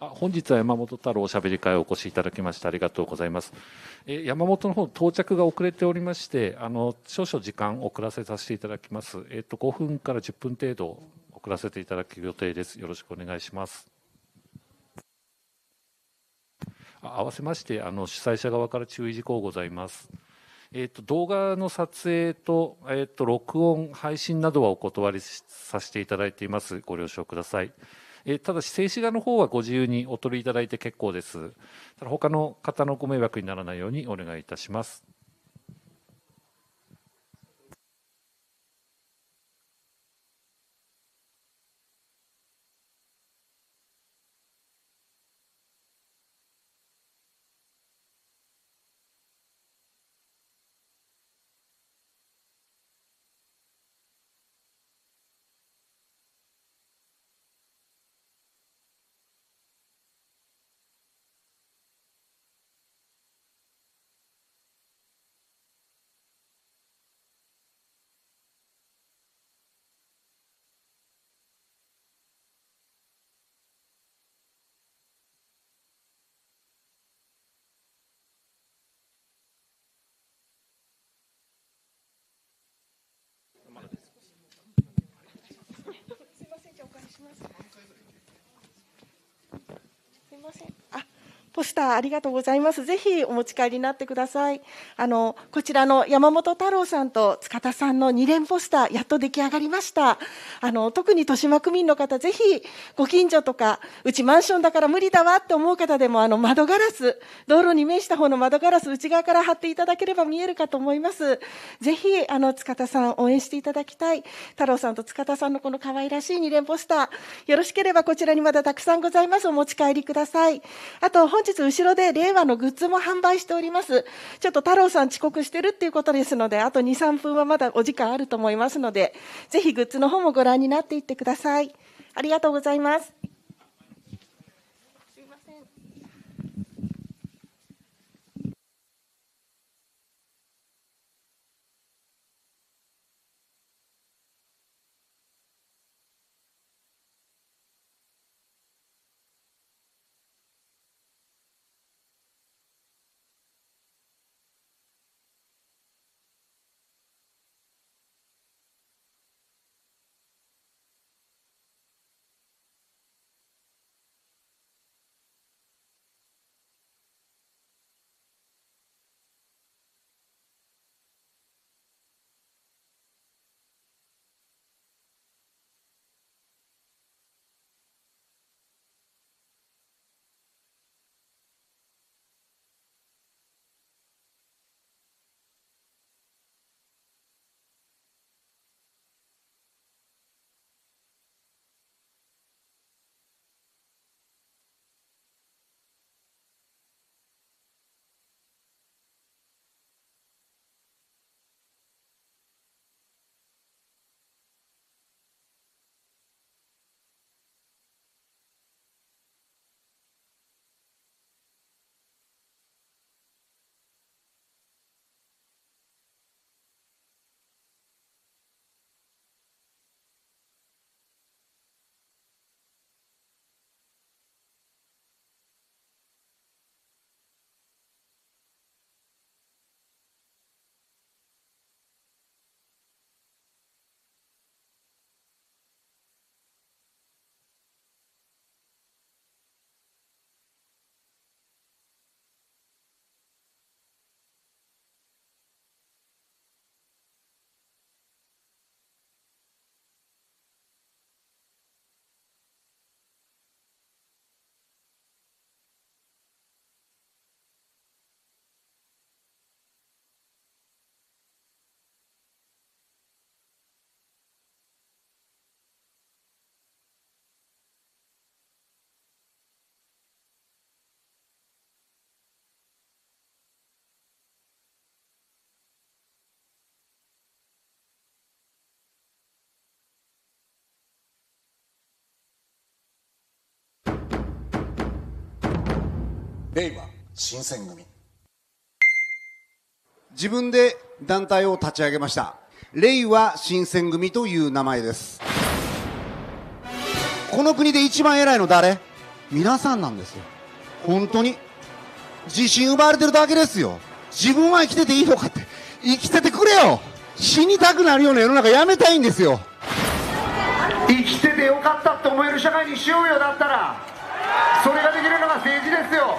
あ本日は山本太郎おしゃべり会をお越しいただきましてありがとうございます。え山本の方到着が遅れておりまして、あの少々時間遅らせさせていただきます。えっ、と5分から10分程度遅らせていただく予定です。よろしくお願いします。あ合わせましてあの主催者側から注意事項ございます。えっと、動画の撮影と,、えっと録音、配信などはお断りさせていただいています。ご了承ください。えただし静止画の方はご自由にお取りいただいて結構ですただ他の方のご迷惑にならないようにお願いいたしますすみません。あ、ポスターありがとうございます。ぜひお持ち帰りになってください。あの、こちらの山本太郎さんと塚田さんの2連ポスター、やっと出来上がりました。あの、特に豊島区民の方、ぜひご近所とか、うちマンションだから無理だわって思う方でも、あの、窓ガラス、道路に面した方の窓ガラス、内側から貼っていただければ見えるかと思います。ぜひ、あの、塚田さん応援していただきたい。太郎さんと塚田さんのこの可愛らしい2連ポスター、よろしければこちらにまだたくさんございます。お持ち帰りください。あと、本日後ろで令和のグッズも販売しております。ちょっと太郎さん遅刻してるっていうことですので、あと2、3分はまだお時間あると思いますので、ぜひグッズの方もご覧になっていってください。ありがとうございます。令和新選組自分で団体を立ち上げました令和新選組という名前ですこの国で一番偉いの誰皆さんなんですよ本当に自信奪われてるだけですよ自分は生きてていいのかって生きててくれよ死にたくなるような世の中やめたいんですよ生きててよかったって思える社会にしようよだったらそれができるのが政治ですよ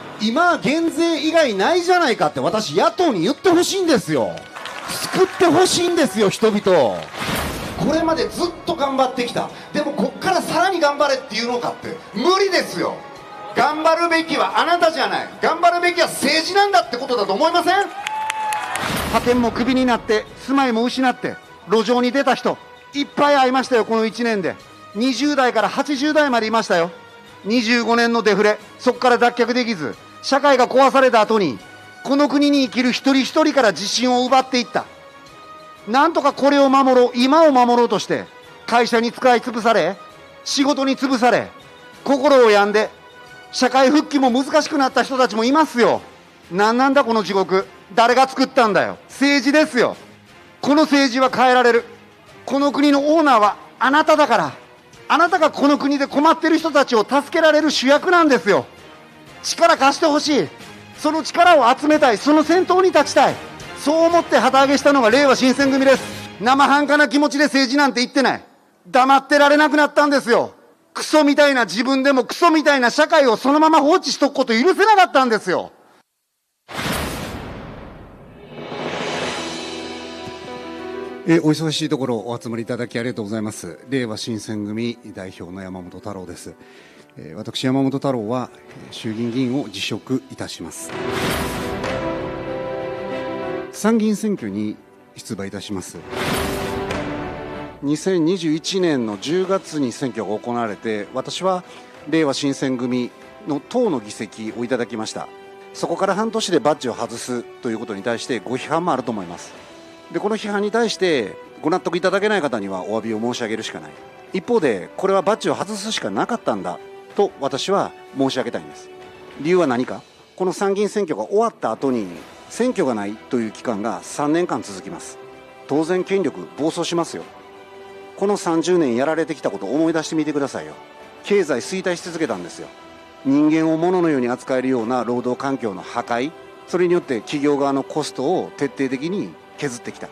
今減税以外ないじゃないかって私野党に言ってほしいんですよ救ってほしいんですよ人々これまでずっと頑張ってきたでもこっからさらに頑張れっていうのかって無理ですよ頑張るべきはあなたじゃない頑張るべきは政治なんだってことだと思いません派遣もクビになって住まいも失って路上に出た人いっぱい会いましたよこの1年で20代から80代までいましたよ25年のデフレそこから脱却できず社会が壊された後にこの国に生きる一人一人から自信を奪っていったなんとかこれを守ろう今を守ろうとして会社に使い潰され仕事に潰され心を病んで社会復帰も難しくなった人たちもいますよ何なんだこの地獄誰が作ったんだよ政治ですよこの政治は変えられるこの国のオーナーはあなただからあなたがこの国で困ってる人たちを助けられる主役なんですよ力貸してほしいその力を集めたいその先頭に立ちたいそう思って旗揚げしたのが令和新選組です生半可な気持ちで政治なんて言ってない黙ってられなくなったんですよクソみたいな自分でもクソみたいな社会をそのまま放置しとくこと許せなかったんですよえお忙しいところお集まりいただきありがとうございます令和新選組代表の山本太郎です私山本太郎は衆議院議員を辞職いたします参議院選挙に出馬いたします2021年の10月に選挙が行われて私はれいわ新選組の党の議席をいただきましたそこから半年でバッジを外すということに対してご批判もあると思いますでこの批判に対してご納得いただけない方にはお詫びを申し上げるしかない一方でこれはバッジを外すしかなかったんだと私は申し上げたいんです理由は何かこの参議院選挙が終わった後に選挙がないという期間が3年間続きます当然権力暴走しますよこの30年やられてきたことを思い出してみてくださいよ経済衰退し続けたんですよ人間を物のように扱えるような労働環境の破壊それによって企業側のコストを徹底的に削ってきた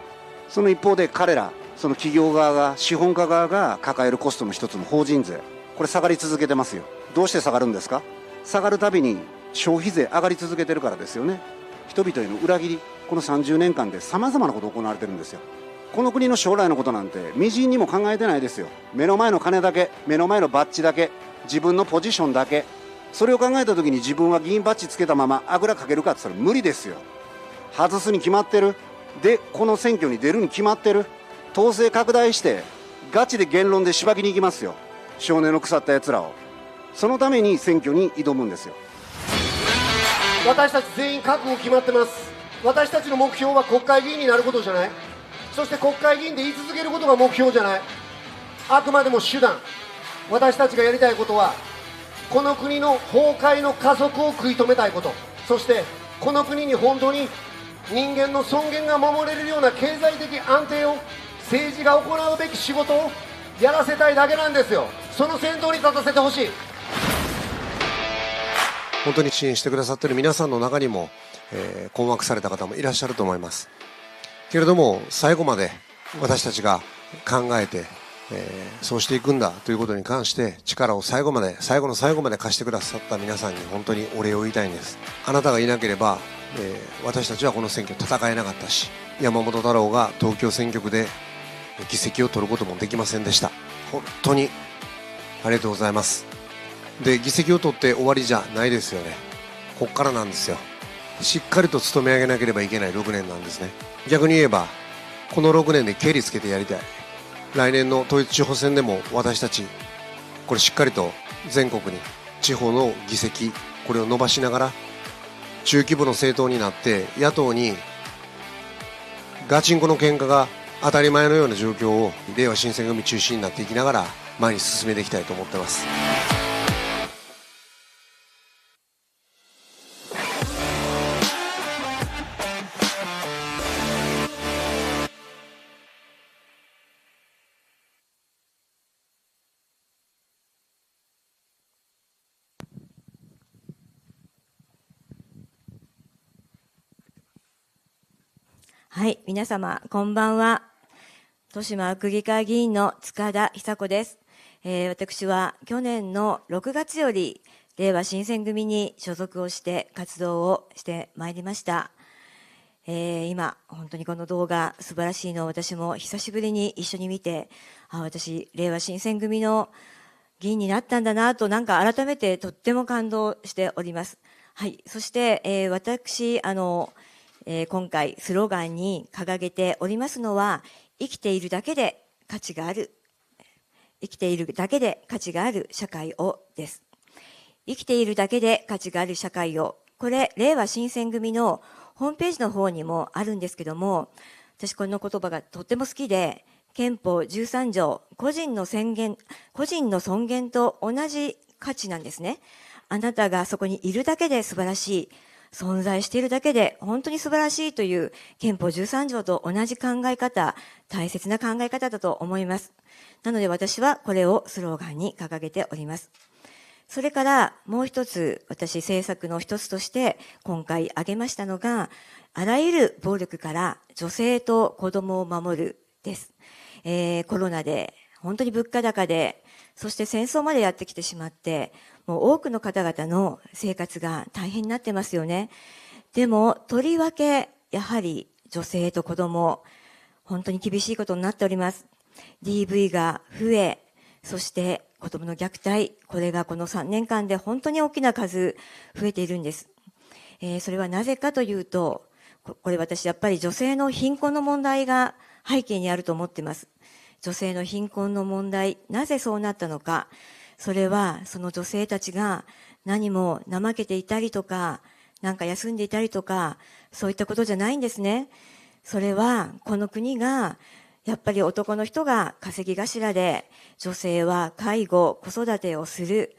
その一方で彼らその企業側が資本家側が抱えるコストの一つの法人税これ下がり続けてますよどうして下がるんですか下がるたびに消費税上がり続けてるからですよね人々への裏切りこの30年間でさまざまなこと行われてるんですよこの国の将来のことなんてみじんにも考えてないですよ目の前の金だけ目の前のバッジだけ自分のポジションだけそれを考えた時に自分は議員バッジつけたままあぐらかけるかって言ったら無理ですよ外すに決まってるでこの選挙に出るに決まってる統制拡大してガチで言論でしばきに行きますよ少年の腐ったやつらをそのために選挙に挑むんですよ私たち全員覚悟決まってます私たちの目標は国会議員になることじゃないそして国会議員で言い続けることが目標じゃないあくまでも手段私たちがやりたいことはこの国の崩壊の加速を食い止めたいことそしてこの国に本当に人間の尊厳が守れるような経済的安定を政治が行うべき仕事をやらせたいだけなんですよその先頭に立たせてほしい本当に支援してくださってる皆さんの中にも、えー、困惑された方もいらっしゃると思いますけれども最後まで私たちが考えて、えー、そうしていくんだということに関して力を最後まで最後の最後まで貸してくださった皆さんに本当にお礼を言いたいんですあなたがいなければ、えー、私たちはこの選挙戦えなかったし山本太郎が東京選挙区で議席を取ることもできませんでした本当にありがとうございますで議席を取って終わりじゃないですよねこっからなんですよしっかりと務め上げなければいけない6年なんですね逆に言えばこの6年で経理つけてやりたい来年の統一地方選でも私たちこれしっかりと全国に地方の議席これを伸ばしながら中規模の政党になって野党にガチンコの喧嘩が当たり前のような状況を令和新選組中心になっていきながら前に進めていきたいと思ってますはい、皆様、こんばんは。豊島区議会議員の塚田久子です、えー、私は去年の6月より令和新選組に所属をして活動をしてまいりました、えー、今本当にこの動画素晴らしいのを私も久しぶりに一緒に見てあ私令和新選組の議員になったんだなとなんか改めてとっても感動しておりますはいそして、えー、私あのえ今回スローガンに掲げておりますのは生きているだけで価値がある生きているだけで価値がある社会をです生きているだけで価値がある社会をこれ令和新選組のホームページの方にもあるんですけども私この言葉がとっても好きで憲法13条個人の宣言個人の尊厳と同じ価値なんですねあなたがそこにいるだけで素晴らしい存在しているだけで本当に素晴らしいという憲法13条と同じ考え方、大切な考え方だと思います。なので私はこれをスローガンに掲げております。それからもう一つ私政策の一つとして今回挙げましたのが、あらゆる暴力から女性と子供を守るです。えー、コロナで本当に物価高で、そして戦争までやってきてしまって、もう多くの方々の生活が大変になってますよね。でも、とりわけ、やはり女性と子供、本当に厳しいことになっております。DV が増え、そして子供の虐待、これがこの3年間で本当に大きな数増えているんです。えー、それはなぜかというと、これ私やっぱり女性の貧困の問題が背景にあると思ってます。女性の貧困の問題、なぜそうなったのか、それはその女性たちが何も怠けていたりとか、なんか休んでいたりとか、そういったことじゃないんですね。それはこの国がやっぱり男の人が稼ぎ頭で、女性は介護、子育てをする。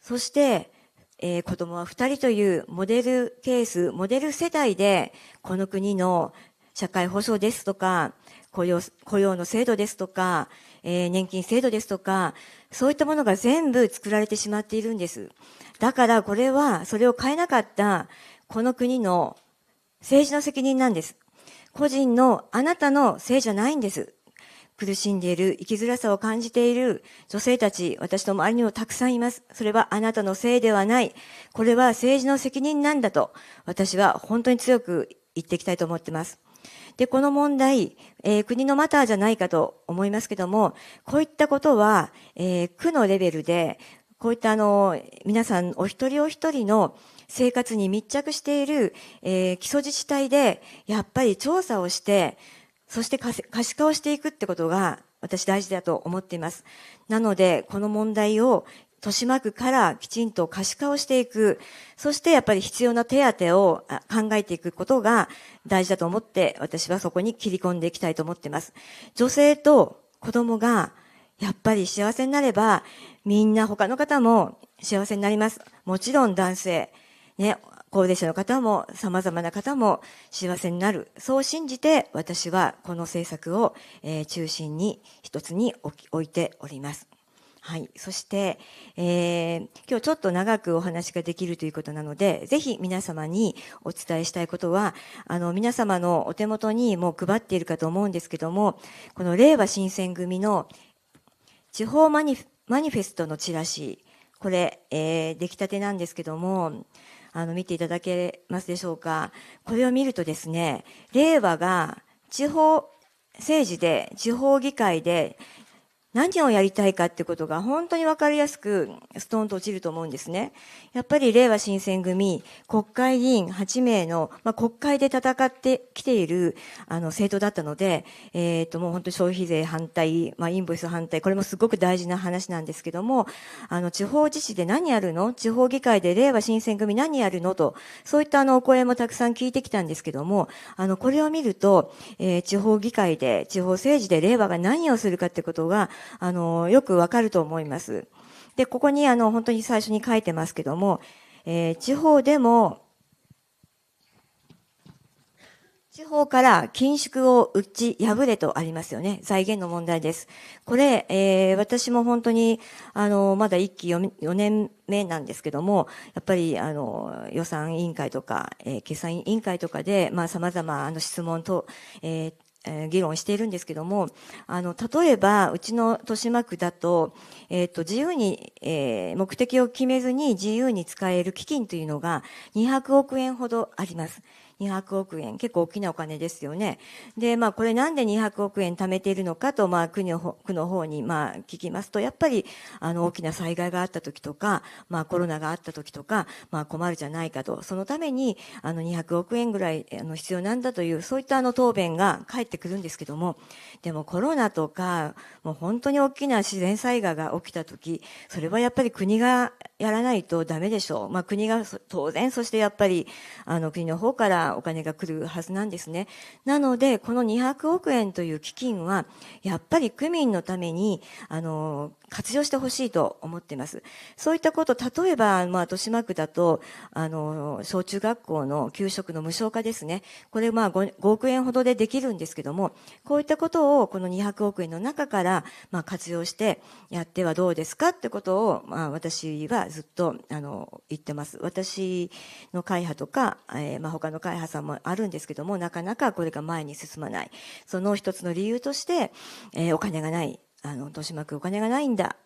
そして、えー、子供は2人というモデルケース、モデル世帯で、この国の社会保障ですとか、雇用雇用の制度ですとか、えー、年金制度ですとか、そういったものが全部作られてしまっているんです。だからこれは、それを変えなかった、この国の政治の責任なんです。個人のあなたのせいじゃないんです。苦しんでいる、生きづらさを感じている女性たち、私の周りにもたくさんいます。それはあなたのせいではない。これは政治の責任なんだと、私は本当に強く言っていきたいと思ってます。で、この問題、えー、国のマターじゃないかと思いますけども、こういったことは、えー、区のレベルで、こういったあの、皆さんお一人お一人の生活に密着している、えー、基礎自治体で、やっぱり調査をして、そして可視化をしていくってことが私大事だと思っています。なので、この問題を豊島区からきちんと可視化をしていく。そしてやっぱり必要な手当を考えていくことが大事だと思って、私はそこに切り込んでいきたいと思っています。女性と子供がやっぱり幸せになれば、みんな他の方も幸せになります。もちろん男性、ね、高齢者の方も様々な方も幸せになる。そう信じて私はこの政策を、え中心に一つに置いております。はい、そして、えー、今日ちょっと長くお話ができるということなので、ぜひ皆様にお伝えしたいことは、あの、皆様のお手元にもう配っているかと思うんですけども、この令和新選組の地方マニフェストのチラシ、これ、えー、出来たてなんですけども、あの、見ていただけますでしょうか。これを見るとですね、令和が地方政治で、地方議会で、何をやりたいかってことが本当にわかりやすくストーンと落ちると思うんですね。やっぱりれいわ新選組、国会議員8名の、まあ、国会で戦ってきているあの政党だったので、えっ、ー、ともう本当消費税反対、まあ、インボイス反対、これもすごく大事な話なんですけども、あの地方自治で何やるの地方議会でれいわ新選組何やるのと、そういったあのお声もたくさん聞いてきたんですけども、あのこれを見ると、えー、地方議会で、地方政治でれいわが何をするかってことが、あの、よくわかると思います。で、ここにあの、本当に最初に書いてますけども、えー、地方でも、地方から緊縮を打ち破れとありますよね。財源の問題です。これ、えー、私も本当に、あの、まだ1期 4, 4年目なんですけども、やっぱり、あの、予算委員会とか、えー、決算委員会とかで、まあ、様々、あの、質問と、えー、えー、議論しているんですけども、あの、例えば、うちの豊島区だと、えっ、ー、と、自由に、えー、目的を決めずに自由に使える基金というのが200億円ほどあります。200億円、結構大きなお金ですよね。で、まあ、これなんで200億円貯めているのかと、まあ、区の区の方に、まあ、聞きますと、やっぱり、あの、大きな災害があった時とか、まあ、コロナがあった時とか、まあ、困るじゃないかと、そのために、あの、200億円ぐらい、あの、必要なんだという、そういった、あの、答弁が返ってくるんですけども、でも、コロナとか、もう本当に大きな自然災害が起きた時、それはやっぱり国がやらないとダメでしょう。まあ、国が当然、そしてやっぱり、あの、国の方からお金が来るはずなんですね。なので、この200億円という基金は、やっぱり区民のために、あの、活用してほしいと思っています。そういったこと、例えば、まあ、豊島区だと、あの、小中学校の給食の無償化ですね。これ、まあ5、5億円ほどでできるんですけども、こういったことを、この200億円の中から、まあ、活用してやってはどうですかってことを、まあ、私はずっとあの言ってます。私の会派とか、えー、まあ、他の会派さんもあるんですけども、なかなかこれが前に進まない。その一つの理由として、えー、お金がない。あの、豊島区お金がないんだ。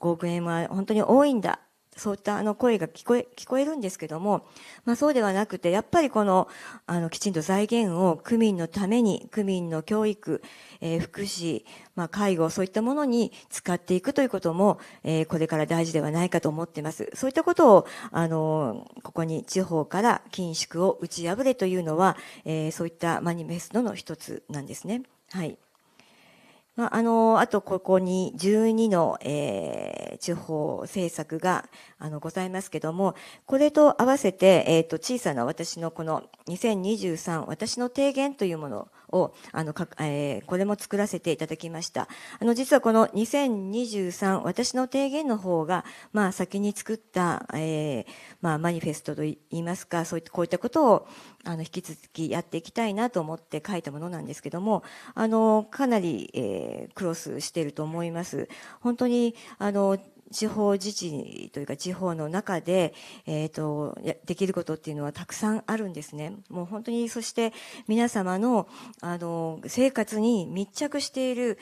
5億円は本当に多いんだ。そういったあの声が聞こえ、聞こえるんですけども、まあそうではなくて、やっぱりこの、あの、きちんと財源を区民のために、区民の教育、えー、福祉、まあ介護、そういったものに使っていくということも、えー、これから大事ではないかと思っています。そういったことを、あの、ここに地方から緊縮を打ち破れというのは、えー、そういったマニフェストの一つなんですね。はい。まあ、あの、あとここに12の、えー、地方政策が、あの、ございますけども、これと合わせて、えっ、ー、と、小さな私のこの2023、私の提言というものをあのか、えー、これも作らせていただきましたあの実はこの2023私の提言の方が、まあ、先に作った、えーまあ、マニフェストといいますかそういったこういったことをあの引き続きやっていきたいなと思って書いたものなんですけどもあのかなり、えー、クロスしていると思います本当にあの地方自治というか地方の中で、えーと、できることっていうのはたくさんあるんですね。もう本当にそして皆様のあの生活に密着している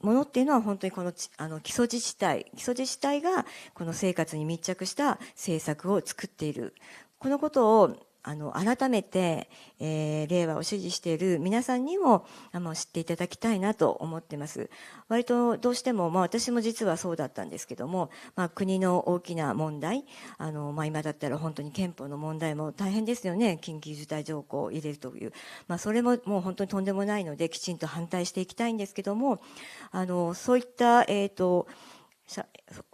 ものっていうのは本当にこのあの基礎自治体基礎自治体がこの生活に密着した政策を作っているこのことをあの、改めて、えー、令和を支持している皆さんにも、あの、知っていただきたいなと思ってます。割とどうしても、まあ私も実はそうだったんですけども、まあ国の大きな問題、あの、まあ今だったら本当に憲法の問題も大変ですよね。緊急事態条項を入れるという。まあそれももう本当にとんでもないので、きちんと反対していきたいんですけども、あの、そういった、えっ、ー、と、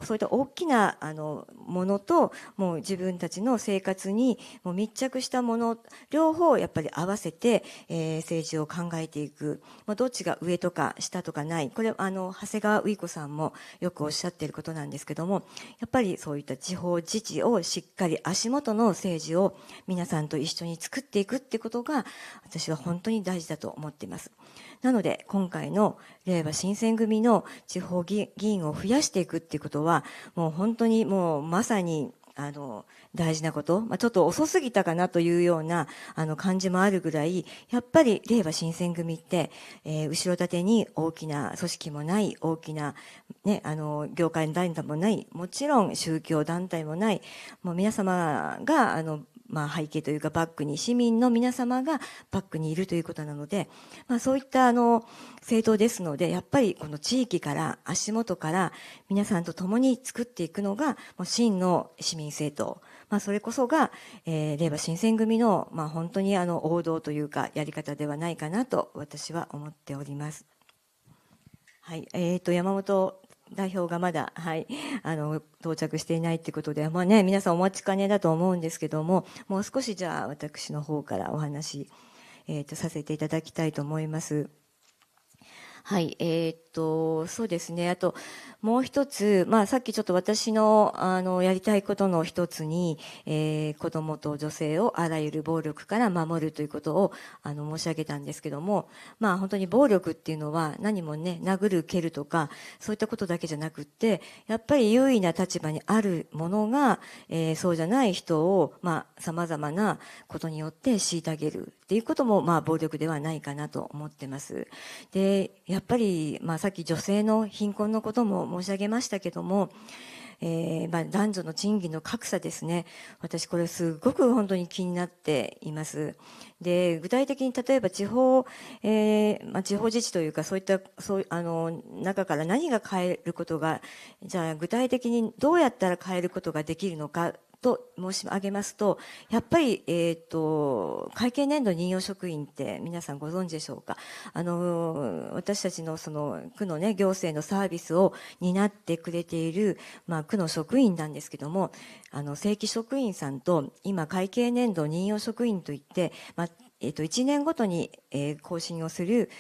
そういった大きなあのものともう自分たちの生活にもう密着したもの両方やっぱり合わせて、えー、政治を考えていく、まあ、どっちが上とか下とかないこれあの長谷川ウイ子さんもよくおっしゃっていることなんですけどもやっぱりそういった地方自治をしっかり足元の政治を皆さんと一緒に作っていくってことが私は本当に大事だと思っています。なので今回の令和新選組の地方議員を増やしていくっていうことはもう本当にもうまさにあの大事なこと、まあ、ちょっと遅すぎたかなというようなあの感じもあるぐらい、やっぱり令和新選組って、えー、後ろ盾に大きな組織もない、大きな、ね、あの、業界団体もない、もちろん宗教団体もない、もう皆様が、あの、まあ、背景というかバックに市民の皆様がバックにいるということなので、まあ、そういったあの政党ですのでやっぱりこの地域から足元から皆さんと共に作っていくのがもう真の市民政党まあ、それこそが、えー、令和新選組の、まあ、本当にあの王道というかやり方ではないかなと私は思っております。はい、えっ、ー、と山本代表がまだ、はい、あの、到着していないってことで、まあね、皆さんお待ちかねだと思うんですけども、もう少しじゃあ私の方からお話、えっ、ー、と、させていただきたいと思います。はい、えっ、ー、と、そうですね。あと、もう一つ、まあ、さっきちょっと私の、あの、やりたいことの一つに、えー、子供と女性をあらゆる暴力から守るということを、あの、申し上げたんですけども、まあ、本当に暴力っていうのは、何もね、殴る、蹴るとか、そういったことだけじゃなくって、やっぱり優位な立場にあるものが、えー、そうじゃない人を、まあ、様々なことによって虐げるっていうことも、まあ、暴力ではないかなと思ってます。で、やっぱり、まあ、さっき女性の貧困のことも申し上げましたけども、えー、まあ、男女の賃金の格差ですね。私これすごく本当に気になっています。で、具体的に例えば地方、えー、まあ、地方自治というかそういった、そう、あの、中から何が変えることが、じゃあ具体的にどうやったら変えることができるのかと申し上げますと、やっぱり、えっ、ー、と、会計年度任用職員って皆さんご存知でしょうかあの、私たちのその、区のね、行政のサービスを担ってくれている、まあ、区の職員なんですけども、あの、正規職員さんと、今、会計年度任用職員といって、まあ、えっ、ー、と、1年ごとに、えー、更新をする、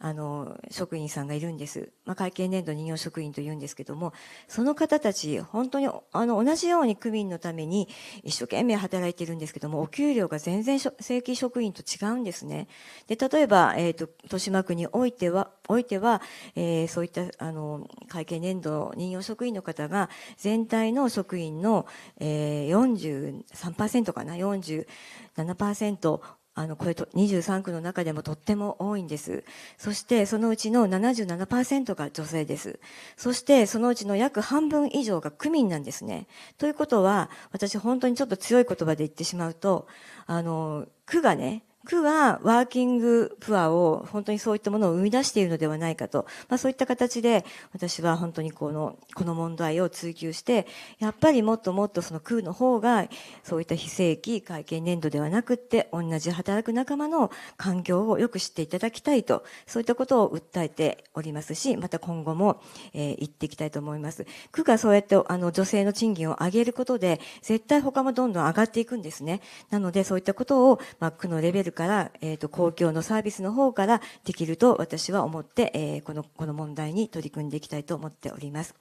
あの、職員さんがいるんです。まあ、会計年度任用職員というんですけども、その方たち、本当に、あの、同じように区民のために一生懸命働いているんですけども、お給料が全然正規職員と違うんですね。で、例えば、えっ、ー、と、豊島区においては、おいては、えー、そういった、あの、会計年度任用職員の方が、全体の職員の、えー、43%かな、47%あの、これと23区の中でもとっても多いんです。そしてそのうちの77%が女性です。そしてそのうちの約半分以上が区民なんですね。ということは、私本当にちょっと強い言葉で言ってしまうと、あの、区がね、区はワーキングプアを本当にそういったものを生み出しているのではないかと、まあ、そういった形で私は本当にこのこの問題を追求してやっぱりもっともっとその区の方がそういった非正規会計年度ではなくって同じ働く仲間の環境をよく知っていただきたいとそういったことを訴えておりますしまた今後も、えー、言っていきたいと思います。区がそうやってあの女性の賃金を上げることで絶対他もどんどん上がっていくんですね。なのでそういったことを、まあ、区のレベルから、えっ、ー、と、公共のサービスの方からできると私は思って、えー、この、この問題に取り組んでいきたいと思っております。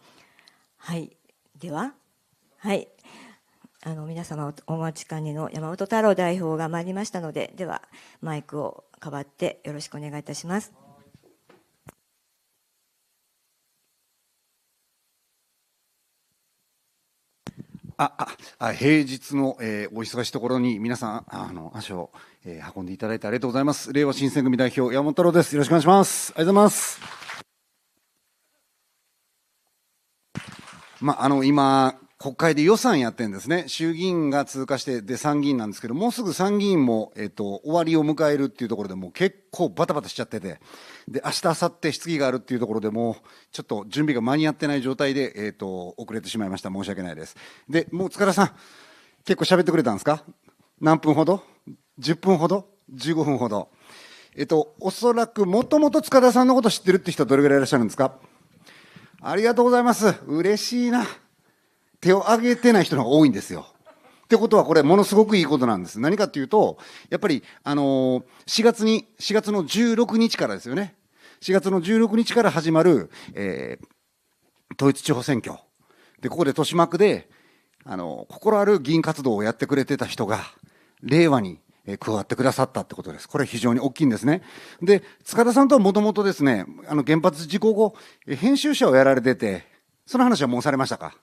はい。では、はい。あの、皆様お待ちかねの山本太郎代表が参りましたので、では、マイクを代わってよろしくお願いいたします。ああ平日の、えー、お忙しいところに皆さんあの足を、えー、運んでいただいてありがとうございます令和新選組代表山本太郎ですよろしくお願いしますありがとうございますまあ、あの今国会で予算やってるんですね、衆議院が通過して、で参議院なんですけど、もうすぐ参議院も、えっと、終わりを迎えるっていうところでもう結構バタバタしちゃってて、で明日明後日質疑があるっていうところでもう、ちょっと準備が間に合ってない状態で、えっと、遅れてしまいました、申し訳ないです。で、もう塚田さん、結構喋ってくれたんですか、何分ほど、10分ほど、15分ほど。えっと、おそらくもともと塚田さんのこと知ってるって人はどれぐらいいらっしゃるんですかありがとうございます。嬉しいな。手を挙げてない人の方が多いんですよ。ってことはこれものすごくいいことなんです。何かっていうと、やっぱり、あのー、4月に、4月の16日からですよね。4月の16日から始まる、えー、統一地方選挙。で、ここで豊島区で、あのー、心ある議員活動をやってくれてた人が、令和に、え加わってくださったってことです。これ非常に大きいんですね。で、塚田さんとはもともとですね、あの、原発事故後、編集者をやられてて、その話はもうされましたか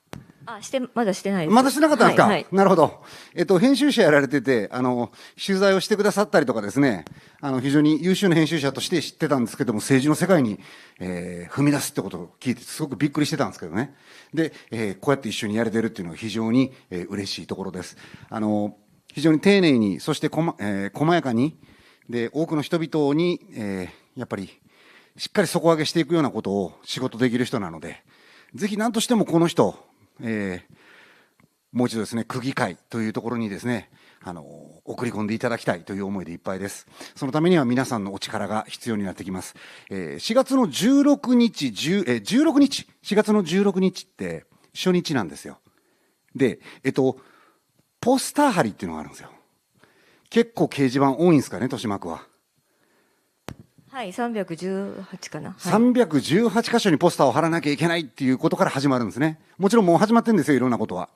あ、して、まだしてないです。まだしてなかったんですか、はいはい、なるほど。えっと、編集者やられてて、あの、取材をしてくださったりとかですね、あの、非常に優秀な編集者として知ってたんですけども、政治の世界に、えー、踏み出すってことを聞いて、すごくびっくりしてたんですけどね。で、えー、こうやって一緒にやれてるっていうのは非常に、えー、嬉しいところです。あの、非常に丁寧に、そしてこま、えー、細やかに、で、多くの人々に、えー、やっぱり、しっかり底上げしていくようなことを仕事できる人なので、ぜひ何としてもこの人、えー、もう一度ですね、区議会というところにですね、あの、送り込んでいただきたいという思いでいっぱいです。そのためには皆さんのお力が必要になってきます。えー、4月の16日、10えー、16日、4月の16日って初日なんですよ。で、えっと、ポスター貼りっていうのがあるんですよ。結構掲示板多いんですかね、豊島区は。はい、318かな。はい、318箇所にポスターを貼らなきゃいけないっていうことから始まるんですね。もちろんもう始まってるんですよ、いろんなことは。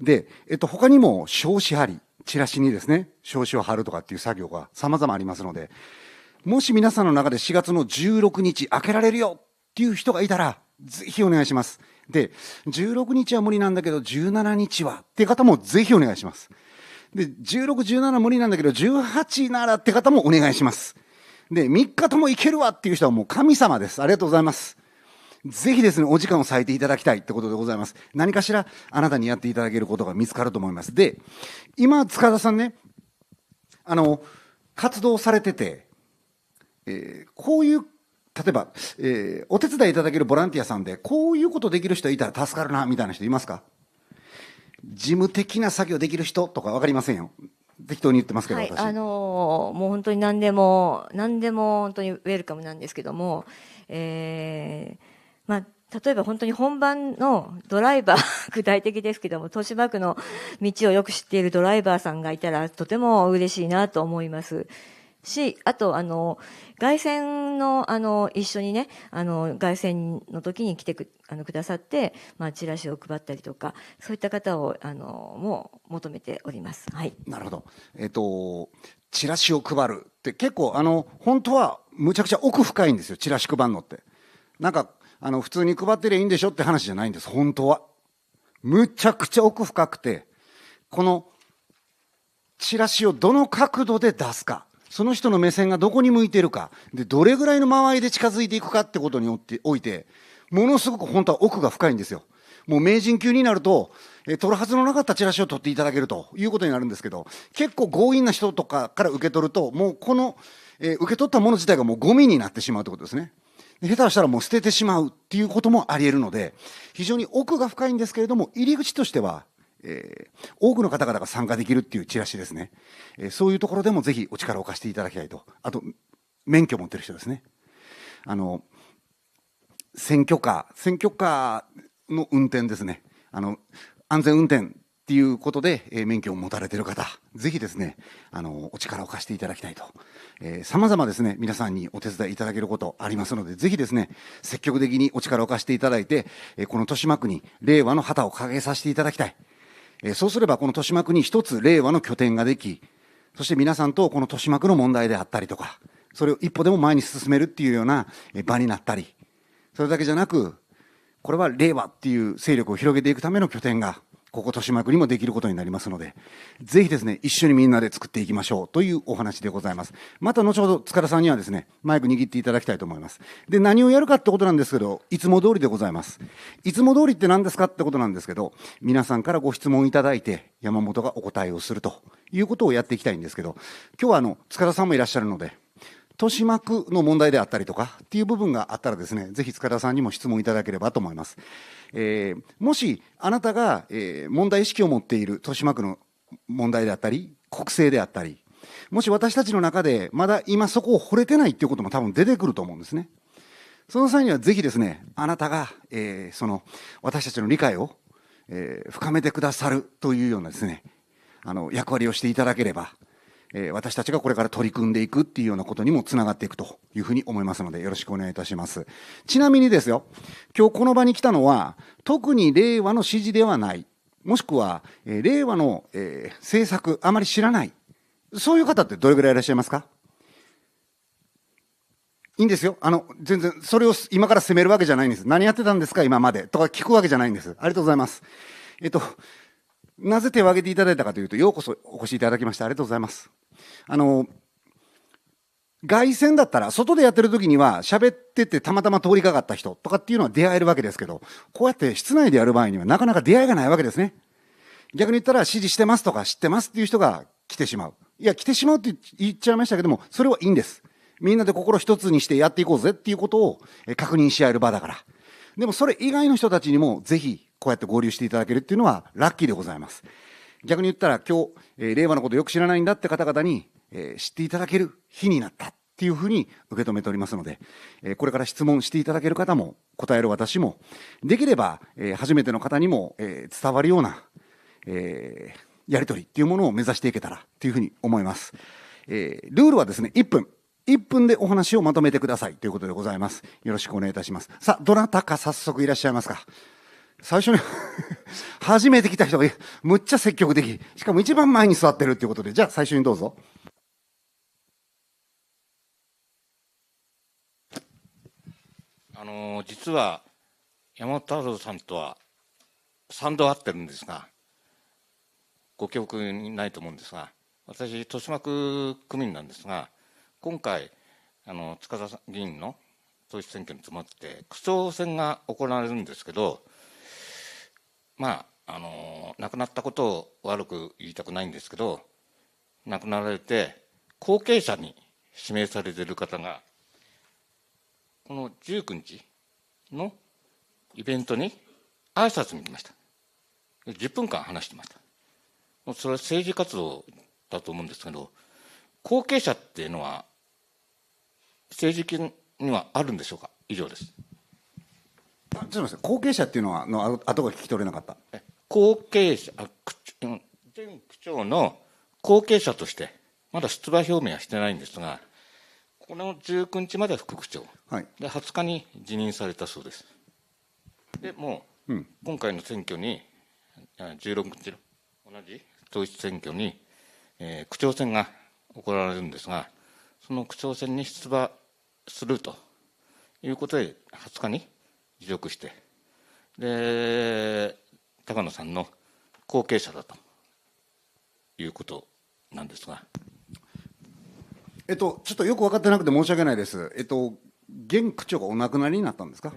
で、えっと、他にも、少子貼り、チラシにですね、少子を貼るとかっていう作業が様々ありますので、もし皆さんの中で4月の16日開けられるよっていう人がいたら、ぜひお願いします。で、16日は無理なんだけど、17日はっていう方もぜひお願いします。で、16、17無理なんだけど、18ならって方もお願いします。で、3日ともいけるわっていう人はもう神様です。ありがとうございます。ぜひですね、お時間を割いていただきたいってことでございます。何かしらあなたにやっていただけることが見つかると思います。で、今、塚田さんね、あの、活動されてて、えー、こういう、例えば、えー、お手伝いいただけるボランティアさんで、こういうことできる人いたら助かるな、みたいな人いますか事務的な作業できる人とか分かりませんよ。適当に言ってますけど、はい、あのー、もう本当に何でも、何でも本当にウェルカムなんですけども、えー、まあ、例えば本当に本番のドライバー、具体的ですけども、豊島区の道をよく知っているドライバーさんがいたら、とても嬉しいなと思います。し、あと、あの凱旋の、あの、一緒にね、あの、凱旋の時に来てく、あの、くださって、まあ、チラシを配ったりとか、そういった方を、あの、もう求めております。はい。なるほど。えっ、ー、と、チラシを配るって結構、あの、本当はむちゃくちゃ奥深いんですよ、チラシ配るのって。なんか、あの、普通に配ってりゃいいんでしょって話じゃないんです、本当は。むちゃくちゃ奥深くて、この、チラシをどの角度で出すか。その人の目線がどこに向いてるか、で、どれぐらいの間合いで近づいていくかってことにおいて、ものすごく本当は奥が深いんですよ。もう名人級になると、え取るはずのなかったチラシを取っていただけるということになるんですけど、結構強引な人とかから受け取ると、もうこの、え受け取ったもの自体がもうゴミになってしまうということですね。下手したらもう捨ててしまうっていうこともあり得るので、非常に奥が深いんですけれども、入り口としてはえー、多くの方々が参加できるっていうチラシですね、えー、そういうところでもぜひお力を貸していただきたいと、あと、免許持ってる人ですね。あの、選挙カー、選挙カーの運転ですね。あの、安全運転っていうことで、えー、免許を持たれてる方、ぜひですね、あの、お力を貸していただきたいと。えま様々ですね、皆さんにお手伝いいただけることありますので、ぜひですね、積極的にお力を貸していただいて、えー、この豊島区に令和の旗を掲げさせていただきたい。えそうすればこの豊島区に一つ令和の拠点ができ、そして皆さんとこの豊島区の問題であったりとか、それを一歩でも前に進めるっていうような場になったり、それだけじゃなく、これは令和っていう勢力を広げていくための拠点がここ豊島区にもできることになりますので、ぜひですね、一緒にみんなで作っていきましょうというお話でございます。また後ほど、塚田さんにはですね、マイク握っていただきたいと思います。で、何をやるかってことなんですけど、いつも通りでございます。いつも通りって何ですかってことなんですけど、皆さんからご質問いただいて、山本がお答えをするということをやっていきたいんですけど、今日はあの、塚田さんもいらっしゃるので、豊島区の問題であったりとかっていう部分があったらですね、ぜひ塚田さんにも質問いただければと思います。えー、もしあなたが、えー、問題意識を持っている豊島区の問題であったり、国政であったり、もし私たちの中でまだ今そこを惚れてないっていうことも多分出てくると思うんですね。その際にはぜひですね、あなたが、えー、その私たちの理解を、えー、深めてくださるというようなですね、あの役割をしていただければえ私たちがこれから取り組んでいくっていうようなことにもつながっていくというふうに思いますので、よろしくお願いいたします。ちなみにですよ、今日この場に来たのは、特に令和の指示ではない、もしくは、え令和の、え政策、あまり知らない、そういう方ってどれぐらいいらっしゃいますかいいんですよ。あの、全然、それを今から責めるわけじゃないんです。何やってたんですか今まで。とか聞くわけじゃないんです。ありがとうございます。えっと、なぜ手を挙げていただいたかというと、ようこそお越しいただきまして、ありがとうございます。あの、外線だったら、外でやってる時には、喋っててたまたま通りかかった人とかっていうのは出会えるわけですけど、こうやって室内でやる場合にはなかなか出会いがないわけですね。逆に言ったら、支持してますとか知ってますっていう人が来てしまう。いや、来てしまうって言っちゃいましたけども、それはいいんです。みんなで心一つにしてやっていこうぜっていうことを確認し合える場だから。でもそれ以外の人たちにもぜひこうやって合流していただけるっていうのはラッキーでございます。逆に言ったら今日、えー、令和のことよく知らないんだって方々に、えー、知っていただける日になったっていうふうに受け止めておりますので、えー、これから質問していただける方も、答える私も、できれば、えー、初めての方にも、えー、伝わるような、えー、やりとりっていうものを目指していけたらっていうふうに思います。えー、ルールはですね、1分。1分でお話をまとめてくださいということでございます。よろしくお願いいたします。さあ、どなたか早速いらっしゃいますか。最初に 初めて来た人がむっちゃ積極的。しかも一番前に座ってるっていうことで、じゃあ最初にどうぞ。あのー、実は山本太郎さんとは3度会ってるんですが、ご記憶にないと思うんですが、私、豊島区区民なんですが、今回、あの塚田議員の統一選挙に伴って、区長選が行われるんですけど、まああの亡くなったことを悪く言いたくないんですけど亡くなられて後継者に指名されてる方がこの19日のイベントに挨拶にきました10分間話してましたそれは政治活動だと思うんですけど後継者っていうのは政治権にはあるんでしょうか以上です。ちょっと後継者っていうのはの後が聞き取れなかった後継者あ区前区長の後継者としてまだ出馬表明はしてないんですがこの19日までは副区長、はい、で20日に辞任されたそうですでもう、うん、今回の選挙に16日の同じ統一選挙に、えー、区長選が行われるんですがその区長選に出馬するということで20日に辞職してで高野さんの後継者だということなんですが。えっと、ちょっとよく分かってなくて申し訳ないです、えっと、現区長がお亡くなりになったんですか、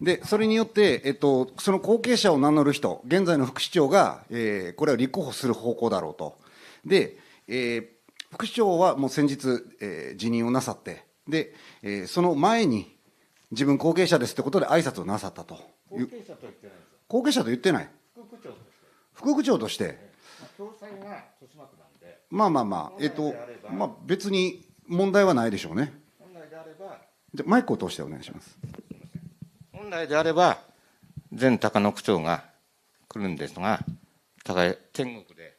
でそれによって、えっと、その後継者を名乗る人、現在の副市長が、えー、これを立候補する方向だろうと、で、えー、副市長はもう先日、えー、辞任をなさって、でえー、その前に、自分後継者ですってことで挨拶をなさったと後継者と言ってない後継者と言ってない副区長として副区長として、ええ、共済が豊島区なんでまあまあまあえっとまあ別に問題はないでしょうね本来であればじマイクを通してお願いします本来であれば前高野区長が来るんですが高い天国で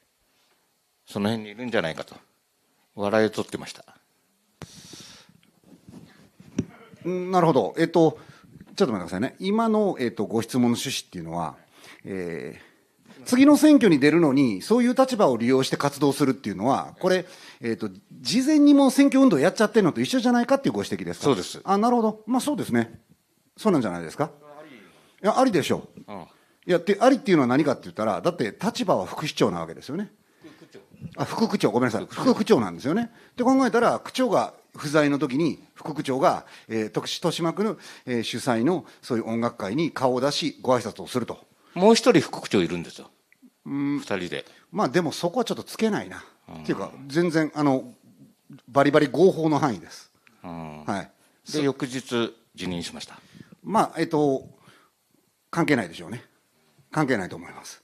その辺にいるんじゃないかと笑いを取ってましたなるほど。えっと、ちょっと待ってくださいね。今の、えっと、ご質問の趣旨っていうのは、えー次の選挙に出るのに、そういう立場を利用して活動するっていうのは、これ、えっ、と、事前にも選挙運動やっちゃってるのと一緒じゃないかっていうご指摘ですかそうです。あ、なるほど。まあそうですね。そうなんじゃないですかいや、ありでしょう。あいや、って、ありっていうのは何かって言ったら、だって立場は副市長なわけですよね。副区長。あ、副区長、ごめんなさい。副区長なんですよね。って考えたら、区長が不在の時に副区長が、えー、徳島区の、えー、主催のそういう音楽会に顔を出しご挨拶をするともう一人副区長いるんですようん、二人でまあでもそこはちょっとつけないな、うん、っていうか全然あのバリバリ合法の範囲です、うん、はい、で翌日辞任しましたまあえっ、ー、と関係ないでしょうね関係ないと思います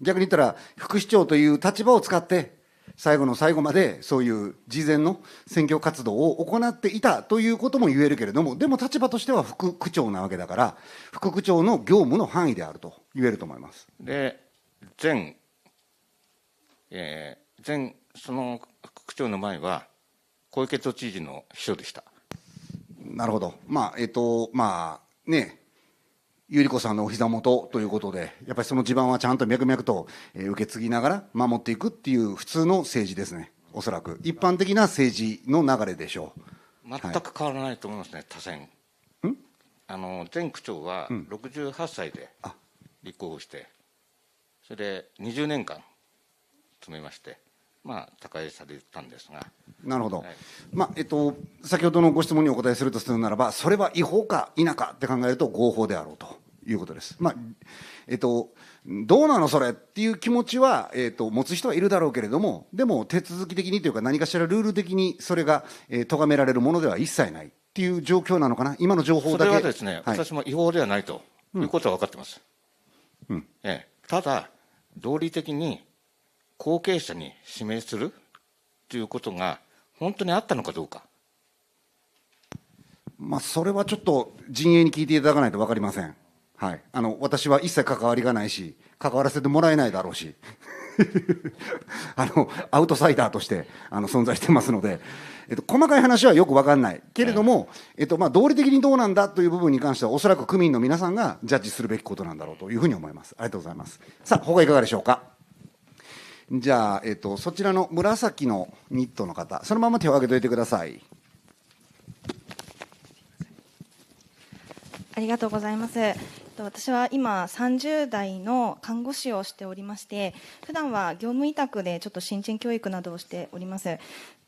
逆に言ったら副市長という立場を使って最後の最後までそういう事前の選挙活動を行っていたということも言えるけれども、でも立場としては副区長なわけだから、副区長の業務の範囲であると言えると思います。で、前、えー、前、その副区長の前は、小池都知事の秘書でした。なるほど。まあ、えー、と、まあ、ね、百合子さんのお膝元ということで、やっぱりその地盤はちゃんと脈々と受け継ぎながら守っていくっていう普通の政治ですね、おそらく。一般的な政治の流れでしょう。全く変わらないと思いますね、多選。あの前区長は68歳で立候補して、それで20年間務めまして、まあ、高いされたんですが。なるほど、はい、まあえっと、先ほどのご質問にお答えするとするならば、それは違法か否かって考えると合法であろうということです。まあえっと、どうなのそれっていう気持ちは、えっと、持つ人はいるだろうけれども、でも手続き的にというか、何かしらルール的にそれが、えー、咎められるものでは一切ないっていう状況なのかな、今の情報だけそれはですね、はい、私も違法ではないということは分かってます。うん、ええ、ただ、道理的に後継者に指名するということが本当にあったのかどうか。まあ、それはちょっと陣営に聞いていただかないと分かりません。はい、あの私は一切関わりがないし、関わらせてもらえないだろうし、あのアウトサイダーとしてあの存在してますので、えっと、細かい話はよく分かんない、けれども、えっとまあ、道理的にどうなんだという部分に関しては、おそらく区民の皆さんがジャッジするべきことなんだろうというふうに思います。ありがとうございます。さあ、他いかがでしょうか。じゃあ、えっと、そちらの紫のニットの方、そのまま手を挙げておいてください。ありがとうございます。私は今30代の看護師をしておりまして普段は業務委託でちょっと新人教育などをしております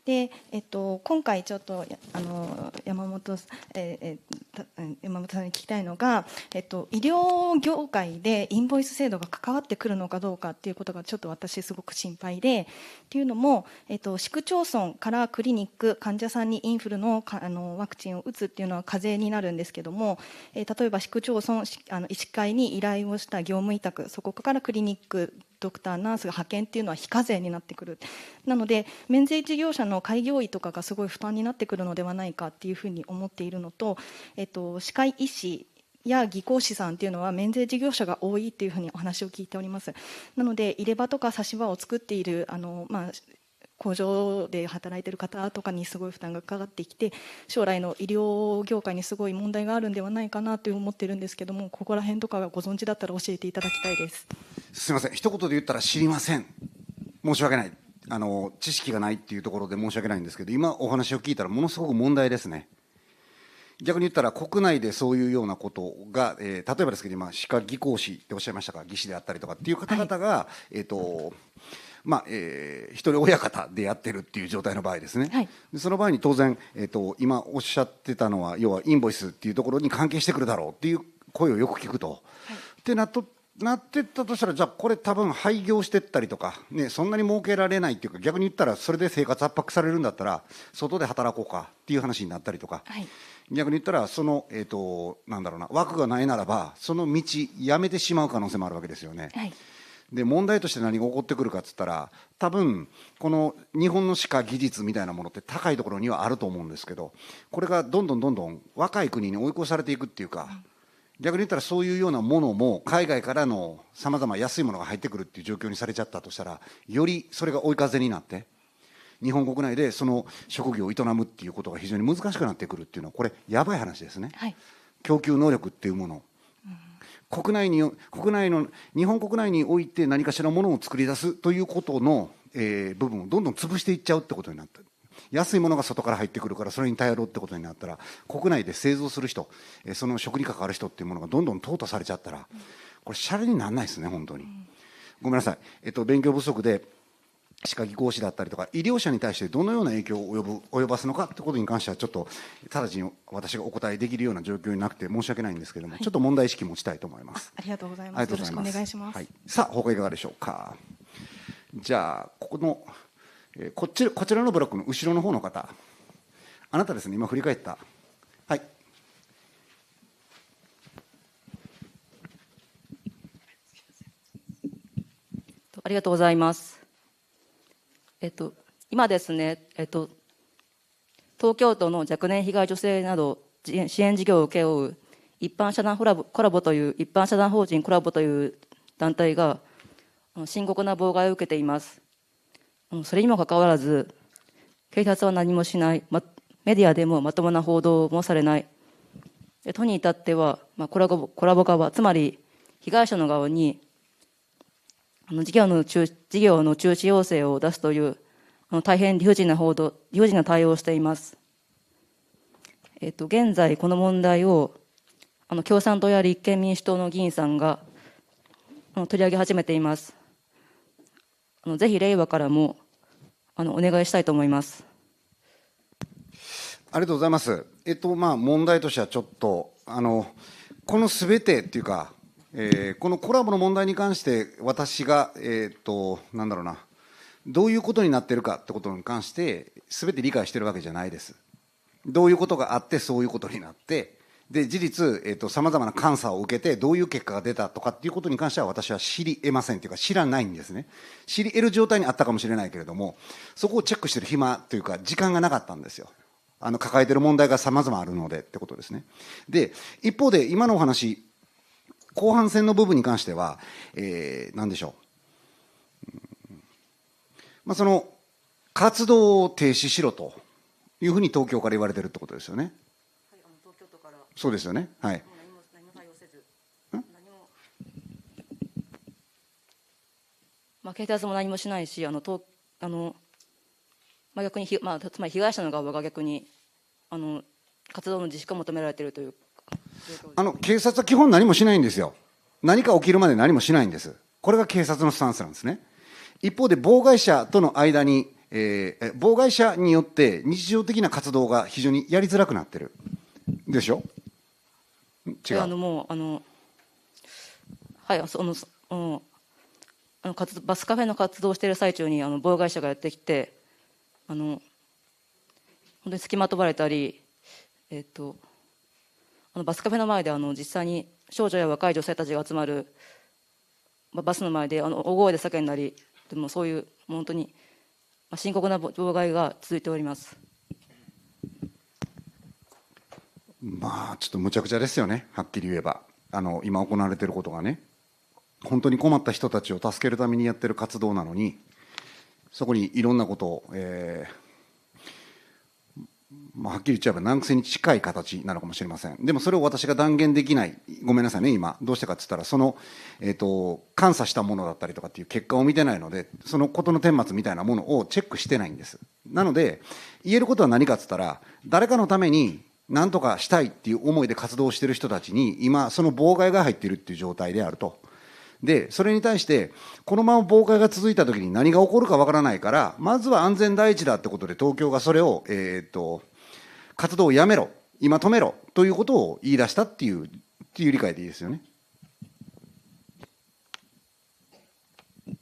で、えっと、今回ちょっとあの山本、えー、山本さんに聞きたいのが、えっと、医療業界でインボイス制度が関わってくるのかどうかっていうことがちょっと私すごく心配でっていうのも、えっと、市区町村からクリニック患者さんにインフルのあのワクチンを打つっていうのは課税になるんですけども、えー、例えば市区町村あの医師会に依頼をした業務委託そこからクリニックドクターナースが派遣っていうのは非課税になってくるなので免税事業者の開業医とかがすごい負担になってくるのではないかっていうふうに思っているのと、えっと、歯科医師や技工士さんっていうのは免税事業者が多いっていうふうにお話を聞いておりますなので入れ歯とか差し歯を作っているあの、まあ、工場で働いてる方とかにすごい負担がかかってきて将来の医療業界にすごい問題があるんではないかなと思ってるんですけどもここら辺とかご存知だったら教えていただきたいですすみません一言で言ったら知りません申し訳ないあの知識がないっていうところで申し訳ないんですけど今お話を聞いたらものすごく問題ですね逆に言ったら国内でそういうようなことが、えー、例えばですけど今歯科技工士っておっしゃいましたか技師であったりとかっていう方々が、はい、えっ、と、まあえー、一人親方でやってるっていう状態の場合ですね、はい、でその場合に当然、えーと、今おっしゃってたのは要はインボイスっていうところに関係してくるだろうっていう声をよく聞くと。はい、ってなとなってったとしたらじゃあこれ多分廃業してったりとか、ね、そんなに儲けられないっていうか逆に言ったらそれで生活圧迫されるんだったら外で働こうかっていう話になったりとか、はい、逆に言ったらその、えーとなんだろうな枠がないならばその道やめてしまう可能性もあるわけですよね。はいで問題として何が起こってくるかっつったら多分この日本の歯科技術みたいなものって高いところにはあると思うんですけどこれがどんどんどんどん若い国に追い越されていくっていうか、逆に言ったらそういうようなものも海外からのさまざま安いものが入ってくるっていう状況にされちゃったとしたらよりそれが追い風になって日本国内でその職業を営むっていうことが非常に難しくなってくるっていうのはこれやばい話ですね。はい、供給能力っていうもの国内に国内の日本国内において何かしらものを作り出すということの、えー、部分をどんどん潰していっちゃうってことになった安いものが外から入ってくるからそれに頼ろうってことになったら国内で製造する人、えその食に関わる人っていうものがどんどん淘汰されちゃったらこれシャレにならないですね本当に、ごめんなさい、えっと、勉強不足で歯科技工士だったりとか医療者に対してどのような影響を及ぶ及ばすのかということに関してはちょっと直ちに私がお答えできるような状況になくて申し訳ないんですけれども、はい、ちょっと問題意識持ちたいと思います。ありがとうございます。よろしくお願いします。はい、さあ他いかがでしょうか。じゃあここの、えー、こっちこちらのブロックの後ろの方の方、あなたですね今振り返った。はい。ありがとうございます。えっと、今ですね、えっと、東京都の若年被害女性など支援事業を請け負う一般社団コラボコラボという一般社団法人コラボという団体が深刻な妨害を受けていますそれにもかかわらず警察は何もしない、ま、メディアでもまともな報道もされない都に至っては、まあ、コラボコラボ側つまり被害者の側にあの事業の中事業の中止要請を出すというあの大変理不尽な報道理不尽な対応をしています。えっと、現在この問題をあの共産党や立憲民主党の議員さんがあの取り上げ始めています。あのぜひ令和からもあのお願いしたいと思います。ありがとうございます。えっとまあ問題としてはちょっとあのこのすべてっていうかえー、このコラボの問題に関して私が、えーと、となんだろうなどういうことになってるかってことに関して全て理解してるわけじゃないですどういうことがあってそういうことになってで事実さまざまな監査を受けてどういう結果が出たとかっていうことに関しては私は知り得ませんというか知らないんですね知り得る状態にあったかもしれないけれどもそこをチェックしてる暇というか時間がなかったんですよあの抱えてる問題がさまざまあるのでってことですねで一方で今のお話後半戦の部分に関しては、えー、なんでしょう。まあ、その、活動を停止しろというふうに東京から言われてるってことですよね。はい、あの東京都から。そうですよね。はい。まあ、警察も何もしないし、あのとあのまあ、逆にまあ、つまり被害者の側が逆にあの活動の自粛を求められているというあの警察は基本何もしないんですよ、何か起きるまで何もしないんです、これが警察のスタンスなんですね。一方で妨害者との間に、えー、妨害者によって日常的な活動が非常にやりづらくなってるでしょ違うあのもうあのはいそのうんあの活バスカフェの活動をしている最中にあの妨害者がやってきてあの本当に隙間飛ばれたりえっ、ー、とのバスカフェの前であの実際に少女や若い女性たちが集まる、まあ、バスの前であの大声で叫んだりでもそういう本当に深刻な妨害が続いております。まあちょっとむちゃくちゃですよねはっきり言えばあの今行われていることがね本当に困った人たちを助けるためにやってる活動なのにそこにいろんなことを、えー、まあ、はっきり言っちゃえば難癖に近い形なのかもしれませんでもそれを私が断言できないごめんなさいね今どうしてかっつったらその、えーと、監査したものだったりとかっていう結果を見てないのでそのことの顛末みたいなものをチェックしてないんですなので言えることは何かって言ったら誰かのために何とかしたいっていう思いで活動してる人たちに今その妨害が入っているっていう状態であるとで、それに対して、このまま妨害が続いたときに何が起こるかわからないから、まずは安全第一だってことで東京がそれを、えー、っと、活動をやめろ、今止めろということを言い出したっていう、っていう理解でいいですよね。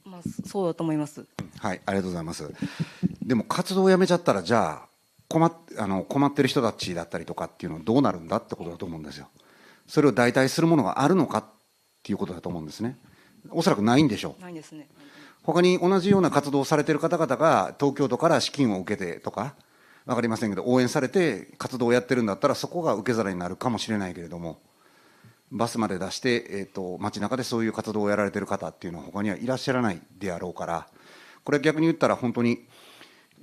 まあ、そうだと思います。はい、ありがとうございます。でも活動をやめちゃったら、じゃあ、困っあの困ってる人たちだったりとかっていうのはどうなるんだってことだと思うんですよ。それを代替するものがあるのかっていうことだと思うんですね。おそらくないんでしょう。ないですね。他に同じような活動をされている方々が東京都から資金を受けてとか、わかりませんけど、応援されて活動をやってるんだったら、そこが受け皿になるかもしれないけれども、バスまで出して、えーと、街中でそういう活動をやられてる方っていうのは、他にはいらっしゃらないであろうから、これ逆に言ったら、本当に、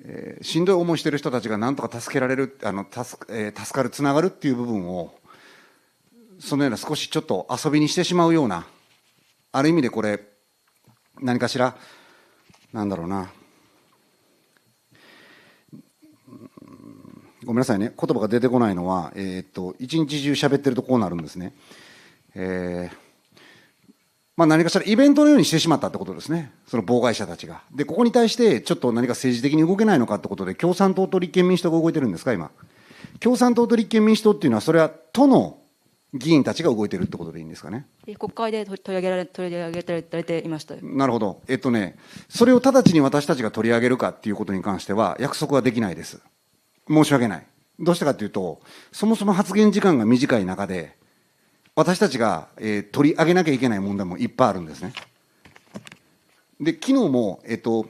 えー、しんどい思いしてる人たちがなんとか助けられる、あの助えー、助かる、つながるっていう部分を、そのような少しちょっと遊びにしてしまうような。ある意味でこれ、何かしら、なんだろうな、ごめんなさいね、言葉が出てこないのは、えー、っと、一日中喋ってるとこうなるんですね。えーまあ、何かしらイベントのようにしてしまったってことですね。その妨害者たちが。で、ここに対してちょっと何か政治的に動けないのかってことで、共産党と立憲民主党が動いてるんですか、今。共産党と立憲民主党っていうのは、それは都の議員たちが動いてるってことでいいんですかね。国会で取り上げられ取り上げられていましたなるほど、えっとね、それを直ちに私たちが取り上げるかっていうことに関しては、約束はできないです。申し訳ない。どうしたかというと、そもそも発言時間が短い中で、私たちが、えー、取り上げなきゃいけない問題もいっぱいあるんですね。で、昨日も、えっと、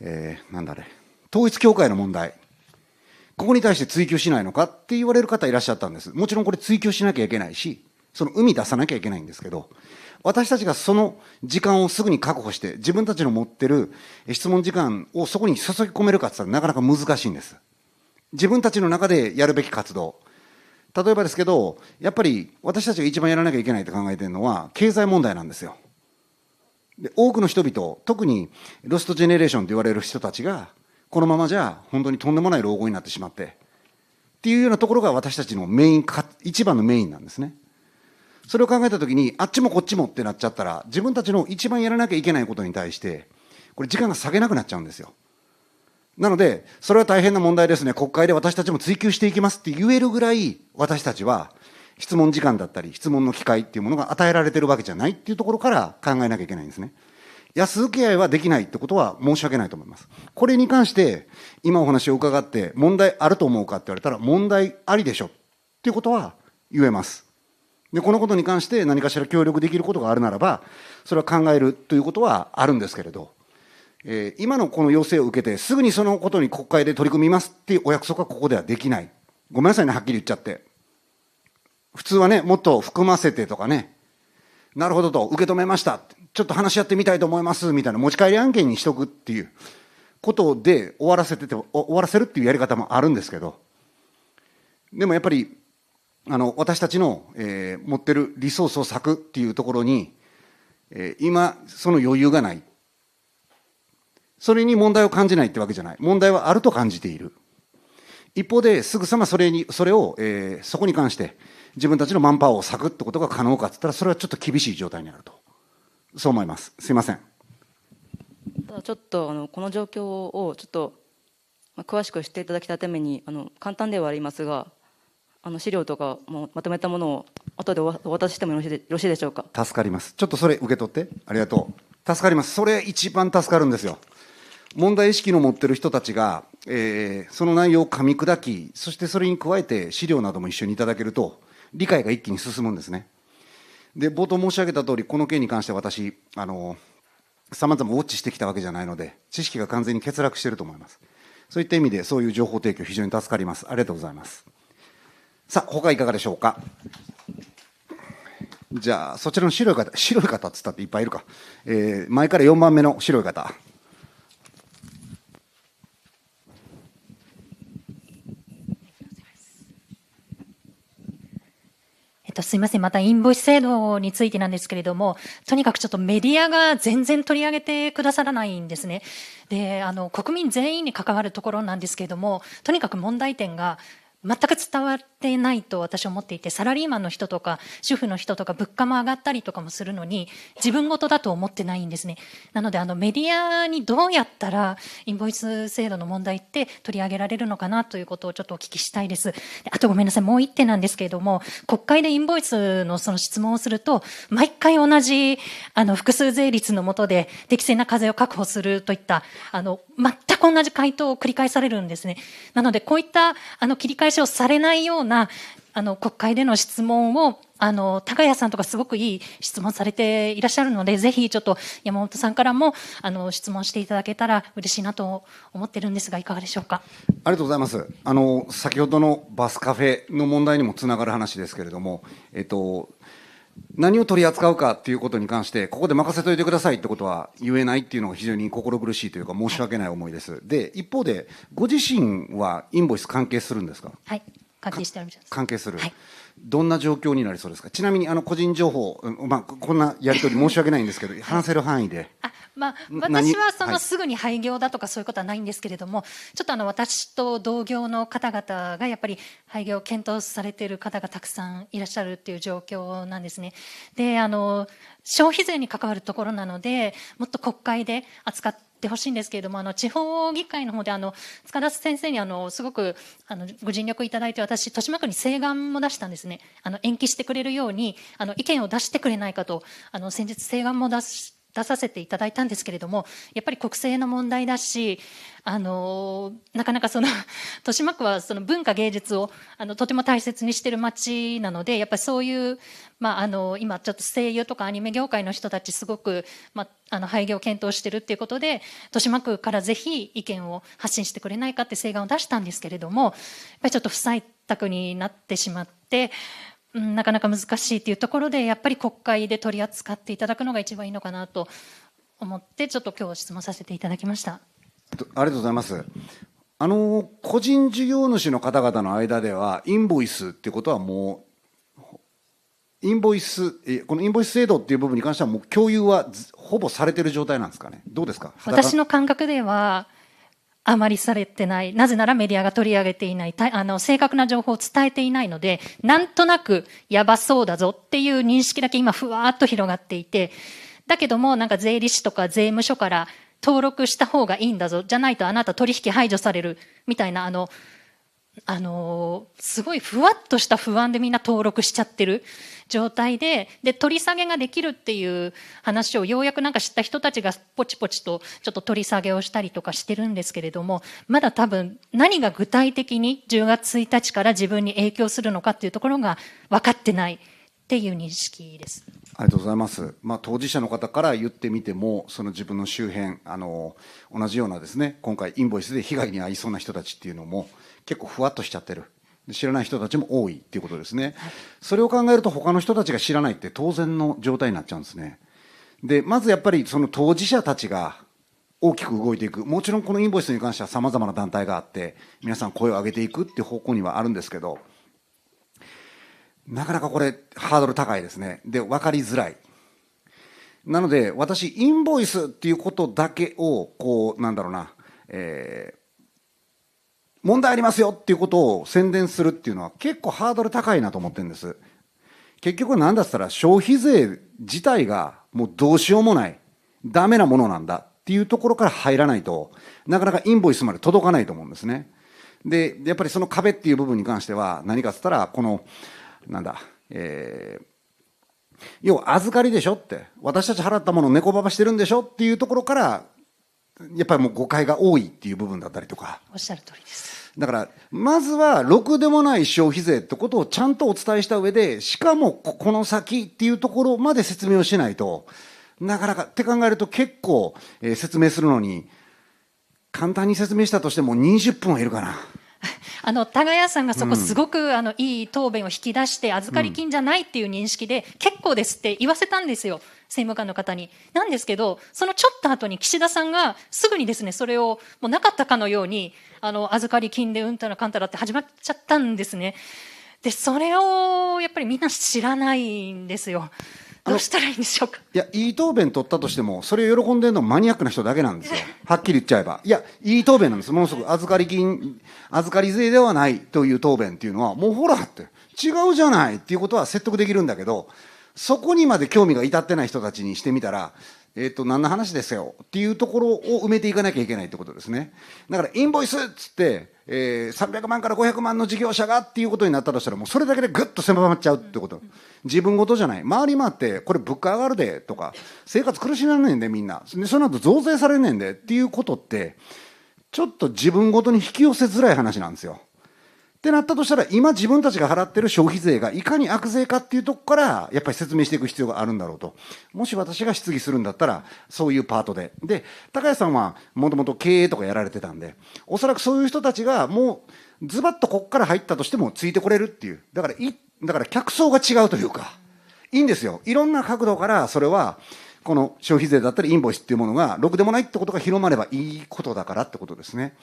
えー、なんだあれ、統一教会の問題。ここに対して追求しないのかって言われる方いらっしゃったんです。もちろんこれ追求しなきゃいけないし、その海出さなきゃいけないんですけど、私たちがその時間をすぐに確保して、自分たちの持ってる質問時間をそこに注ぎ込めるかって言ったらなかなか難しいんです。自分たちの中でやるべき活動。例えばですけど、やっぱり私たちが一番やらなきゃいけないと考えてるのは、経済問題なんですよ。で多くの人々、特にロストジェネレーションと言われる人たちが、このままじゃ本当にとんでもない老後になってしまってっていうようなところが私たちのメインか一番のメインなんですねそれを考えたときにあっちもこっちもってなっちゃったら自分たちの一番やらなきゃいけないことに対してこれ時間が下げなくなっちゃうんですよなのでそれは大変な問題ですね国会で私たちも追及していきますって言えるぐらい私たちは質問時間だったり質問の機会っていうものが与えられてるわけじゃないっていうところから考えなきゃいけないんですね。安請け合いはできないってことは申し訳ないと思います。これに関して、今お話を伺って、問題あると思うかって言われたら、問題ありでしょっていうことは言えます。で、このことに関して何かしら協力できることがあるならば、それは考えるということはあるんですけれど、えー、今のこの要請を受けて、すぐにそのことに国会で取り組みますっていうお約束はここではできない。ごめんなさいね、はっきり言っちゃって。普通はね、もっと含ませてとかね、なるほどと、受け止めました。ちょっと話し合ってみたいと思いますみたいな持ち帰り案件にしとくっていうことで終わらせてて終わらせるっていうやり方もあるんですけどでもやっぱりあの私たちの、えー、持ってるリソースを割くっていうところに、えー、今その余裕がないそれに問題を感じないってわけじゃない問題はあると感じている一方ですぐさまそれにそれを、えー、そこに関して自分たちのマンパワーを割くってことが可能かって言ったらそれはちょっと厳しい状態にあるとそう思います。すいません。ただちょっとあのこの状況をちょっと、まあ、詳しく知っていただきたためにあの簡単ではありますがあの資料とかもまとめたものを後でお渡ししてもよろしいでよろしいでしょうか助かりますちょっとそれ受け取ってありがとう助かりますそれ一番助かるんですよ問題意識の持ってる人たちが、えー、その内容を噛み砕きそしてそれに加えて資料なども一緒にいただけると理解が一気に進むんですねで冒頭申し上げた通り、この件に関して私、あのさまざまウォッチしてきたわけじゃないので、知識が完全に欠落していると思います。そういった意味で、そういう情報提供、非常に助かります。ありがとうございます。さあ、他いかがでしょうか。じゃあ、そちらの白い方、白い方っつったっていっぱいいるか。えー、前から4番目の白い方。と、すいません。またインボイス制度についてなんですけれども、とにかくちょっとメディアが全然取り上げてくださらないんですね。で、あの、国民全員に関わるところなんですけれども、とにかく問題点が、全く伝わってないと私は思っていてサラリーマンの人とか主婦の人とか物価も上がったりとかもするのに自分事だと思ってないんですねなのであのメディアにどうやったらインボイス制度の問題って取り上げられるのかなということをちょっとお聞きしたいですあとごめんなさいもう一点なんですけれども国会でインボイスのその質問をすると毎回同じあの複数税率の下で適正な課税を確保するといったあの全く同じ回答を繰り返されるんですねなのでこういったあの切り返ししをされないようなあの国会での質問をあの高谷さんとかすごくいい質問されていらっしゃるのでぜひちょっと山本さんからもあの質問していただけたら嬉しいなと思ってるんですがいかがでしょうかありがとうございますあの先ほどのバスカフェの問題にもつながる話ですけれども、えっと、何を取り扱うかっていうことに関して、ここで任せといてくださいってことは言えないっていうのが非常に心苦しいというか、申し訳ない思いです。で、一方で、ご自身はインボイス関係するんですかはい、関係してります。関係する。はいどんな状況になりそうですかちなみにあの個人情報、まあ、こんなやり取り申し訳ないんですけど話せる範囲で。あ、まあ、私はそのすぐに廃業だとかそういうことはないんですけれども、はい、ちょっとあの私と同業の方々がやっぱり廃業を検討されている方がたくさんいらっしゃるっていう状況なんですね。であの消費税に関わるところなのでもっと国会で扱ってってほしいんですけれどもあの地方議会の方であの塚田先生にあのすごくあのご尽力いただいて私豊島区に請願も出したんですねあの延期してくれるようにあの意見を出してくれないかとあの先日請願も出す出させていただいたんですけれども、やっぱり国政の問題だし、あの、なかなかその、豊島区はその文化芸術を、あの、とても大切にしてる街なので、やっぱりそういう、まあ、あの今ちょっと声優とかアニメ業界の人たちすごく、まあ、あの廃業を検討してるっていうことで豊島区からぜひ意見を発信してくれないかって請願を出したんですけれどもやっぱりちょっと不採択になってしまって。うん、なかなか難しいっていうところでやっぱり国会で取り扱っていただくのが一番いいのかなと思ってちょっと今日質問させていただきました。ありがとうございます。あの個人事業主の方々の間ではインボイスってことはもインボイス、このインボイス制度っていう部分に関しては、もう共有はほぼされてる状態なんですかね、どうですか私の感覚では、あまりされてない、なぜならメディアが取り上げていない、あの正確な情報を伝えていないので、なんとなくやばそうだぞっていう認識だけ今、ふわーっと広がっていて、だけども、なんか税理士とか税務署から登録した方がいいんだぞ、じゃないとあなた取引排除されるみたいな、あのあのすごいふわっとした不安でみんな登録しちゃってる状態でで取り下げができるっていう話をようやくなんか知った人たちがポチポチとちょっと取り下げをしたりとかしてるんですけれどもまだ多分何が具体的に10月1日から自分に影響するのかっていうところが分かってないっていう認識です。ありがとうございます。まあ、当事者の方から言ってみても、その自分の周辺、あの、同じようなですね、今回インボイスで被害に遭いそうな人たちっていうのも、結構ふわっとしちゃってる知らない人たちも多いっていうことですね、それを考えると他の人たちが知らないって当然の状態になっちゃうんですねでまずやっぱりその当事者たちが大きく動いていくもちろんこのインボイスに関してはさまざまな団体があって皆さん声を上げていくっていう方向にはあるんですけどなかなかこれハードル高いですねでわかりづらいなので私インボイスっていうことだけをこうなんだろうなえー問題ありますよっていうことを宣伝するっていうのは結構ハードル高いなと思ってるんです。結局何だったら消費税自体がもうどうしようもない、ダメなものなんだっていうところから入らないとなかなかインボイスまで届かないと思うんですね。で、やっぱりその壁っていう部分に関しては何かっつったらこの、なんだ、えー、要は預かりでしょって私たち払ったものを猫ばばしてるんでしょっていうところからやっぱりもう誤解が多いっていう部分だったりとかおっしゃる通りですだからまずはろくでもない消費税ってことをちゃんとお伝えした上でしかもこの先っていうところまで説明をしないとなかなかって考えると結構、えー、説明するのに簡単に説明したとしても20分はいるかな。あの谷さんがそこすごく、うん、あのいい答弁を引き出して預かり金じゃないっていう認識で、うん、結構ですって言わせたんですよ。政務官の方に。なんですけど、そのちょっと後に岸田さんがすぐにですね、それをもうなかったかのように、あの、預かり金でうんたらかんたらって始まっちゃったんですね。で、それをやっぱりみんな知らないんですよ。どうしたらいいんでしょうかいや、いい答弁取ったとしても、それを喜んでるのマニアックな人だけなんですよ。はっきり言っちゃえば。いや、いい答弁なんです。ものすごく預かり金、預かり税ではないという答弁っていうのは、もうほらって、違うじゃないっていうことは説得できるんだけど、そこにまで興味が至ってない人たちにしてみたら、えっ、ー、と、何の話ですよっていうところを埋めていかなきゃいけないってことですね。だから、インボイスっつって、えー、300万から500万の事業者がっていうことになったとしたら、もうそれだけでぐっと狭まっちゃうってこと。自分ごとじゃない。回り回って、これ物価上がるでとか、生活苦しなんねんで、みんな。で、その後増税されんねんでっていうことって、ちょっと自分ごとに引き寄せづらい話なんですよ。ってなったとしたら、今自分たちが払ってる消費税がいかに悪税かっていうとこから、やっぱり説明していく必要があるんだろうと。もし私が質疑するんだったら、そういうパートで。で、高橋さんはもともと経営とかやられてたんで、おそらくそういう人たちがもう、ズバッとこっから入ったとしてもついてこれるっていう。だからい、だから客層が違うというか、いいんですよ。いろんな角度から、それは、この消費税だったりインボイスっていうものが、ろくでもないってことが広まればいいことだからってことですね。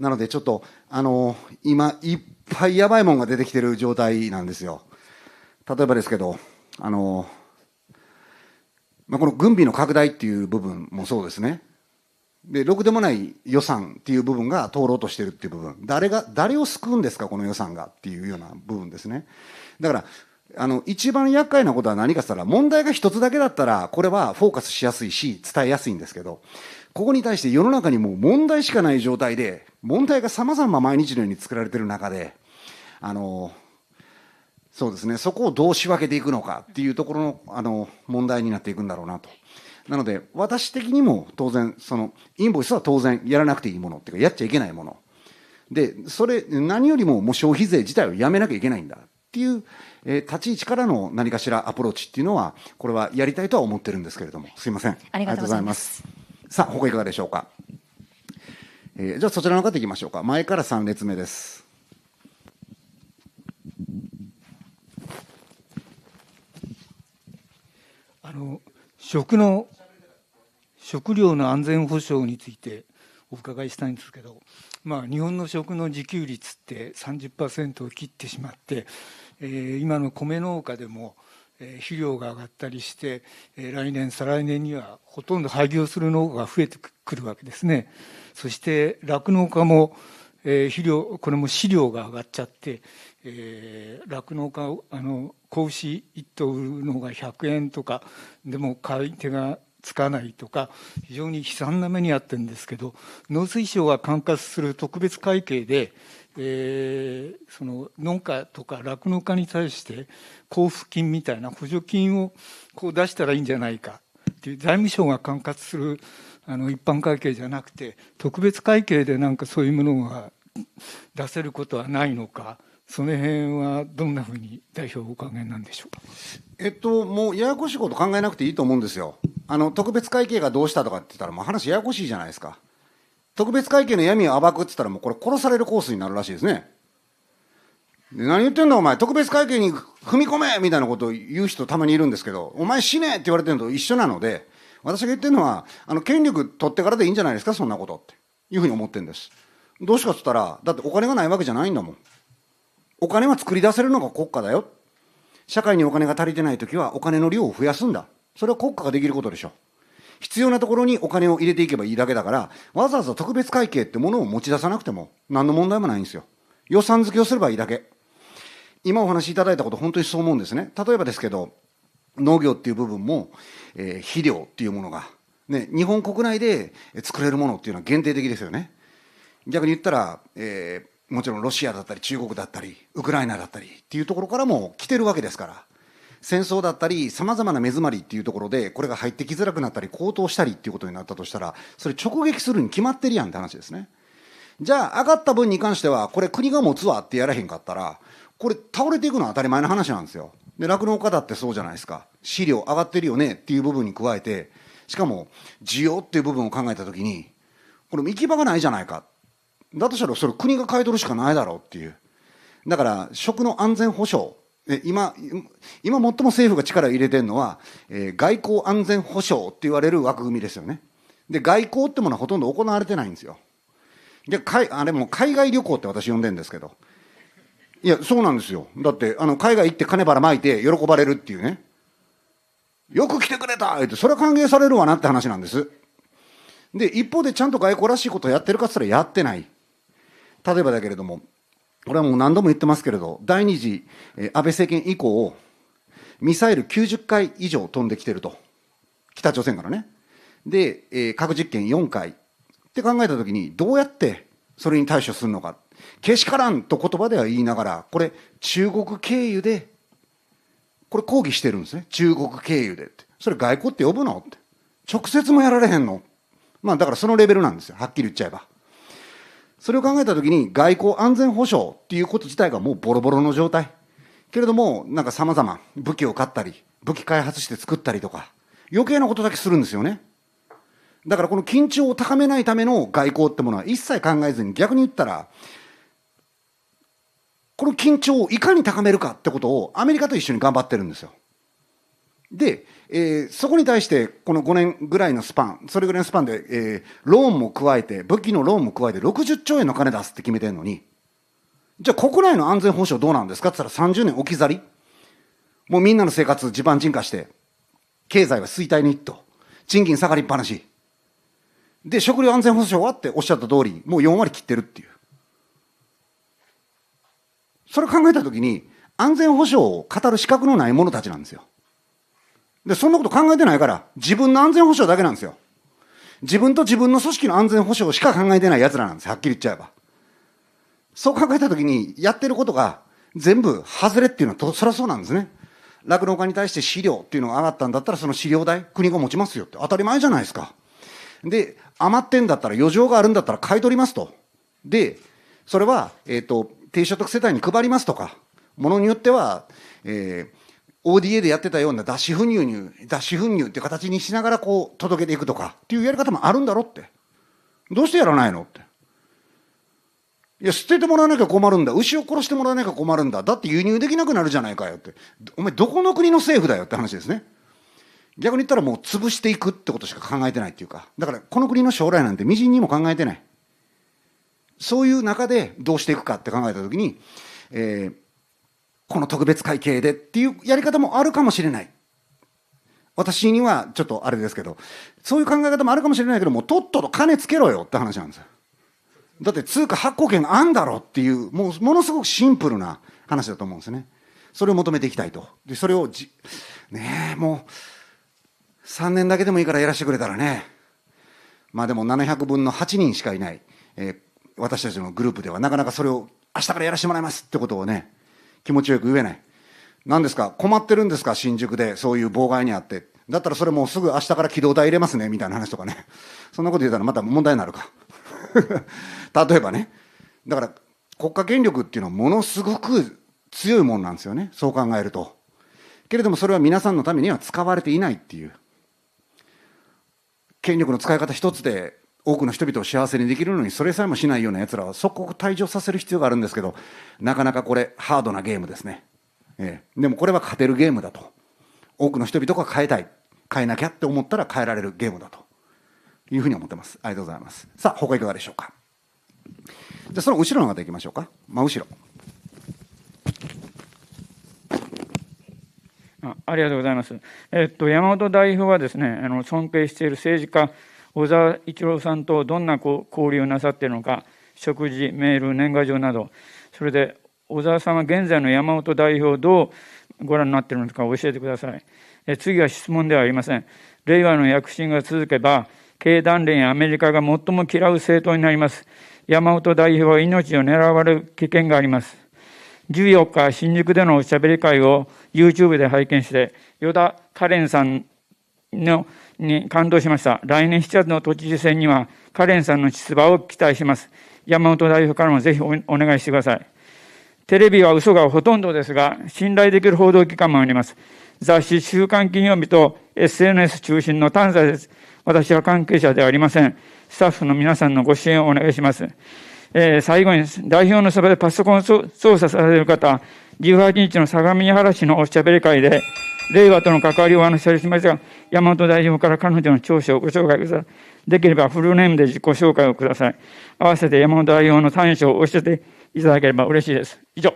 なのでちょっと、あの、今、いっぱいやばいもんが出てきてる状態なんですよ。例えばですけど、あの、まあ、この軍備の拡大っていう部分もそうですね。で、ろくでもない予算っていう部分が通ろうとしてるっていう部分。誰が、誰を救うんですか、この予算がっていうような部分ですね。だから、あの、一番厄介なことは何かしたら、問題が一つだけだったら、これはフォーカスしやすいし、伝えやすいんですけど、ここに対して世の中にもう問題しかない状態で、問題がさまざま毎日のように作られている中で、あの、そうですね、そこをどう仕分けていくのかっていうところの、あの、問題になっていくんだろうなと。なので、私的にも当然、その、インボイスは当然やらなくていいものっていうか、やっちゃいけないもの。で、それ、何よりももう消費税自体をやめなきゃいけないんだっていう、えー、立ち位置からの何かしらアプローチっていうのは、これはやりたいとは思ってるんですけれども、すいません。ありがとうございます。さあ、他いかがでしょうか。えー、じゃあ、そちらの方いきましょうか。前から3列目です。あの食の食料の安全保障についてお伺いしたいんですけど、まあ、日本の食の自給率って30%を切ってしまって、えー、今の米農家でも肥料が上がったりして来年再来年にはほとんど廃業する農家が増えてくるわけですねそして酪農家も肥料これも飼料が上がっちゃって酪農、家あの子牛1頭売るのが100円とかでも買い手がつかないとか非常に悲惨な目に遭ってるんですけど農水省が管轄する特別会計で、えー、その農家とか酪農家に対して交付金みたいな補助金をこう出したらいいんじゃないかっていう財務省が管轄するあの一般会計じゃなくて特別会計でなんかそういうものが出せることはないのかその辺はどんなふうに代表お考えなんでしょうか。えっと、もうややこしいこと考えなくていいと思うんですよ。あの、特別会計がどうしたとかって言ったら、もう話ややこしいじゃないですか。特別会計の闇を暴くって言ったら、もうこれ殺されるコースになるらしいですね。で何言ってんだお前、特別会計に踏み込めみたいなことを言う人たまにいるんですけど、お前死ねって言われてるのと一緒なので、私が言ってるのは、あの、権力取ってからでいいんじゃないですか、そんなことって。いうふうに思ってるんです。どうしかっつったら、だってお金がないわけじゃないんだもん。お金は作り出せるのが国家だよ。社会にお金が足りてない時はお金の量を増やすんだ。それは国家ができることでしょ。必要なところにお金を入れていけばいいだけだから、わざわざ特別会計ってものを持ち出さなくても、何の問題もないんですよ。予算付けをすればいいだけ。今お話しいただいたこと、本当にそう思うんですね。例えばですけど、農業っていう部分も、えー、肥料っていうものが、ね、日本国内で作れるものっていうのは限定的ですよね。逆に言ったら、えーもちろんロシアだったり中国だったりウクライナだったりっていうところからも来てるわけですから戦争だったりさまざまな目詰まりっていうところでこれが入ってきづらくなったり高騰したりっていうことになったとしたらそれ直撃するに決まってるやんって話ですねじゃあ上がった分に関してはこれ国が持つわってやらへんかったらこれ倒れていくのは当たり前の話なんですよで酪農家だってそうじゃないですか飼料上がってるよねっていう部分に加えてしかも需要っていう部分を考えた時にこれ行き場がないじゃないかだとしたらそれ国が買い取るしかないだろうっていうだから食の安全保障今今最も政府が力を入れてるのは、えー、外交安全保障って言われる枠組みですよねで外交ってものはほとんど行われてないんですよでかいあれも海外旅行って私呼んでるんですけどいやそうなんですよだってあの海外行って金ばらまいて喜ばれるっていうねよく来てくれたってそれは歓迎されるわなって話なんですで一方でちゃんと外交らしいことをやってるかっつったらやってない例えばだけれども、これはもう何度も言ってますけれど、第2次安倍政権以降、ミサイル90回以上飛んできてると、北朝鮮からね。で、えー、核実験4回って考えたときに、どうやってそれに対処するのか、けしからんと言葉では言いながら、これ、中国経由で、これ抗議してるんですね、中国経由でって、それ外交って呼ぶのって、直接もやられへんの、まあ、だからそのレベルなんですよ、はっきり言っちゃえば。それを考えたときに外交安全保障っていうこと自体がもうボロボロの状態けれどもなんか様々武器を買ったり武器開発して作ったりとか余計なことだけするんですよねだからこの緊張を高めないための外交ってものは一切考えずに逆に言ったらこの緊張をいかに高めるかってことをアメリカと一緒に頑張ってるんですよでえー、そこに対してこの5年ぐらいのスパンそれぐらいのスパンで、えー、ローンも加えて武器のローンも加えて60兆円の金出すって決めてるのにじゃあ国内の安全保障どうなんですかって言ったら30年置き去りもうみんなの生活地盤沈下して経済は衰退にと賃金下がりっぱなしで食料安全保障はっておっしゃった通りもう4割切ってるっていうそれ考えた時に安全保障を語る資格のない者たちなんですよで、そんなこと考えてないから、自分の安全保障だけなんですよ。自分と自分の組織の安全保障しか考えてない奴らなんです。はっきり言っちゃえば。そう考えたときに、やってることが全部外れっていうのはと、そりゃそうなんですね。酪農家に対して資料っていうのが上がったんだったら、その資料代、国が持ちますよって当たり前じゃないですか。で、余ってんだったら、余剰があるんだったら買い取りますと。で、それは、えっ、ー、と、低所得世帯に配りますとか、ものによっては、えー、ODA でやってたような脱脂粉乳乳脱脂粉乳って形にしながらこう届けていくとかっていうやり方もあるんだろってどうしてやらないのっていや捨ててもらわなきゃ困るんだ牛を殺してもらわなきゃ困るんだだって輸入できなくなるじゃないかよってお前どこの国の政府だよって話ですね逆に言ったらもう潰していくってことしか考えてないっていうかだからこの国の将来なんて未人にも考えてないそういう中でどうしていくかって考えたときにえーこの特別会計でっていうやり方もあるかもしれない。私にはちょっとあれですけど、そういう考え方もあるかもしれないけど、もうとっとと金つけろよって話なんですよ。だって通貨発行権あんだろっていう、もうものすごくシンプルな話だと思うんですね。それを求めていきたいと。で、それをじ、ねえ、もう、3年だけでもいいからやらせてくれたらね。まあでも700分の8人しかいない、えー、私たちのグループではなかなかそれを明日からやらせてもらいますってことをね、気持ちよく言えない。何ですか困ってるんですか新宿でそういう妨害にあって。だったらそれもうすぐ明日から機動隊入れますねみたいな話とかね。そんなこと言ったらまた問題になるか。例えばね。だから国家権力っていうのはものすごく強いもんなんですよね。そう考えると。けれどもそれは皆さんのためには使われていないっていう。権力の使い方一つで多くの人々を幸せにできるのにそれさえもしないような奴らは即刻退場させる必要があるんですけどなかなかこれハードなゲームですね、ええ。でもこれは勝てるゲームだと多くの人々が変えたい変えなきゃって思ったら変えられるゲームだというふうに思ってますありがとうございますさあ他いかがでしょうかじゃその後ろの方行きましょうか真後ろあありがとうございます、えっと、山本代表はですねあの尊敬している政治家小沢一郎さんとどんな交流をなさっているのか食事メール年賀状などそれで小沢さんは現在の山本代表をどうご覧になっているのか教えてくださいえ次は質問ではありません令和の躍進が続けば経団連やアメリカが最も嫌う政党になります山本代表は命を狙われる危険があります14日新宿でのおしゃべり会を YouTube で拝見して与田カレンさんのに感動しました。来年7月の都知事選には、カレンさんの出馬を期待します。山本代表からもぜひお願いしてください。テレビは嘘がほとんどですが、信頼できる報道機関もあります。雑誌週刊金曜日と SNS 中心の短冊です。私は関係者ではありません。スタッフの皆さんのご支援をお願いします。えー、最後に、代表のそばでパソコン操作される方、18日の相模原市のおしゃべり会で、令和との関わりをお話ししましたが、山本代表から彼女の長所をご紹介ください。できればフルネームで自己紹介をください。合わせて山本代表の短所を教えていただければ嬉しいです。以上。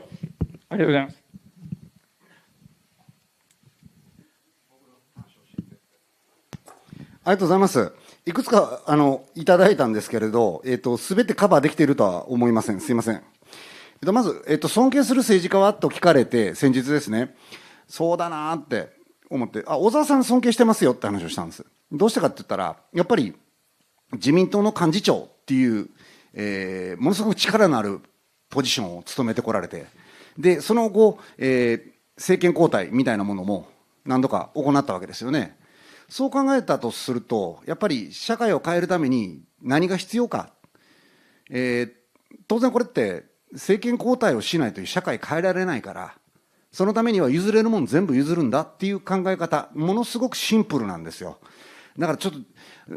ありがとうございます。ありがとうございます。いくつか、あの、いただいたんですけれど、えっ、ー、と、すべてカバーできているとは思いません。すいません。えっと、まず、えっと、尊敬する政治家はと聞かれて、先日ですね、そうだなって思って、あ、小沢さん尊敬してますよって話をしたんです。どうしてかって言ったら、やっぱり自民党の幹事長っていう、えー、ものすごく力のあるポジションを務めてこられて、で、その後、えー、政権交代みたいなものも何度か行ったわけですよね。そう考えたとすると、やっぱり社会を変えるために何が必要か。えー、当然これって政権交代をしないという社会変えられないから、そのためには譲れるもん全部譲るんだっていう考え方、ものすごくシンプルなんですよ。だからちょっと、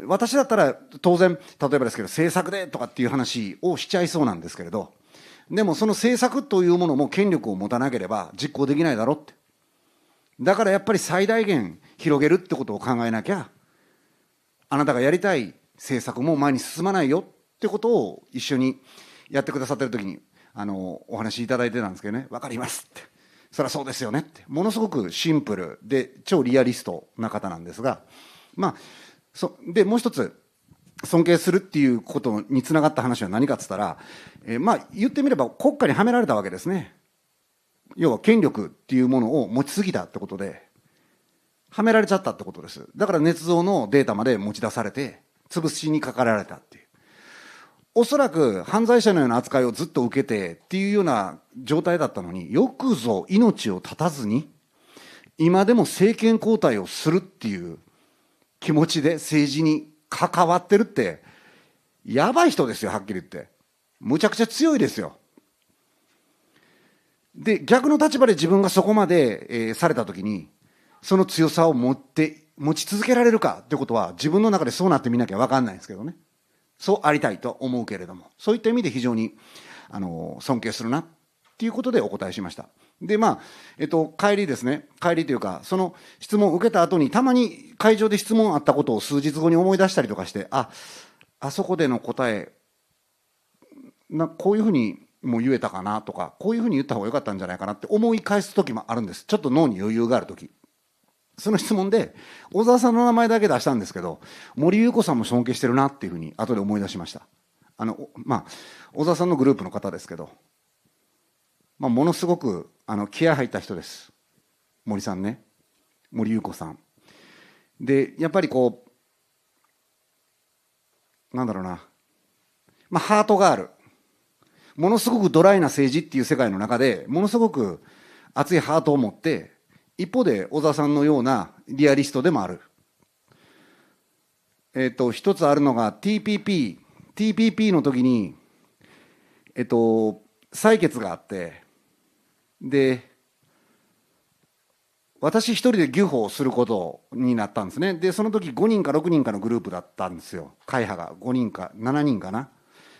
私だったら当然、例えばですけど、政策でとかっていう話をしちゃいそうなんですけれど、でもその政策というものも権力を持たなければ実行できないだろって。だからやっぱり最大限広げるってことを考えなきゃ、あなたがやりたい政策も前に進まないよってことを一緒にやってくださってる時にあのお話しいただいてたんですけどね分かりますってそりゃそうですよねってものすごくシンプルで超リアリストな方なんですがまあそでもう一つ尊敬するっていうことにつながった話は何かっつったら、えー、まあ言ってみれば国家にはめられたわけですね要は権力っていうものを持ちすぎたってことではめられちゃったってことですだから捏造のデータまで持ち出されて潰しにかかられたっていうおそらく犯罪者のような扱いをずっと受けてっていうような状態だったのに、よくぞ命を絶たずに、今でも政権交代をするっていう気持ちで政治に関わってるって、やばい人ですよ、はっきり言って。むちゃくちゃ強いですよ。で、逆の立場で自分がそこまで、えー、されたときに、その強さを持って、持ち続けられるかってことは、自分の中でそうなってみなきゃわかんないんですけどね。そうありたいと思うけれども、そういった意味で非常に、あの、尊敬するなっていうことでお答えしました。で、まあ、えっと、帰りですね。帰りというか、その質問を受けた後に、たまに会場で質問あったことを数日後に思い出したりとかして、あ、あそこでの答え、な、こういうふうにもう言えたかなとか、こういうふうに言った方が良かったんじゃないかなって思い返す時もあるんです。ちょっと脳に余裕がある時。その質問で、小沢さんの名前だけ出したんですけど、森裕子さんも尊敬してるなっていうふうに、後で思い出しました。あの、まあ、小沢さんのグループの方ですけど、まあ、ものすごく、あの、気合入った人です。森さんね。森裕子さん。で、やっぱりこう、なんだろうな。まあ、ハートがある。ものすごくドライな政治っていう世界の中で、ものすごく熱いハートを持って、一方で小沢さんのようなリアリストでもある。えっ、ー、と、一つあるのが TPP。TPP の時に、えっ、ー、と、採決があって、で、私一人で牛歩をすることになったんですね。で、その時5人か6人かのグループだったんですよ。会派が5人か7人かな。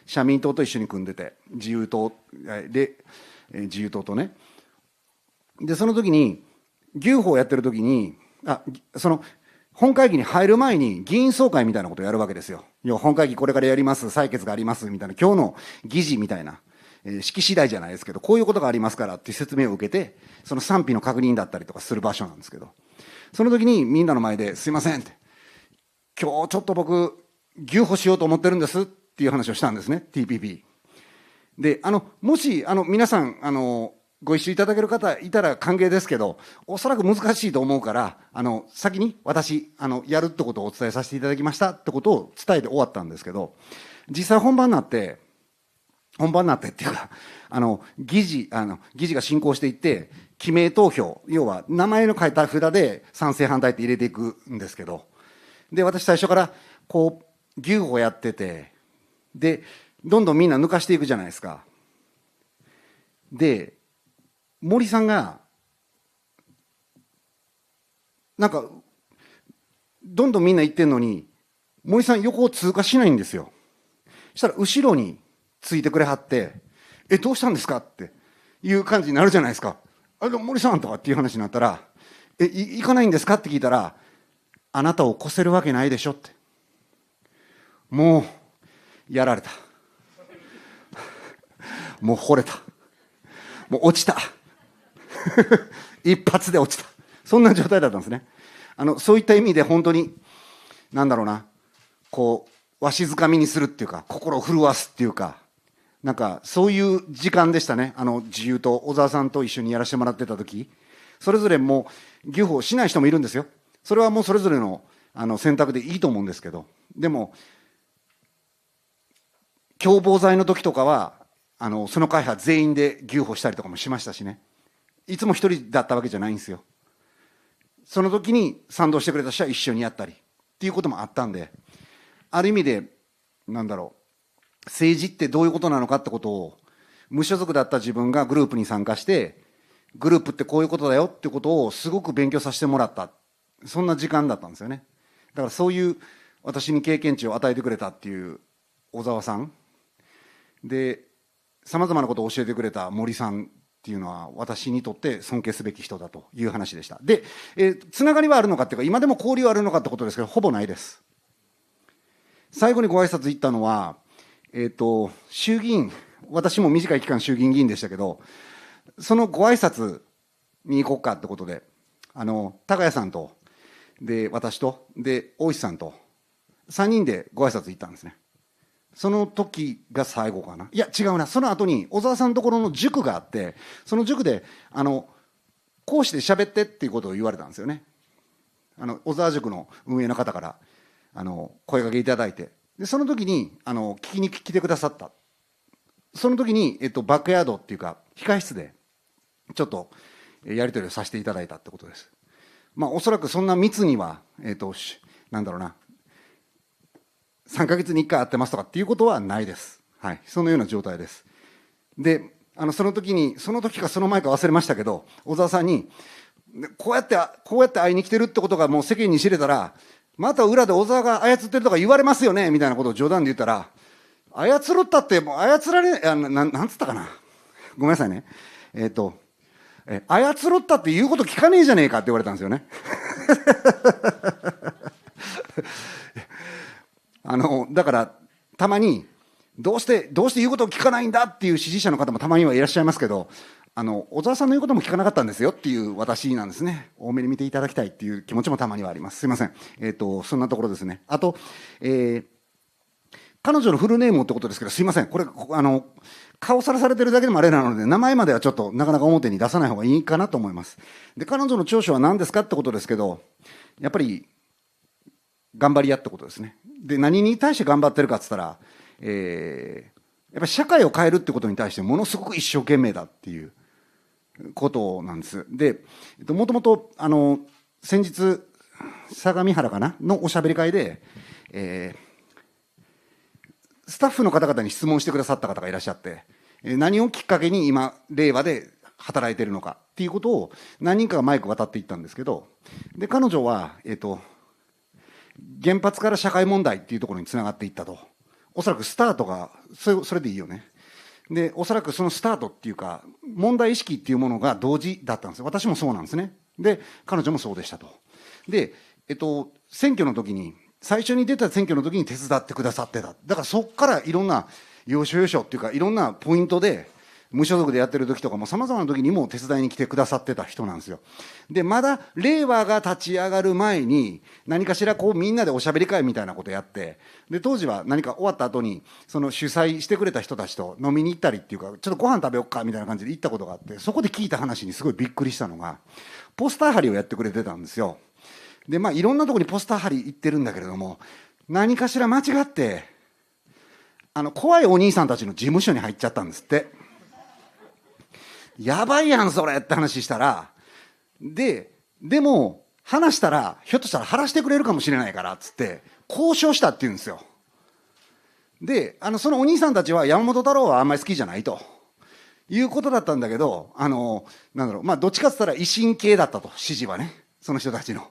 社民党と一緒に組んでて、自由党、で、自由党とね。で、その時に、牛歩やってる時に、あ、その、本会議に入る前に議員総会みたいなことをやるわけですよ。要本会議これからやります、採決があります、みたいな、今日の議事みたいな、えー、式次第じゃないですけど、こういうことがありますからっていう説明を受けて、その賛否の確認だったりとかする場所なんですけど、その時にみんなの前ですいませんって、今日ちょっと僕、牛歩しようと思ってるんですっていう話をしたんですね、TPP。で、あの、もし、あの、皆さん、あの、ご一緒いただける方いたら歓迎ですけど、おそらく難しいと思うから、あの、先に私、あの、やるってことをお伝えさせていただきましたってことを伝えて終わったんですけど、実際本番になって、本番になってっていうか、あの、議事、あの、議事が進行していって、記名投票、要は名前の書いた札で賛成反対って入れていくんですけど、で、私最初から、こう、牛をやってて、で、どんどんみんな抜かしていくじゃないですか。で、森さんがなんかどんどんみんな行ってんのに森さん横を通過しないんですよしたら後ろについてくれはって「えどうしたんですか?」っていう感じになるじゃないですか「あれ森さん」とかっていう話になったら「え行かないんですか?」って聞いたら「あなたを越せるわけないでしょ」ってもうやられたもう惚れたもう落ちた一発で落ちた。そんな状態だったんですね。あの、そういった意味で本当に、なんだろうな、こう、わしづかみにするっていうか、心を震わすっていうか、なんか、そういう時間でしたね。あの、自由と小沢さんと一緒にやらせてもらってた時。それぞれもう、牛歩しない人もいるんですよ。それはもうそれぞれの、あの、選択でいいと思うんですけど。でも、共謀罪の時とかは、あの、その会派全員で牛歩したりとかもしましたしね。いつも一人だったわけじゃないんですよ。その時に賛同してくれた人は一緒にやったりっていうこともあったんで、ある意味で、なんだろう、政治ってどういうことなのかってことを、無所属だった自分がグループに参加して、グループってこういうことだよってことをすごく勉強させてもらった。そんな時間だったんですよね。だからそういう私に経験値を与えてくれたっていう小沢さん。で、様々なことを教えてくれた森さんっていうのは私にとって尊敬すべき人だという話でした。で、えー、つながりはあるのかっていうか、今でも交流はあるのかってことですけど、ほぼないです。最後にご挨拶行ったのは、えっ、ー、と、衆議院、私も短い期間衆議院議員でしたけど、そのご挨拶に行こうかってことで、あの、高谷さんと、で、私と、で、大石さんと、3人でご挨拶行ったんですね。その時が最後かないや違うなその後に小沢さんのところの塾があってその塾であの講師で喋ってっていうことを言われたんですよねあの小沢塾の運営の方からあの声かけいただいてでその時にあの聞きに来てくださったその時に、えっと、バックヤードっていうか控室でちょっとやり取りをさせていただいたってことですまあおそらくそんな密にはえっとなんだろうな3か月に1回会ってますとかっていうことはないです。はい。そのような状態です。で、あの、その時に、その時かその前か忘れましたけど、小沢さんに、こうやって、こうやって会いに来てるってことがもう世間に知れたら、また裏で小沢が操ってるとか言われますよねみたいなことを冗談で言ったら、操ったって、もう操られ、あななんつったかな。ごめんなさいね。えっ、ー、と、え、操ったって言うこと聞かねえじゃねえかって言われたんですよね。あの、だから、たまに、どうして、どうして言うことを聞かないんだっていう支持者の方もたまにはいらっしゃいますけど、あの、小沢さんの言うことも聞かなかったんですよっていう私なんですね。多めに見ていただきたいっていう気持ちもたまにはあります。すいません。えっ、ー、と、そんなところですね。あと、えー、彼女のフルネームってことですけど、すいません。これ、あの、顔さらされてるだけでもあれなので、名前まではちょっとなかなか表に出さない方がいいかなと思います。で、彼女の長所は何ですかってことですけど、やっぱり頑張り屋ってことですね。で、何に対して頑張ってるかっつったら、えー、やっぱ社会を変えるってことに対してものすごく一生懸命だっていうことなんです。で、えっと、もともと、あの、先日、相模原かなのおしゃべり会で、えー、スタッフの方々に質問してくださった方がいらっしゃって、何をきっかけに今、令和で働いてるのかっていうことを何人かがマイク渡っていったんですけど、で、彼女は、えっ、と、原発から社会問題っていうところにつながっていったと。おそらくスタートが、それそれでいいよね。で、おそらくそのスタートっていうか、問題意識っていうものが同時だったんですよ。私もそうなんですね。で、彼女もそうでしたと。で、えっと、選挙の時に、最初に出た選挙の時に手伝ってくださってた。だからそっからいろんな、要所要所っていうか、いろんなポイントで、無所属でやってる時とかも、様々な時にも手伝いに来てくださってた人なんですよ。で、まだ、令和が立ち上がる前に、何かしらこうみんなでおしゃべり会みたいなことやって、で、当時は何か終わった後に、その主催してくれた人たちと飲みに行ったりっていうか、ちょっとご飯食べよっかみたいな感じで行ったことがあって、そこで聞いた話にすごいびっくりしたのが、ポスター貼りをやってくれてたんですよ。で、まあいろんなとこにポスター貼り行ってるんだけれども、何かしら間違って、あの、怖いお兄さんたちの事務所に入っちゃったんですって。やばいやん、それって話したら、で、でも、話したら、ひょっとしたら話してくれるかもしれないから、つって、交渉したって言うんですよ。で、あの、そのお兄さんたちは山本太郎はあんまり好きじゃないと。いうことだったんだけど、あの、なんだろう、まあ、どっちかって言ったら維新系だったと、指示はね。その人たちの。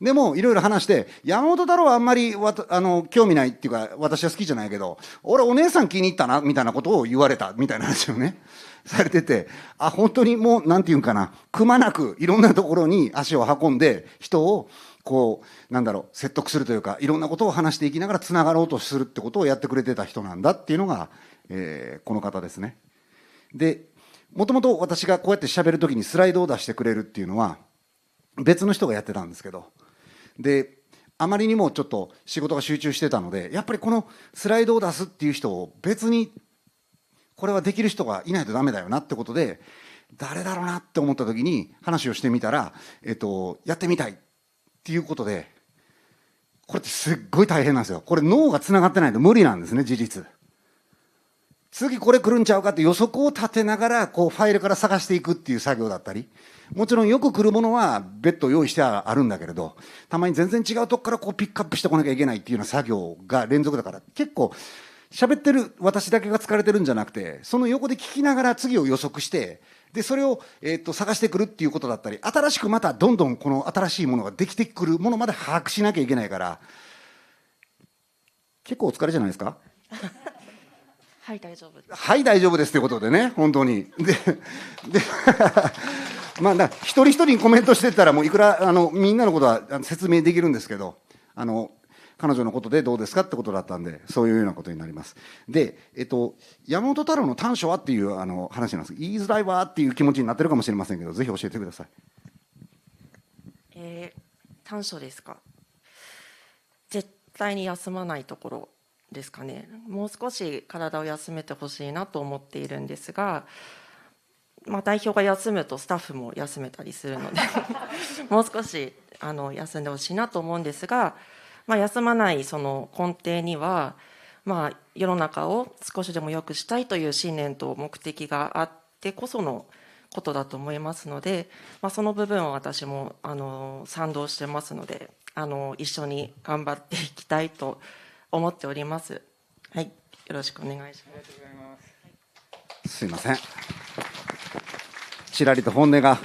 でも、いろいろ話して、山本太郎はあんまりわあの興味ないっていうか、私は好きじゃないけど、俺お姉さん気に入ったな、みたいなことを言われた、みたいな話をね。されてて、あ、本当にもう、なんていうんかな、くまなくいろんなところに足を運んで、人を、こう、なんだろう、説得するというか、いろんなことを話していきながらつながろうとするってことをやってくれてた人なんだっていうのが、えー、この方ですね。で、もともと私がこうやって喋るときにスライドを出してくれるっていうのは、別の人がやってたんですけど、で、あまりにもちょっと仕事が集中してたので、やっぱりこのスライドを出すっていう人を別にこれはできる人がいないとダメだよなってことで誰だろうなって思った時に話をしてみたら、えっと、やってみたいっていうことでこれってすっごい大変なんですよこれ脳が繋がってないと無理なんですね事実次これ来るんちゃうかって予測を立てながらこうファイルから探していくっていう作業だったりもちろんよく来るものは別途用意してあるんだけれどたまに全然違うとこからこうピックアップしてこなきゃいけないっていうような作業が連続だから結構喋ってる私だけが疲れてるんじゃなくてその横で聞きながら次を予測してでそれを、えっと、探してくるっていうことだったり新しくまたどんどんこの新しいものができてくるものまで把握しなきゃいけないから結構お疲れじゃないですか はい大丈夫ですはい大丈夫ですということでね本当にでで まあ一人一人にコメントしてたらもういくらあのみんなのことは説明できるんですけどあの彼女のことでどうですかってことだったんで、そういうようなことになります。で、えっと、山本太郎の短所はっていうあの話なんです言いづらいわっていう気持ちになってるかもしれませんけど、ぜひ教えてください。えー、短所ですか。絶対に休まないところですかね。もう少し体を休めてほしいなと思っているんですが、まあ、代表が休むとスタッフも休めたりするので もう少しあの休んでほしいなと思うんですがまあ、休まないその根底には、まあ、世の中を少しでも良くしたいという信念と目的があってこそのことだと思いますので、まあ、その部分は私もあの賛同してますのであの一緒に頑張っていきたいと思っております。はい、よろしくお願いします。す。すいません。ちらりと本音が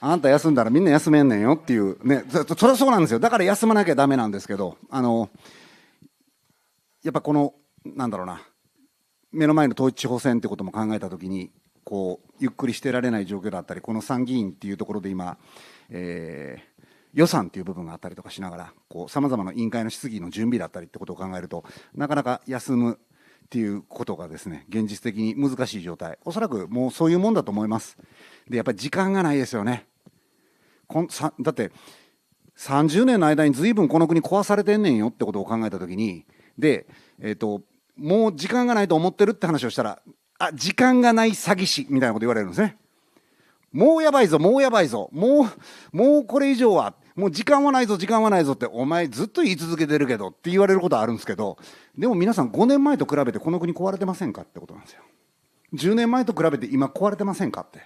あんた休んだらみんな休めんねんよっていう、ね、そそりゃそうなんですよだから休まなきゃだめなんですけどあのやっぱこのなんだろうな目の前の統一地方選ってことも考えたときにこうゆっくりしてられない状況だったりこの参議院っていうところで今、えー、予算っていう部分があったりとかしながらさまざまな委員会の質疑の準備だったりってことを考えるとなかなか休むっていうことがですね現実的に難しい状態おそらくもうそういうもんだと思います。でやっぱり時間がないですよねこんさだって30年の間に随分この国壊されてんねんよってことを考えた時にで、えーと、もう時間がないと思ってるって話をしたらあ時間がない詐欺師みたいなこと言われるんですねもうやばいぞもうやばいぞもうもうこれ以上はもう時間はないぞ時間はないぞってお前ずっと言い続けてるけどって言われることはあるんですけどでも皆さん5年前と比べてこの国壊れてませんかってことなんですよ10年前と比べて今壊れてませんかって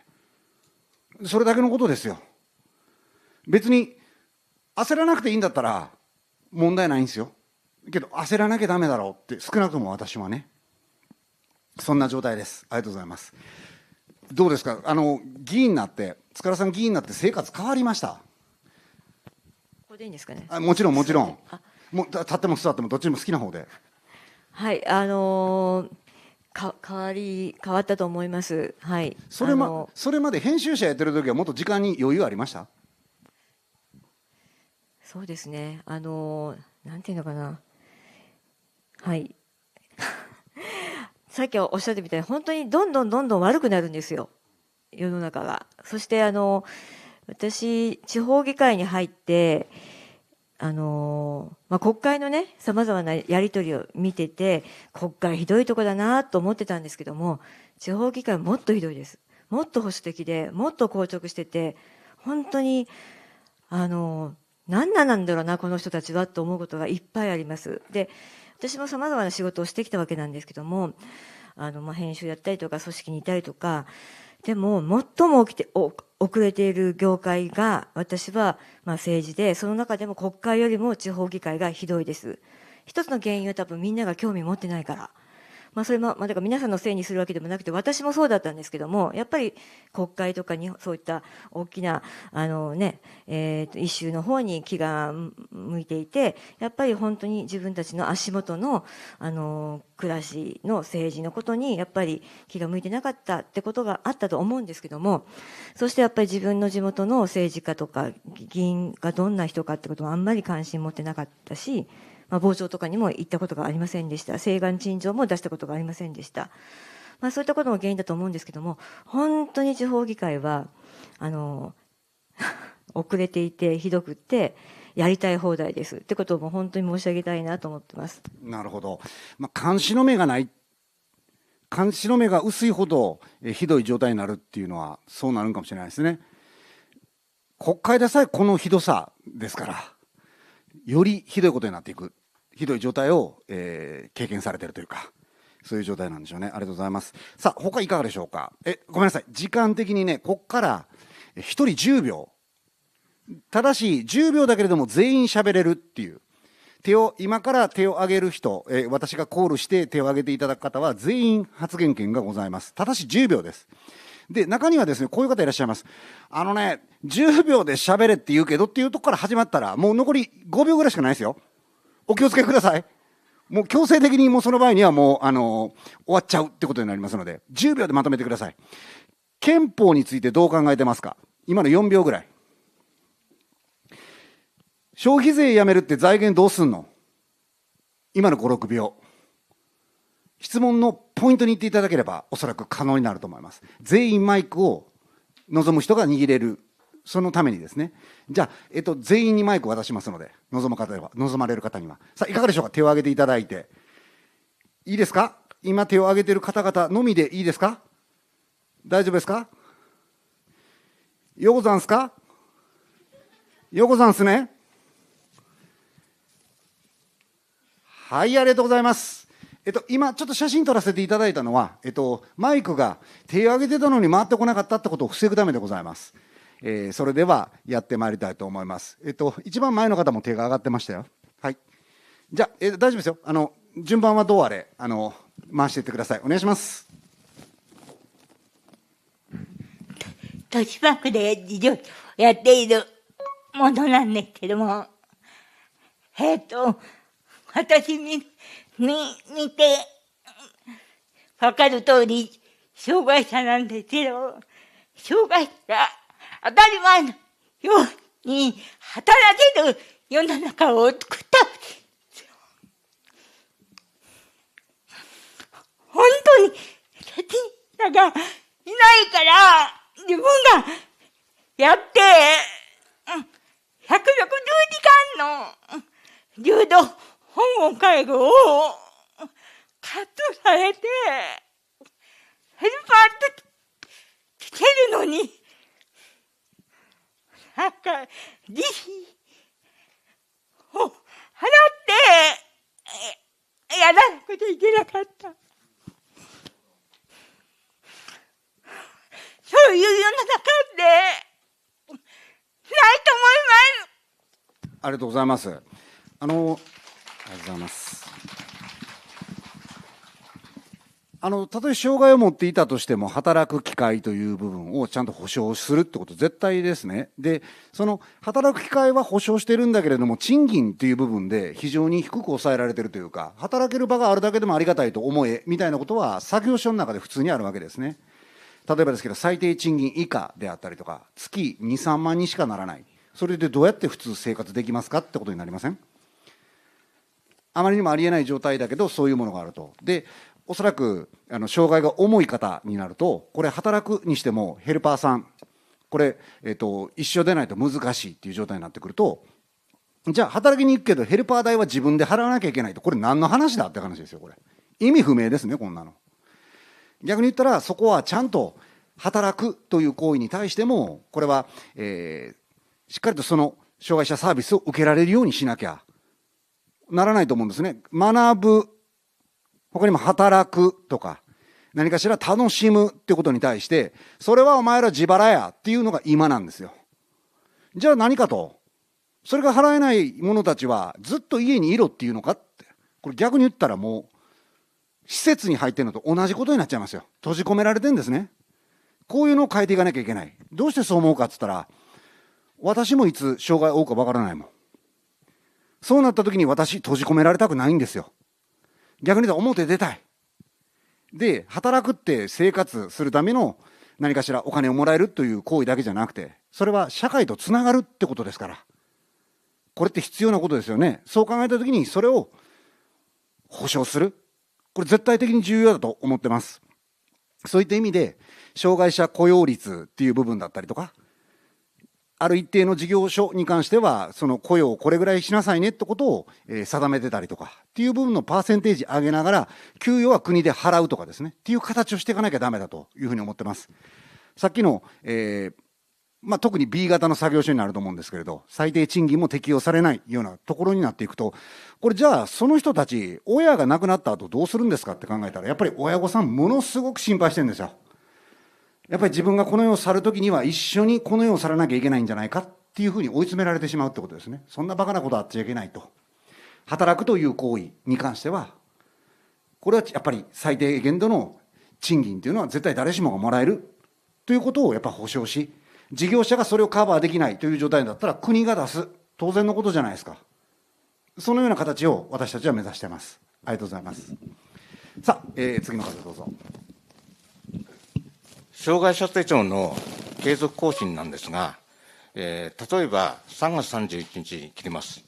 それだけのことですよ。別に焦らなくていいんだったら問題ないんですよ。けど焦らなきゃだめだろうって少なくとも私はねそんな状態ですありがとうございますどうですかあの議員になって塚田さん議員になって生活変わりましたこれでいいんですかねあもちろんもちろんもう立っても座ってもどっちも好きな方ではいあのーか変わり変わったと思います。はい。それまそれまで編集者やってる時はもっと時間に余裕ありました？そうですね。あのなんていうのかな。はい。さっきおっしゃってみたいに本当にどんどんどんどん悪くなるんですよ。世の中が。そしてあの私地方議会に入って。あのまあ、国会のね、様々なやり取りを見てて、国会ひどいとこだなと思ってたんですけども、地方議会もっとひどいです。もっと保守的で、もっと硬直してて、本当に、あの何なんだろうな、この人たちはと思うことがいっぱいあります。で、私も様々な仕事をしてきたわけなんですけども、あの、まあ、編集やったりとか、組織にいたりとか、でも、最も起きて、遅れている業界が、私は、まあ政治で、その中でも国会よりも地方議会がひどいです。一つの原因は多分みんなが興味持ってないから。まあ、それも、まあ、だから皆さんのせいにするわけでもなくて、私もそうだったんですけども、やっぱり国会とかにそういった大きな、あのね、えっ、ー、と、一周の方に気が向いていて、やっぱり本当に自分たちの足元の、あの、暮らしの政治のことに、やっぱり気が向いてなかったってことがあったと思うんですけども、そしてやっぱり自分の地元の政治家とか、議員がどんな人かってことはあんまり関心持ってなかったし、まあ、傍聴とかにも行ったことがありませんでした。請願陳情も出したことがありませんでした。まあ、そういったことも原因だと思うんですけども、本当に地方議会は、あの、遅れていて、ひどくって、やりたい放題です。ってことをも本当に申し上げたいなと思ってます。なるほど。まあ、監視の目がない。監視の目が薄いほど、えひどい状態になるっていうのは、そうなるかもしれないですね。国会でさえこのひどさですから、よりひどいことになっていく。ひどい状態を、えー、経験されてるというか。そういう状態なんでしょうね。ありがとうございます。さあ、他いかがでしょうか。え、ごめんなさい。時間的にね、こっから1人10秒。ただし、10秒だけれども全員喋れるっていう。手を、今から手を挙げる人、え私がコールして手を挙げていただく方は全員発言権がございます。ただし10秒です。で、中にはですね、こういう方いらっしゃいます。あのね、10秒で喋れって言うけどっていうとこから始まったら、もう残り5秒ぐらいしかないですよ。お気をつけください。もう強制的にもうその場合にはもう、あの終わっちゃうってことになりますので、10秒でまとめてください。憲法についてどう考えてますか今の4秒ぐらい。消費税やめるって財源どうすんの今の5、6秒。質問のポイントに行っていただければ、おそらく可能になると思います。全員マイクを望む人が握れる、そのためにですね。じゃあ、えっと、全員にマイクを渡しますので、望む方は、望まれる方には。さあ、いかがでしょうか手を挙げていただいて。いいですか今手を挙げている方々のみでいいですか大丈夫ですかようござんすかようござんすねはい、ありがとうございます。えっと、今、ちょっと写真撮らせていただいたのは、えっと、マイクが手を挙げてたのに回ってこなかったってことを防ぐためでございます。えー、それではやってまいりたいと思います。えっと、一番前の方も手が上がってましたよ。はい。じゃあ、えー、大丈夫ですよ。あの、順番はどうあれ、あの、回していってください。お願いします。豊島区で事業やっているものなんですけども、えっ、ー、と、私に、に、見て、わかる通り、障害者なんですけど、障害者当たり前のように働ける世の中を作った。本当に、ラテがいないから、自分がやって、160時間の柔道本を介護をカットされて、ヘルパーと来てるのに、さか慈悲払ってやらなくていけなかった。そういう世の中でないと思います。ありがとうございます。あの、ありがとうございます。あの、たとえ障害を持っていたとしても、働く機会という部分をちゃんと保障するってこと、絶対ですね。で、その、働く機会は保障してるんだけれども、賃金っていう部分で非常に低く抑えられてるというか、働ける場があるだけでもありがたいと思え、みたいなことは、作業所の中で普通にあるわけですね。例えばですけど、最低賃金以下であったりとか、月2、3万にしかならない。それでどうやって普通生活できますかってことになりませんあまりにもありえない状態だけどそういうものがあるとでおそらくあの障害が重い方になるとこれ働くにしてもヘルパーさんこれ、えっと、一生出ないと難しいっていう状態になってくるとじゃあ働きに行くけどヘルパー代は自分で払わなきゃいけないとこれ何の話だって話ですよこれ意味不明ですねこんなの逆に言ったらそこはちゃんと働くという行為に対してもこれは、えー、しっかりとその障害者サービスを受けられるようにしなきゃならないと思うんですね学ぶ他にも働くとか、何かしら楽しむってことに対して、それはお前ら自腹やっていうのが今なんですよ。じゃあ何かと。それが払えない者たちはずっと家にいろっていうのかって。これ逆に言ったらもう、施設に入ってるのと同じことになっちゃいますよ。閉じ込められてんですね。こういうのを変えていかなきゃいけない。どうしてそう思うかっつったら、私もいつ障害を負うかわからないもん。そうなった時に私閉じ込められたくないんですよ。逆に言うと表出たい。で、働くって生活するための何かしらお金をもらえるという行為だけじゃなくて、それは社会とつながるってことですから。これって必要なことですよね。そう考えた時にそれを保障する。これ絶対的に重要だと思ってます。そういった意味で、障害者雇用率っていう部分だったりとか、ある一定の事業所に関しては、その雇用をこれぐらいしなさいねってことを、え定めてたりとか、っていう部分のパーセンテージ上げながら、給与は国で払うとかですね、っていう形をしていかなきゃダメだというふうに思ってます。さっきの、えー、まあ、特に B 型の作業所になると思うんですけれど、最低賃金も適用されないようなところになっていくと、これじゃあ、その人たち、親が亡くなった後どうするんですかって考えたら、やっぱり親御さんものすごく心配してるんですよ。やっぱり自分がこの世を去るときには一緒にこの世を去らなきゃいけないんじゃないかっていうふうに追い詰められてしまうってことですね。そんなバカなことはあっちゃいけないと。働くという行為に関しては、これはやっぱり最低限度の賃金というのは絶対誰しもがもらえるということをやっぱ保証し、事業者がそれをカバーできないという状態だったら国が出す。当然のことじゃないですか。そのような形を私たちは目指してます。ありがとうございます。さあ、えー、次の方どうぞ。障害者手帳の継続更新なんですが、えー、例えば3月31日に切ります。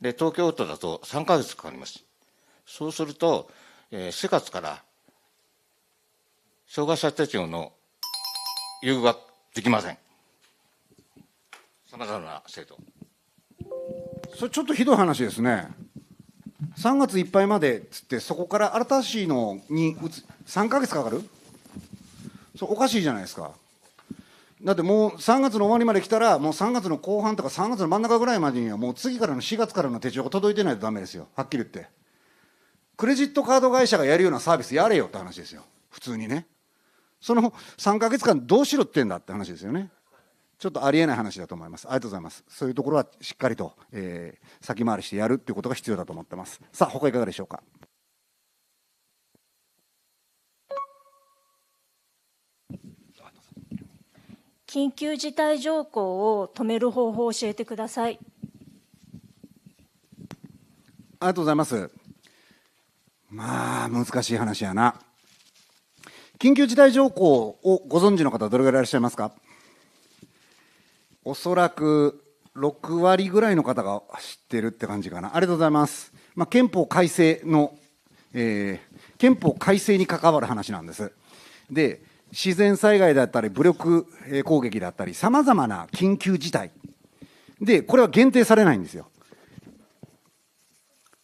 で、東京都だと3か月かかります。そうすると、えー、4月から障害者手帳の優遇ができません。さまざまな制度。それちょっとひどい話ですね。3月いっぱいまでっつって、そこから新しいのに3か月かかるそおかしいじゃないですか。だってもう3月の終わりまで来たら、もう3月の後半とか3月の真ん中ぐらいまでには、もう次からの4月からの手帳が届いてないとだめですよ、はっきり言って。クレジットカード会社がやるようなサービスやれよって話ですよ、普通にね。その3か月間どうしろってんだって話ですよね。ちょっとありえない話だと思います。ありがとうございます。そういうところはしっかりと、えー、先回りしてやるっていうことが必要だと思ってます。さあ、他いかがでしょうか。緊急事態条項を止める方法を教えてください。ありがとうございます。まあ、難しい話やな。緊急事態条項をご存知の方、どれぐらいいらっしゃいますかおそらく6割ぐらいの方が知ってるって感じかな。ありがとうございます。まあ、憲法改正の、えー、憲法改正に関わる話なんです。で、自然災害だったり武力攻撃だったりさまざまな緊急事態でこれは限定されないんですよ。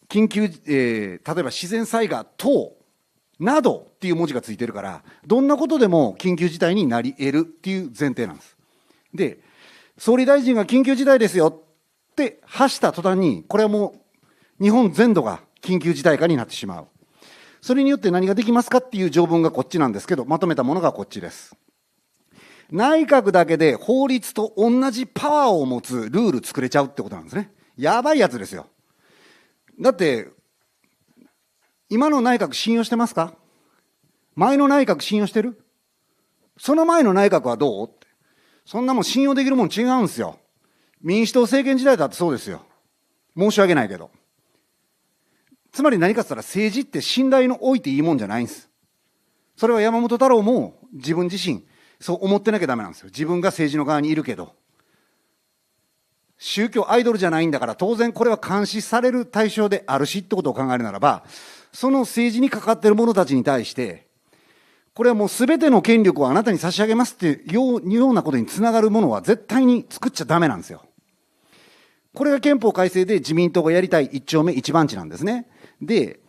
緊急、えー、例えば自然災害等などっていう文字がついてるからどんなことでも緊急事態になり得るっていう前提なんです。で総理大臣が緊急事態ですよって発した途端にこれはもう日本全土が緊急事態化になってしまう。それによって何ができますかっていう条文がこっちなんですけど、まとめたものがこっちです。内閣だけで法律と同じパワーを持つルール作れちゃうってことなんですね。やばいやつですよ。だって、今の内閣信用してますか前の内閣信用してるその前の内閣はどうって。そんなもん信用できるもん違うんですよ。民主党政権時代だってそうですよ。申し訳ないけど。つまり何かっ言ったら政治って信頼の置いていいもんじゃないんです。それは山本太郎も自分自身、そう思ってなきゃダメなんですよ。自分が政治の側にいるけど。宗教アイドルじゃないんだから当然これは監視される対象であるしってことを考えるならば、その政治にかかってる者たちに対して、これはもう全ての権力をあなたに差し上げますっていうようなことにつながるものは絶対に作っちゃダメなんですよ。これが憲法改正で自民党がやりたい一丁目一番地なんですね。で、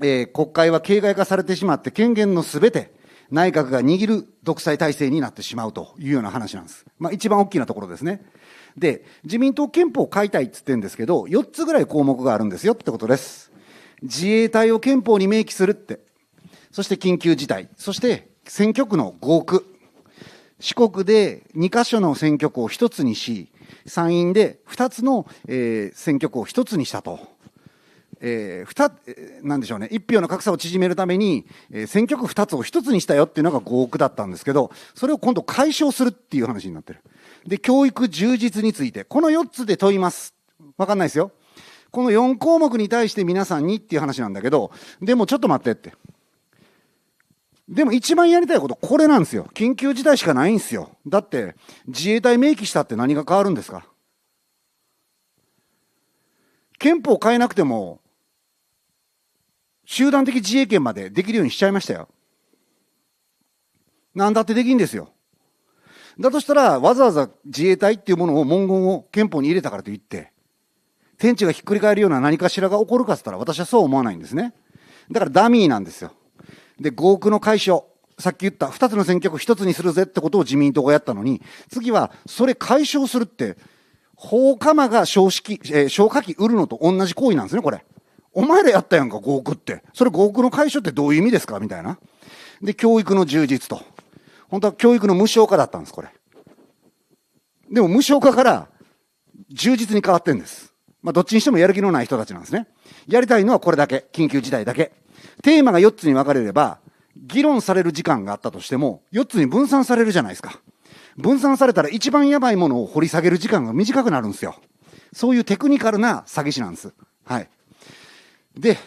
えー、国会は形骸化されてしまって、権限のすべて、内閣が握る独裁体制になってしまうというような話なんです。まあ、一番大きなところですね。で、自民党憲法を変えたいって言ってるんですけど、4つぐらい項目があるんですよってことです。自衛隊を憲法に明記するって。そして緊急事態。そして選挙区の合区。四国で2か所の選挙区を1つにし、参院で2つの、えー、選挙区を1つにしたと。えー、なんでしょうね、1票の格差を縮めるために、えー、選挙区2つを1つにしたよっていうのが5億だったんですけど、それを今度解消するっていう話になってる。で、教育充実について、この4つで問います。わかんないですよ。この4項目に対して皆さんにっていう話なんだけど、でもちょっと待ってって。でも一番やりたいことこれなんですよ。緊急事態しかないんですよ。だって、自衛隊明記したって何が変わるんですか憲法変えなくても集団的自衛権までできるようにしちゃいましたよ。なんだってできんですよ。だとしたら、わざわざ自衛隊っていうものを文言を憲法に入れたからといって、天地がひっくり返るような何かしらが起こるかっつったら私はそう思わないんですね。だからダミーなんですよ。で、5億の解消。さっき言った2つの選挙区1つにするぜってことを自民党がやったのに、次はそれ解消するって、放火魔が少子えー、消火器売るのと同じ行為なんですね、これ。お前らやったやんか、5億って。それ5億の解消ってどういう意味ですかみたいな。で、教育の充実と。本当は教育の無償化だったんです、これ。でも無償化から充実に変わってんです。まあ、どっちにしてもやる気のない人たちなんですね。やりたいのはこれだけ。緊急事態だけ。テーマが4つに分かれれば、議論される時間があったとしても、4つに分散されるじゃないですか。分散されたら一番やばいものを掘り下げる時間が短くなるんですよ。そういうテクニカルな詐欺師なんです。はい。で、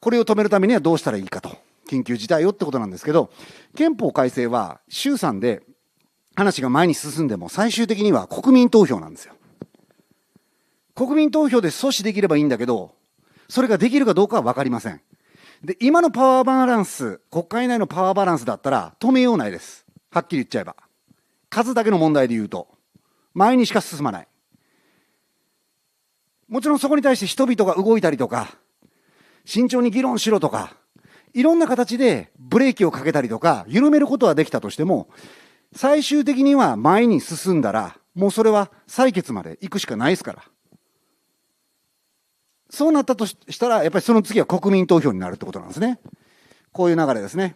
これを止めるためにはどうしたらいいかと。緊急事態をってことなんですけど、憲法改正は衆参で話が前に進んでも最終的には国民投票なんですよ。国民投票で阻止できればいいんだけど、それができるかどうかは分かりません。で、今のパワーバランス、国会内のパワーバランスだったら止めようないです。はっきり言っちゃえば。数だけの問題で言うと、前にしか進まない。もちろんそこに対して人々が動いたりとか、慎重に議論しろとか、いろんな形でブレーキをかけたりとか、緩めることはできたとしても、最終的には前に進んだら、もうそれは採決まで行くしかないですから。そうなったとしたら、やっぱりその次は国民投票になるってことなんですね。こういう流れですね。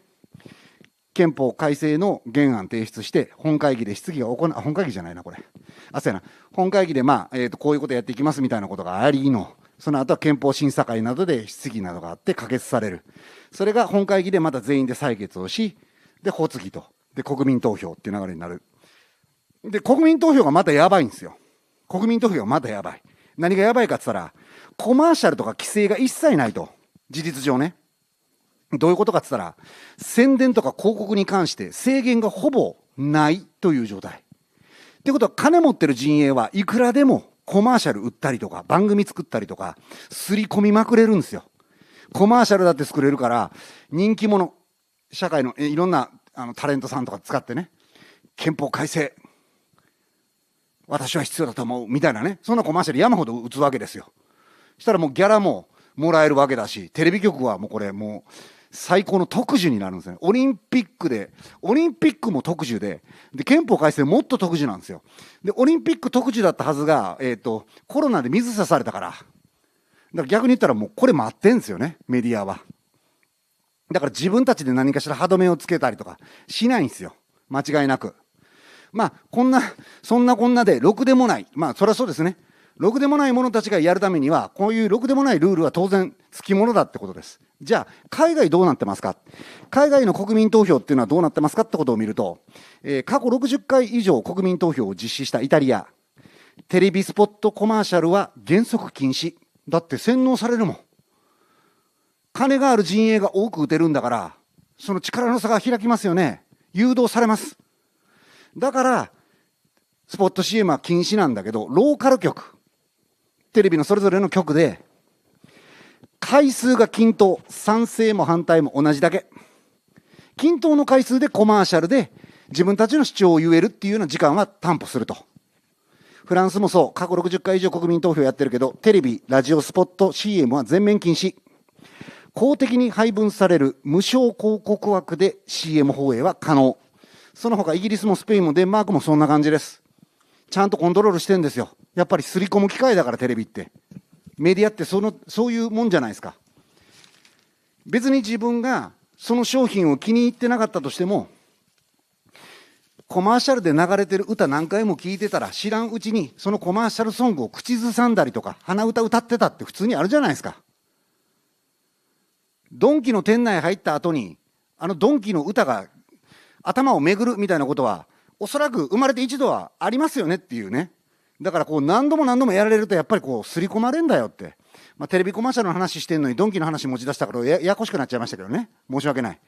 憲法改正の原案提出して、本会議で質疑が行わ、本会議じゃないな、これ。あ、そうやな。本会議で、まあ、えっ、ー、と、こういうことやっていきますみたいなことがありの、その後は憲法審査会などで質疑などがあって可決される。それが本会議でまた全員で採決をし、で、発議と。で、国民投票っていう流れになる。で、国民投票がまたやばいんですよ。国民投票がまたやばい。何がやばいかって言ったら、コマーシャルとか規制が一切ないと。事実上ね。どういうことかって言ったら、宣伝とか広告に関して制限がほぼないという状態。ってことは、金持ってる陣営はいくらでもコマーシャル売ったりとか、番組作ったりとか、刷り込みまくれるんですよ。コマーシャルだって作れるから、人気者、社会のいろんなあのタレントさんとか使ってね、憲法改正、私は必要だと思う、みたいなね、そんなコマーシャル山ほど打つわけですよ。したらもうギャラももらえるわけだし、テレビ局はもうこれもう、最高の特需になるんですね。オリンピックで、オリンピックも特需で、で、憲法改正もっと特需なんですよ。で、オリンピック特需だったはずが、えっ、ー、と、コロナで水差されたから。だから逆に言ったらもうこれ待ってんですよね、メディアは。だから自分たちで何かしら歯止めをつけたりとかしないんですよ。間違いなく。まあ、こんな、そんなこんなで、ろくでもない。まあ、そりゃそうですね。ろくでもない者たちがやるためには、こういうろくでもないルールは当然つきものだってことです。じゃあ、海外どうなってますか海外の国民投票っていうのはどうなってますかってことを見ると、えー、過去60回以上国民投票を実施したイタリア、テレビスポットコマーシャルは原則禁止。だって洗脳されるもん。金がある陣営が多く打てるんだから、その力の差が開きますよね。誘導されます。だから、スポット CM は禁止なんだけど、ローカル局。テレビのそれぞれの局で、回数が均等、賛成も反対も同じだけ。均等の回数でコマーシャルで自分たちの主張を言えるっていうような時間は担保すると。フランスもそう、過去60回以上国民投票やってるけど、テレビ、ラジオ、スポット、CM は全面禁止。公的に配分される無償広告枠で CM 放映は可能。その他イギリスもスペインもデンマークもそんな感じです。ちゃんとコントロールしてんですよ。やっぱり刷り込む機会だからテレビってメディアってそのそういうもんじゃないですか別に自分がその商品を気に入ってなかったとしてもコマーシャルで流れてる歌何回も聴いてたら知らんうちにそのコマーシャルソングを口ずさんだりとか鼻歌歌ってたって普通にあるじゃないですかドンキの店内入った後にあのドンキの歌が頭を巡るみたいなことはおそらく生まれて一度はありますよねっていうねだからこう何度も何度もやられるとやっぱりこう刷り込まれんだよって。まあ、テレビコマーシャルの話してんのにドンキの話持ち出したからややこしくなっちゃいましたけどね。申し訳ない。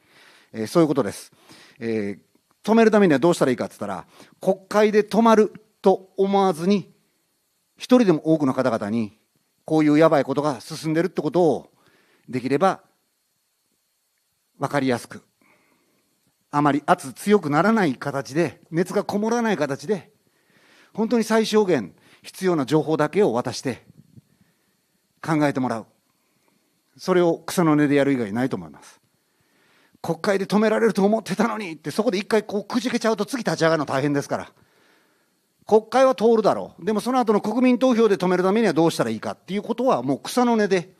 えー、そういうことです。えー、止めるためにはどうしたらいいかって言ったら、国会で止まると思わずに、一人でも多くの方々に、こういうやばいことが進んでるってことを、できれば、わかりやすく、あまり圧強くならない形で、熱がこもらない形で、本当に最小限必要な情報だけを渡して考えてもらうそれを草の根でやる以外ないと思います国会で止められると思ってたのにってそこで一回こうくじけちゃうと次立ち上がるの大変ですから国会は通るだろうでもその後の国民投票で止めるためにはどうしたらいいかっていうことはもう草の根で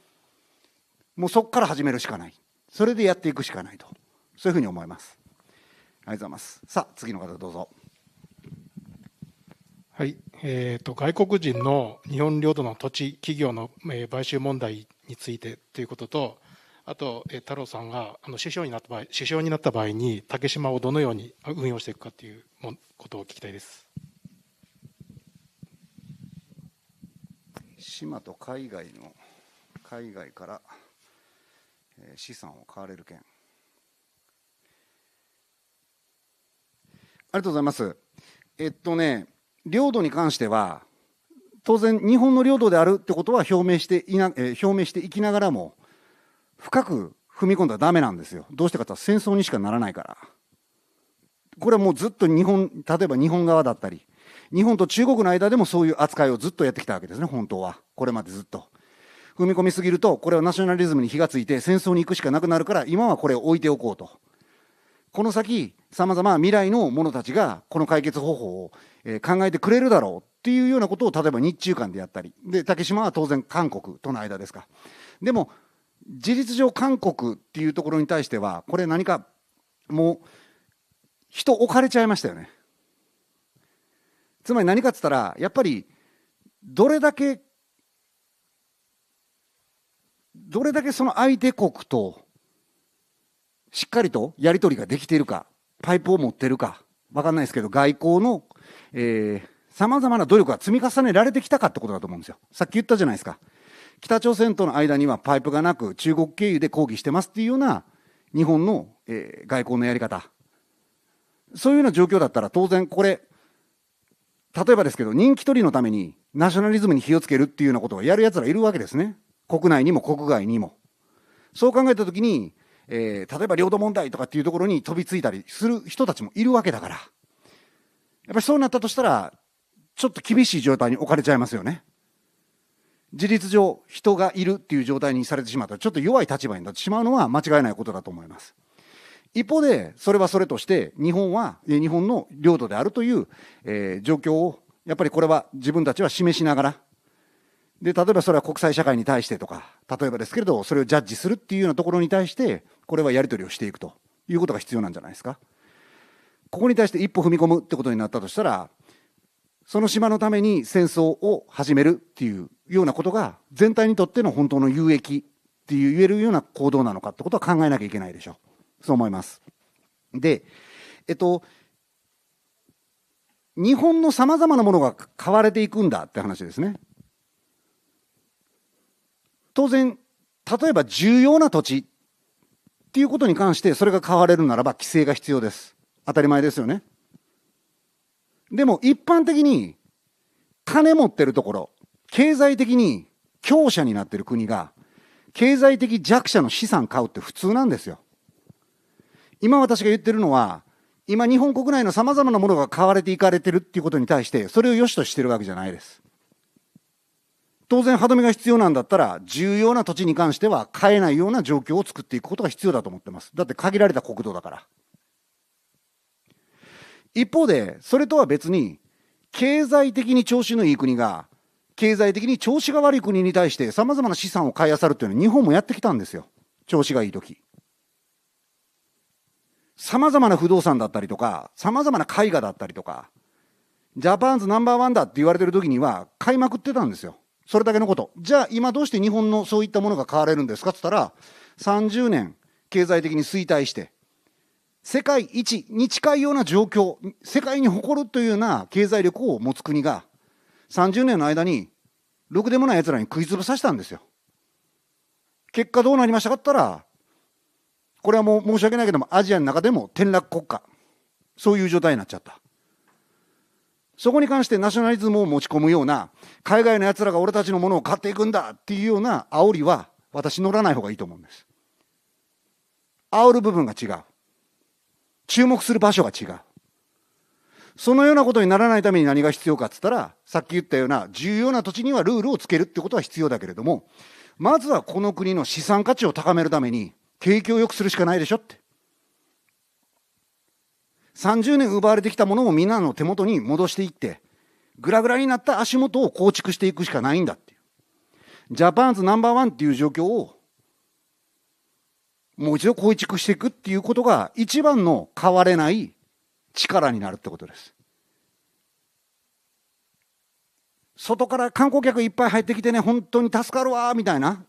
もうそこから始めるしかないそれでやっていくしかないとそういうふうに思いますありがとうございますさあ次の方どうぞはい、えーと、外国人の日本領土の土地、企業の、えー、買収問題についてということと、あと、えー、太郎さんがあの首相になった場合、首相になった場合に竹島をどのように運用していくかというもことを聞きたいです。島と海外の海外から、えー、資産を買われる件。ありがとうございます。えっとね、領土に関しては、当然日本の領土であるってことは表明していな、えー、表明していきながらも、深く踏み込んだらダメなんですよ。どうしてかというと戦争にしかならないから。これはもうずっと日本、例えば日本側だったり、日本と中国の間でもそういう扱いをずっとやってきたわけですね、本当は。これまでずっと。踏み込みすぎると、これはナショナリズムに火がついて戦争に行くしかなくなるから、今はこれを置いておこうと。この先、さまざま未来の者たちがこの解決方法を考えてくれるだろうっていうようなことを例えば日中間でやったりで竹島は当然韓国との間ですかでも事実上韓国っていうところに対してはこれ何かもう人置かれちゃいましたよねつまり何かっつったらやっぱりどれだけどれだけその相手国としっかりとやり取りができているか、パイプを持ってるか、わかんないですけど、外交の、えー、様々な努力が積み重ねられてきたかってことだと思うんですよ。さっき言ったじゃないですか。北朝鮮との間にはパイプがなく、中国経由で抗議してますっていうような、日本の、えー、外交のやり方。そういうような状況だったら、当然これ、例えばですけど、人気取りのためにナショナリズムに火をつけるっていうようなことをやる奴らいるわけですね。国内にも国外にも。そう考えたときに、えー、例えば領土問題とかっていうところに飛びついたりする人たちもいるわけだから、やっぱりそうなったとしたら、ちょっと厳しい状態に置かれちゃいますよね。事実上、人がいるっていう状態にされてしまったら、ちょっと弱い立場になってしまうのは間違いないことだと思います。一方で、それはそれとして、日本は、日本の領土であるという、えー、状況を、やっぱりこれは自分たちは示しながら、で、例えばそれは国際社会に対してとか、例えばですけれど、それをジャッジするっていうようなところに対して、これはやり取りをしていくということが必要なんじゃないですか。ここに対して一歩踏み込むってことになったとしたら、その島のために戦争を始めるっていうようなことが、全体にとっての本当の有益っていう言えるような行動なのかってことは考えなきゃいけないでしょう。そう思います。で、えっと、日本のさまざまなものが買われていくんだって話ですね。当然、例えば重要な土地っていうことに関して、それが変われるならば規制が必要です。当たり前ですよね。でも一般的に、金持ってるところ、経済的に強者になってる国が、経済的弱者の資産買うって普通なんですよ。今私が言ってるのは、今日本国内の様々なものが買われていかれてるっていうことに対して、それを良しとしてるわけじゃないです。当然歯止めが必要なんだったら重要な土地に関しては買えないような状況を作っていくことが必要だと思ってますだって限られた国土だから一方でそれとは別に経済的に調子のいい国が経済的に調子が悪い国に対してさまざまな資産を買いあさるというのは日本もやってきたんですよ調子がいい時さまざまな不動産だったりとかさまざまな絵画だったりとかジャパンズナンバーワンだって言われてる時には買いまくってたんですよそれだけのこと。じゃあ今どうして日本のそういったものが買われるんですかって言ったら、30年経済的に衰退して、世界一に近いような状況、世界に誇るというような経済力を持つ国が、30年の間に、ろくでもない奴らに食い潰させたんですよ。結果どうなりましたかったら、これはもう申し訳ないけども、アジアの中でも転落国家。そういう状態になっちゃった。そこに関してナショナリズムを持ち込むような、海外の奴らが俺たちのものを買っていくんだっていうような煽りは、私乗らない方がいいと思うんです。煽る部分が違う。注目する場所が違う。そのようなことにならないために何が必要かっつったら、さっき言ったような重要な土地にはルールをつけるってことは必要だけれども、まずはこの国の資産価値を高めるために、景気を良くするしかないでしょって。30年奪われてきたものをみんなの手元に戻していって、ぐらぐらになった足元を構築していくしかないんだっていう。ジャパンズナンバーワンっていう状況を、もう一度構築していくっていうことが一番の変われない力になるってことです。外から観光客いっぱい入ってきてね、本当に助かるわみたいな、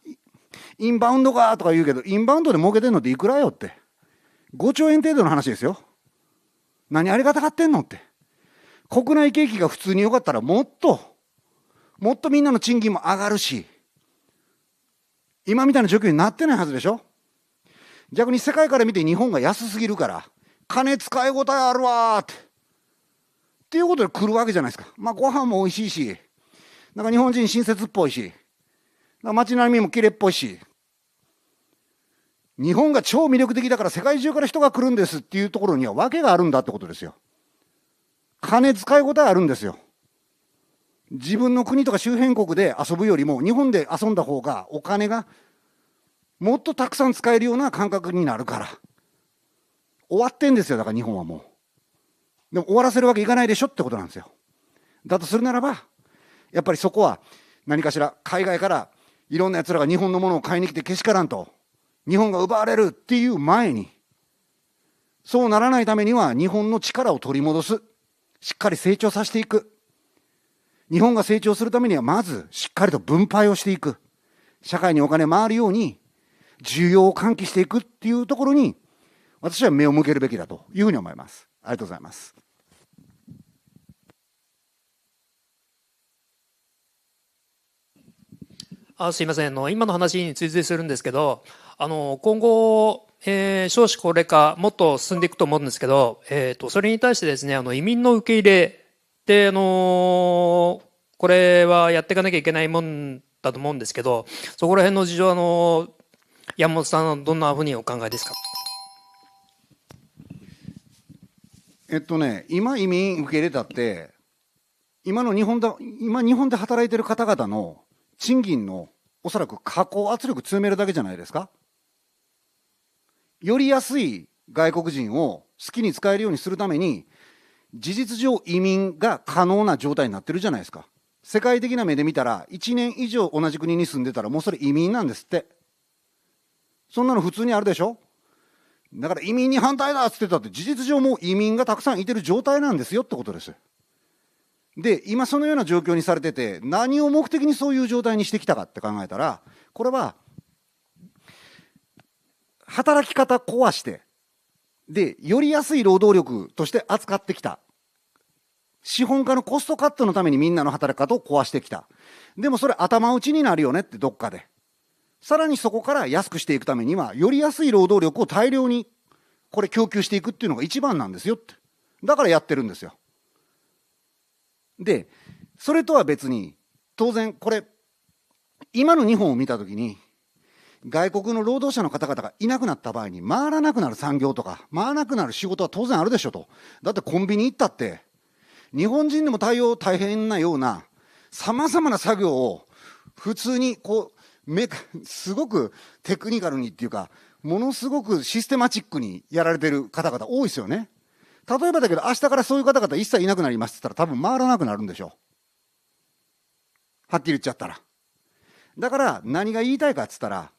インバウンドがとか言うけど、インバウンドで儲けてるのっていくらよって、5兆円程度の話ですよ。何ありがたがってんのって。国内景気が普通によかったらもっと、もっとみんなの賃金も上がるし、今みたいな状況になってないはずでしょ逆に世界から見て日本が安すぎるから、金使い応えあるわーって。っていうことで来るわけじゃないですか。まあご飯も美味しいし、なんか日本人親切っぽいし、街並みも綺麗っぽいし、日本が超魅力的だから世界中から人が来るんですっていうところには訳があるんだってことですよ。金使い応えあるんですよ。自分の国とか周辺国で遊ぶよりも日本で遊んだ方がお金がもっとたくさん使えるような感覚になるから終わってんですよだから日本はもうでも終わらせるわけいかないでしょってことなんですよだとするならばやっぱりそこは何かしら海外からいろんな奴らが日本のものを買いに来てけしからんと日本が奪われるっていう前にそうならないためには日本の力を取り戻すしっかり成長させていく日本が成長するためにはまずしっかりと分配をしていく社会にお金回るように需要を喚起していくっていうところに私は目を向けるべきだというふうに思いますありがとうございますあすいませんの今の話に追随するんですけどあの、今後、えー、少子高齢化、もっと進んでいくと思うんですけど、えっ、ー、と、それに対してですね、あの、移民の受け入れで、あのこれはやっていかなきゃいけないもんだと思うんですけど、そこら辺の事情、あの山本さんどんなふうにお考えですかえっとね、今移民受け入れたって、今の日本だ、今日本で働いてる方々の賃金のおそらく下降圧力強めるだけじゃないですか。より安い外国人を好きに使えるようにするために事実上移民が可能な状態になってるじゃないですか世界的な目で見たら1年以上同じ国に住んでたらもうそれ移民なんですってそんなの普通にあるでしょだから移民に反対だっつってたって事実上もう移民がたくさんいてる状態なんですよってことですで今そのような状況にされてて何を目的にそういう状態にしてきたかって考えたらこれは働き方壊してでより安い労働力として扱ってきた資本家のコストカットのためにみんなの働き方を壊してきたでもそれ頭打ちになるよねってどっかでさらにそこから安くしていくためにはより安い労働力を大量にこれ供給していくっていうのが一番なんですよってだからやってるんですよでそれとは別に当然これ今の日本を見た時に外国の労働者の方々がいなくなった場合に回らなくなる産業とか回らなくなる仕事は当然あるでしょとだってコンビニ行ったって日本人でも対応大変なようなさまざまな作業を普通にこうめすごくテクニカルにっていうかものすごくシステマチックにやられてる方々多いですよね例えばだけど明日からそういう方々一切いなくなりますって言ったら多分回らなくなるんでしょはっきり言っちゃったらだから何が言いたいかっつったら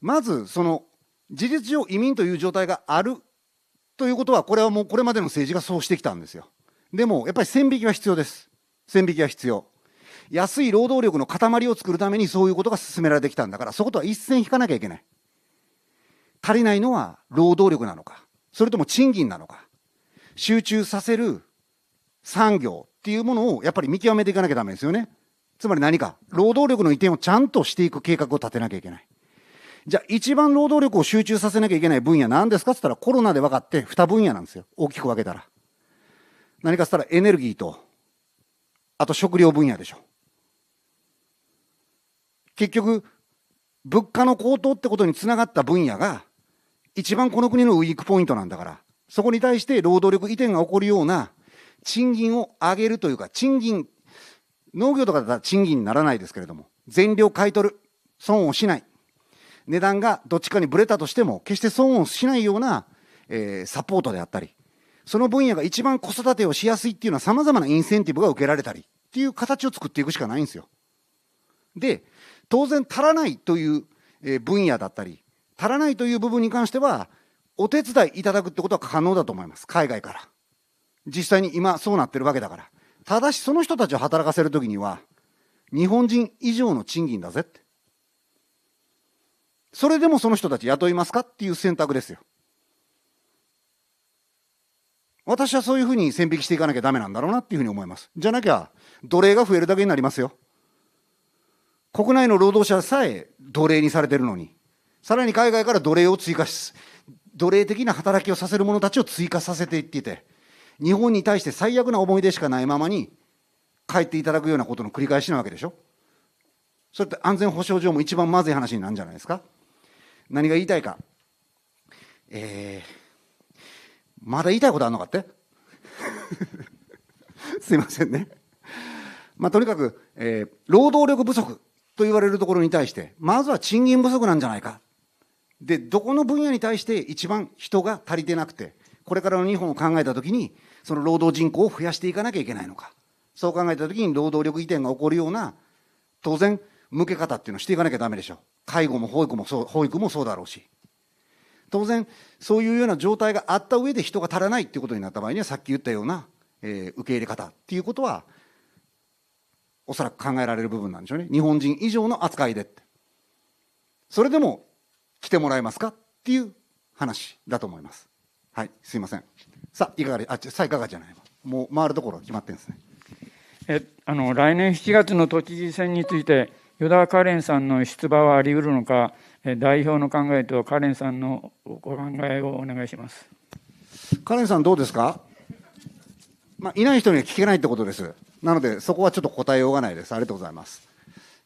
まずその事実上移民という状態があるということはこれはもうこれまでの政治がそうしてきたんですよでもやっぱり線引きは必要です線引きは必要安い労働力の塊を作るためにそういうことが進められてきたんだからそことは一線引かなきゃいけない足りないのは労働力なのかそれとも賃金なのか集中させる産業っていうものをやっぱり見極めていかなきゃだめですよねつまり何か労働力の移転をちゃんとしていく計画を立てなきゃいけないじゃあ一番労働力を集中させなきゃいけない分野何ですかって言ったらコロナで分かって2分野なんですよ。大きく分けたら。何かしたらエネルギーと、あと食料分野でしょ。結局、物価の高騰ってことにつながった分野が、一番この国のウィークポイントなんだから、そこに対して労働力移転が起こるような賃金を上げるというか、賃金、農業とかだったら賃金にならないですけれども、全量買い取る、損をしない。値段がどっちかにぶれたとしても決して損をしないような、えー、サポートであったりその分野が一番子育てをしやすいっていうのはさまざまなインセンティブが受けられたりっていう形を作っていくしかないんですよ。で当然足らないという、えー、分野だったり足らないという部分に関してはお手伝いいただくってことは可能だと思います海外から実際に今そうなってるわけだからただしその人たちを働かせるときには日本人以上の賃金だぜってそれでもその人たち雇いますかっていう選択ですよ。私はそういうふうに線引きしていかなきゃダメなんだろうなっていうふうに思います。じゃなきゃ、奴隷が増えるだけになりますよ。国内の労働者さえ奴隷にされてるのに、さらに海外から奴隷を追加し、奴隷的な働きをさせる者たちを追加させていっていて、日本に対して最悪な思い出しかないままに帰っていただくようなことの繰り返しなわけでしょ。それって安全保障上も一番まずい話になるんじゃないですか。何が言いたいか。えー、まだ言いたいことあるのかって すいませんね。まあ、とにかく、えー、労働力不足と言われるところに対して、まずは賃金不足なんじゃないか。で、どこの分野に対して一番人が足りてなくて、これからの日本を考えたときに、その労働人口を増やしていかなきゃいけないのか。そう考えたときに労働力移転が起こるような、当然、向け方っていうのをしていかなきゃだめでしょう。介護も保育もそう保育もそうだろうし当然そういうような状態があった上で人が足らないっていうことになった場合にはさっき言ったような、えー、受け入れ方っていうことはおそらく考えられる部分なんでしょうね日本人以上の扱いでそれでも来てもらえますかっていう話だと思いますはいすいませんさあいかがであさあいかがじゃないもう回るところは決まってるんですねえあの来年7月の都知事選について与田カレンさんの出馬はあり得るのか、代表の考えとカレンさんのお考えをお願いします。カレンさんどうですか、まあ、いない人には聞けないってことです。なので、そこはちょっと答えようがないです。ありがとうございます。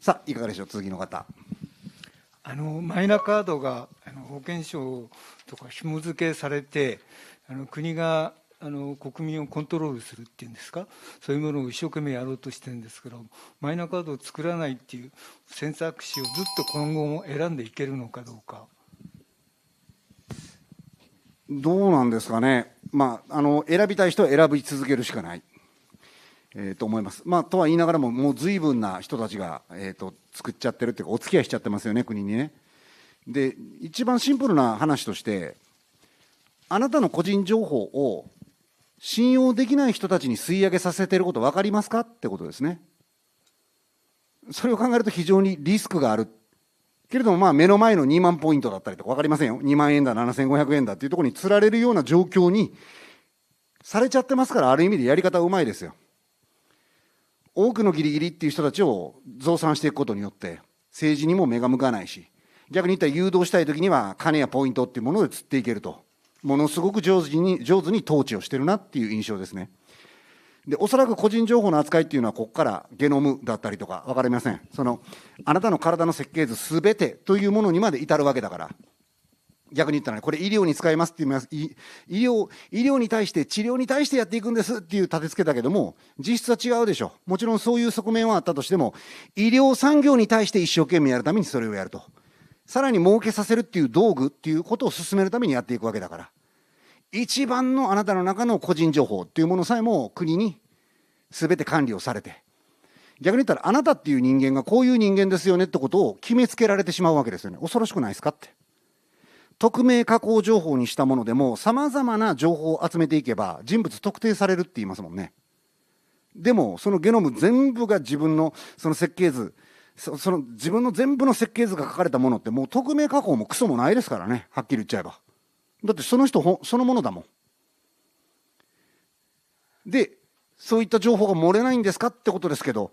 さあ、いかがでしょう、次の方。あのマイナカードがあの保険証とか紐付けされてあの国があの国民をコントロールするっていうんですかそういうものを一生懸命やろうとしてるんですけどマイナカードを作らないっていう選択肢をずっと今後も選んでいけるのかどうか。どうなんですかね、まあ、あの選びたい人は選び続けるしかない、えー、と思います、まあ、とは言いながらも、もう随分な人たちが、えーと、と作っちゃってるっていうか、お付き合いしちゃってますよね、国にね。で、一番シンプルな話として、あなたの個人情報を信用できない人たちに吸い上げさせていること分かりますかってことですね。それを考えると非常にリスクがある。けれども、まあ、目の前の2万ポイントだったりとか分かりませんよ。2万円だ、7500円だっていうところにつられるような状況にされちゃってますから、ある意味でやり方うまいですよ。多くのギリギリっていう人たちを増産していくことによって、政治にも目が向かないし、逆に言ったら誘導したいときには、金やポイントっていうもので釣っていけると。ものすごく上手に上手に統治をしてるなっていう印象ですねでおそらく個人情報の扱いっていうのはここからゲノムだったりとか分かりませんそのあなたの体の設計図すべてというものにまで至るわけだから逆に言ったらねこれ医療に使いますって言います医療医療に対して治療に対してやっていくんですっていう立て付けだけども実質は違うでしょもちろんそういう側面はあったとしても医療産業に対して一生懸命やるためにそれをやるとさらに儲けさせるっていう道具っていうことを進めるためにやっていくわけだから一番のあなたの中の個人情報っていうものさえも国に全て管理をされて逆に言ったらあなたっていう人間がこういう人間ですよねってことを決めつけられてしまうわけですよね恐ろしくないですかって匿名加工情報にしたものでもさまざまな情報を集めていけば人物特定されるって言いますもんねでもそのゲノム全部が自分のその設計図その自分の全部の設計図が書かれたものってもう匿名加工もクソもないですからねはっきり言っちゃえばだってその人そのものだもんでそういった情報が漏れないんですかってことですけど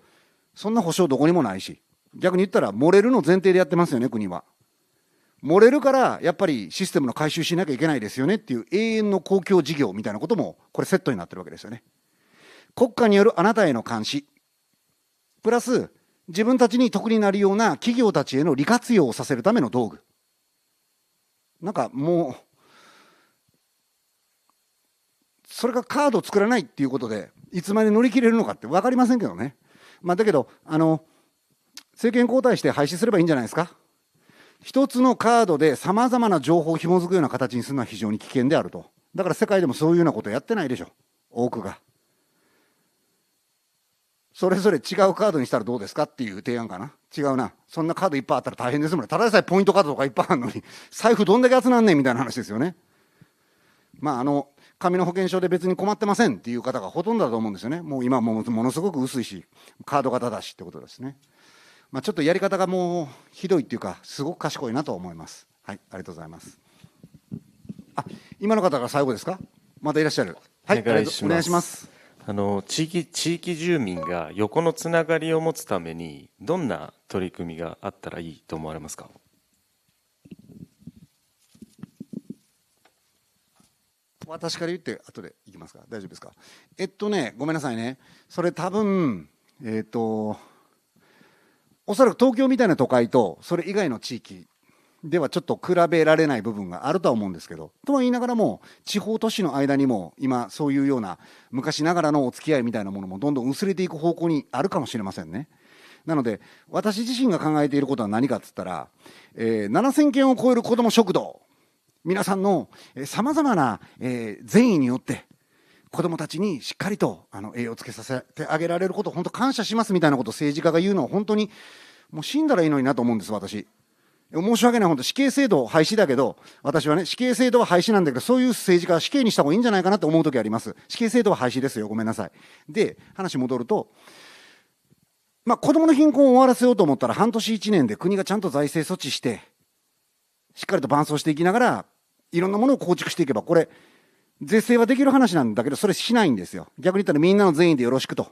そんな保証どこにもないし逆に言ったら漏れるの前提でやってますよね国は漏れるからやっぱりシステムの回収しなきゃいけないですよねっていう永遠の公共事業みたいなこともこれセットになってるわけですよね国家によるあなたへの監視プラス自分たちに得になるような企業たちへの利活用をさせるための道具なんかもうそれがカード作らないっていうことでいつまで乗り切れるのかって分かりませんけどね、まあ、だけどあの政権交代して廃止すればいいんじゃないですか一つのカードでさまざまな情報を紐づくような形にするのは非常に危険であるとだから世界でもそういうようなことやってないでしょ多くが。それぞれ違うカードにしたらどうですかっていう提案かな。違うな。そんなカードいっぱいあったら大変ですもんね。ただでさえポイントカードとかいっぱいあるのに、財布どんだけ集まんねんみたいな話ですよね。まあ、あの、紙の保険証で別に困ってませんっていう方がほとんどだと思うんですよね。もう今もものすごく薄いし、カード型だしってことですね。まあ、ちょっとやり方がもうひどいっていうか、すごく賢いなと思います。はい、ありがとうございます。あ、今の方が最後ですかまたいらっしゃる。はい、お願いします。あの地域地域住民が横のつながりを持つためにどんな取り組みがあったらいいと思われますか私から言って後でいきますか大丈夫ですかえっとねごめんなさいねそれ多分えっ、とおそらく東京みたいな都会とそれ以外の地域ではちょっと比べられない部分があるとは思うんですけどとは言いながらも地方都市の間にも今そういうような昔ながらのお付き合いみたいなものもどんどん薄れていく方向にあるかもしれませんね。なので私自身が考えていることは何かっつったら、えー、7,000件を超える子ども食堂皆さんのさまざまな、えー、善意によって子どもたちにしっかりとあの栄養つけさせてあげられること本当感謝しますみたいなことを政治家が言うのは本当にもう死んだらいいのになと思うんです私。申し訳ない、本当、死刑制度廃止だけど、私はね、死刑制度は廃止なんだけど、そういう政治家は死刑にした方がいいんじゃないかなと思う時あります。死刑制度は廃止ですよ、ごめんなさい。で、話戻ると、まあ、子どもの貧困を終わらせようと思ったら、半年1年で国がちゃんと財政措置して、しっかりと伴走していきながら、いろんなものを構築していけば、これ、是正はできる話なんだけど、それしないんですよ。逆に言ったら、みんなの善意でよろしくと。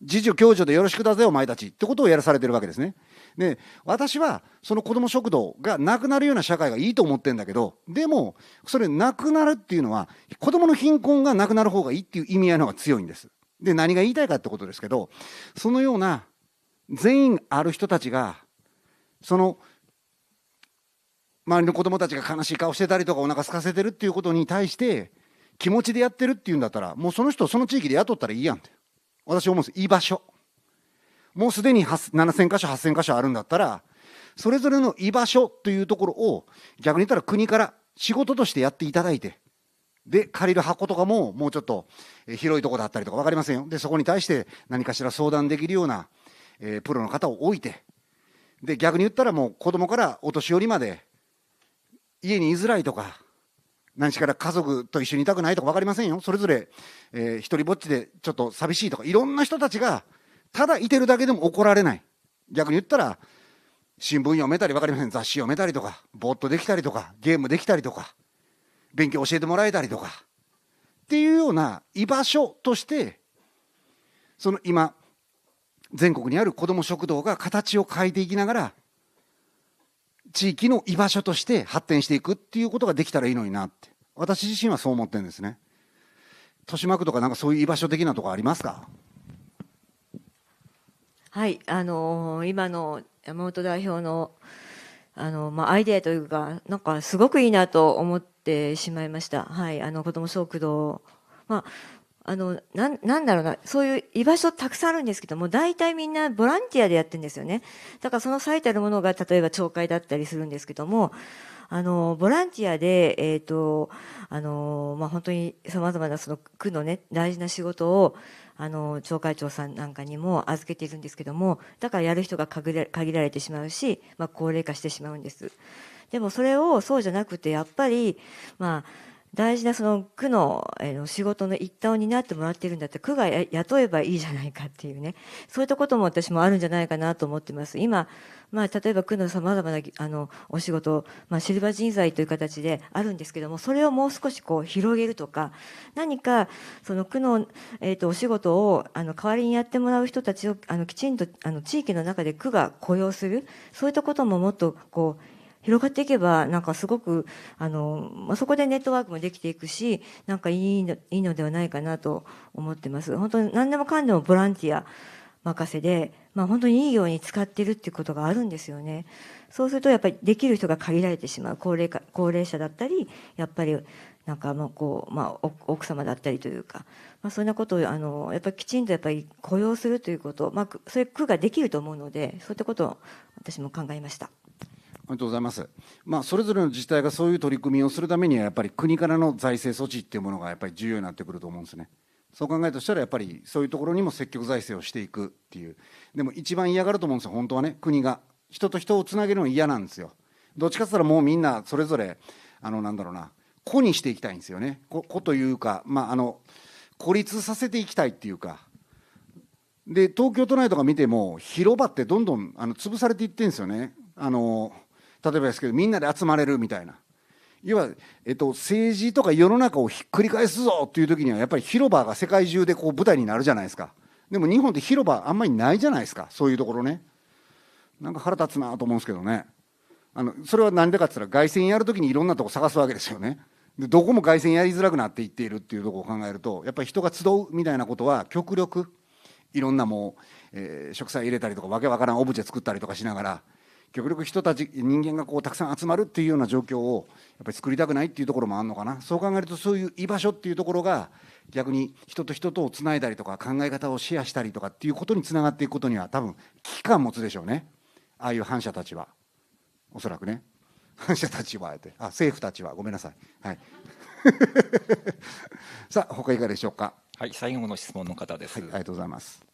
自助、共助でよろしくだぜ、お前たちってことをやらされてるわけですね。で私はその子ども食堂がなくなるような社会がいいと思ってんだけどでもそれなくなるっていうのは子どもの貧困がなくなる方がいいっていう意味合いの方が強いんです。で何が言いたいかってことですけどそのような全員ある人たちがその周りの子どもたちが悲しい顔してたりとかお腹空かせてるっていうことに対して気持ちでやってるっていうんだったらもうその人をその地域で雇ったらいいやんって私思うんです居場所もうすでに7000箇所、8000箇所あるんだったら、それぞれの居場所というところを、逆に言ったら国から仕事としてやっていただいて、で、借りる箱とかも、もうちょっと広いとこだったりとか分かりませんよ。で、そこに対して何かしら相談できるような、えー、プロの方を置いて、で、逆に言ったらもう子供からお年寄りまで、家に居づらいとか、何しから家族と一緒にいたくないとか分かりませんよ。それぞれ、えー、一人ぼっちでちょっと寂しいとか、いろんな人たちがただいてるだけでも怒られない逆に言ったら新聞読めたり分かりません雑誌読めたりとかぼーっとできたりとかゲームできたりとか勉強教えてもらえたりとかっていうような居場所としてその今全国にある子ども食堂が形を変えていきながら地域の居場所として発展していくっていうことができたらいいのになって私自身はそう思ってるんですね豊島区とかなんかそういう居場所的なとこありますかはい、あの今の山本代表の、あのまあ、アイデアというか、なんかすごくいいなと思ってしまいました。はい、あの、子供食堂。まあ、あの、なん、なんだろうな、そういう居場所たくさんあるんですけども、大体みんなボランティアでやってるんですよね。だからその最たるものが、例えば町会だったりするんですけども、あの、ボランティアで、えっ、ー、と、あの、まあ、本当に様々なその区のね、大事な仕事を、あの町会長さんなんかにも預けているんですけどもだからやる人が限られてしまうし、まあ、高齢化してしまうんです。でもそれをそうじゃなくてやっぱり、まあ大事なその区の仕事の一端を担ってもらってるんだったら区が雇えばいいじゃないかっていうねそういったことも私もあるんじゃないかなと思ってます今、まあ、例えば区のさまざまなあのお仕事、まあ、シルバー人材という形であるんですけどもそれをもう少しこう広げるとか何かその区の、えーとお仕事をあの代わりにやってもらう人たちをあのきちんとあの地域の中で区が雇用するそういったことももっとこう広がっていけば、なんかすごく、あの、まあ、そこでネットワークもできていくし、なんかいいの、いいのではないかなと思ってます。本当に何でもかんでもボランティア任せで、まあ本当にいいように使ってるっていうことがあるんですよね。そうするとやっぱりできる人が限られてしまう。高齢化、高齢者だったり、やっぱりなんかもうこう、まあ奥様だったりというか、まあそんなことをあの、やっぱりきちんとやっぱり雇用するということ、まあそう区ができると思うので、そういったことを私も考えました。ありがとうございます、まあ、それぞれの自治体がそういう取り組みをするためにはやっぱり国からの財政措置っていうものがやっぱり重要になってくると思うんですね。そう考えとしたらやっぱりそういうところにも積極財政をしていくっていうでも一番嫌がると思うんですよ本当はね国が人と人をつなげるの嫌なんですよどっちかっつったらもうみんなそれぞれあのなんだろうな個にしていきたいんですよね個というかまああの孤立させていきたいっていうかで東京都内とか見ても広場ってどんどんあの潰されていってるんですよねあの例えばですけどみんなで集まれるみたいな要は、えっと、政治とか世の中をひっくり返すぞっていう時にはやっぱり広場が世界中でこう舞台になるじゃないですかでも日本って広場あんまりないじゃないですかそういうところねなんか腹立つなと思うんですけどねあのそれは何でかって言ったら凱旋やるときにいろんなとこ探すわけですよねでどこも凱旋やりづらくなっていっているっていうとこを考えるとやっぱり人が集うみたいなことは極力いろんなもう、えー、植栽入れたりとかわけわからんオブジェ作ったりとかしながら極力人たち人間がこうたくさん集まるっていうような状況をやっぱり作りたくないっていうところもあるのかなそう考えるとそういう居場所っていうところが逆に人と人とをつないだりとか考え方をシェアしたりとかっていうことにつながっていくことには多分危機感持つでしょうねああいう反社たちはおそらくね反社たちはあえてあ政府たちはごめんなさいはい さあ他いかがでしょうかはい最後の質問の方です、はい、ありがとうございます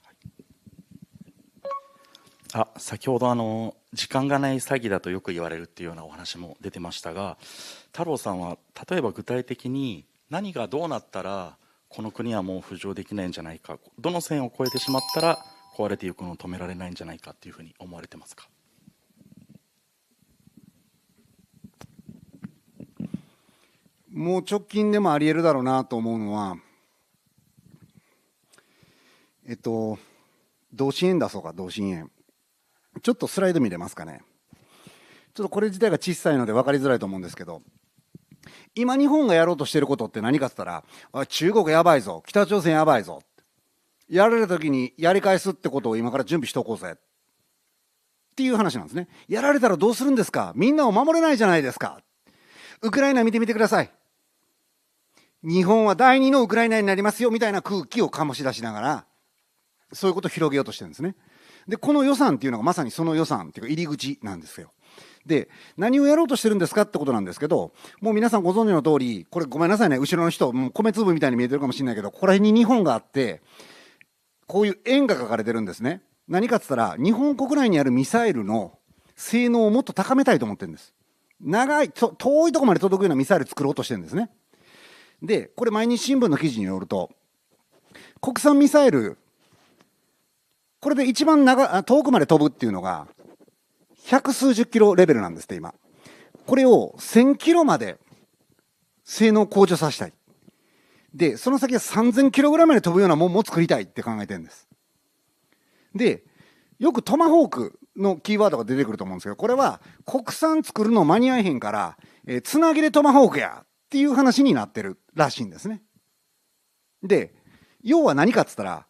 あ先ほどあの時間がない詐欺だとよく言われるっていうようなお話も出てましたが太郎さんは例えば具体的に何がどうなったらこの国はもう浮上できないんじゃないかどの線を越えてしまったら壊れていくのを止められないんじゃないかっていうふうに思われてますかもう直近でもありえるだろうなと思うのはえっと同心円出そうか同心円。ちょっとスライド見れますかね。ちょっとこれ自体が小さいので分かりづらいと思うんですけど、今日本がやろうとしてることって何かっつったら、中国やばいぞ、北朝鮮やばいぞ、やられた時にやり返すってことを今から準備しておこうぜ。っていう話なんですね。やられたらどうするんですかみんなを守れないじゃないですか。ウクライナ見てみてください。日本は第二のウクライナになりますよみたいな空気を醸し出しながら、そういうことを広げようとしてるんですね。で、この予算っていうのがまさにその予算っていうか入り口なんですよ。で何をやろうとしてるんですかってことなんですけどもう皆さんご存知の通りこれごめんなさいね後ろの人もう米粒みたいに見えてるかもしれないけどここら辺に日本があってこういう円が書かれてるんですね何かっつったら日本国内にあるミサイルの性能をもっと高めたいと思ってるんです長い遠いとこまで届くようなミサイル作ろうとしてるんですねでこれ毎日新聞の記事によると国産ミサイルこれで一番長遠くまで飛ぶっていうのが百数十キロレベルなんですって今これを千キロまで性能向上させたいでその先は三千キロぐらいまで飛ぶようなもんも作りたいって考えてるんですでよくトマホークのキーワードが出てくると思うんですけどこれは国産作るの間に合えへんから、えー、つなぎでトマホークやっていう話になってるらしいんですねで要は何かっつったら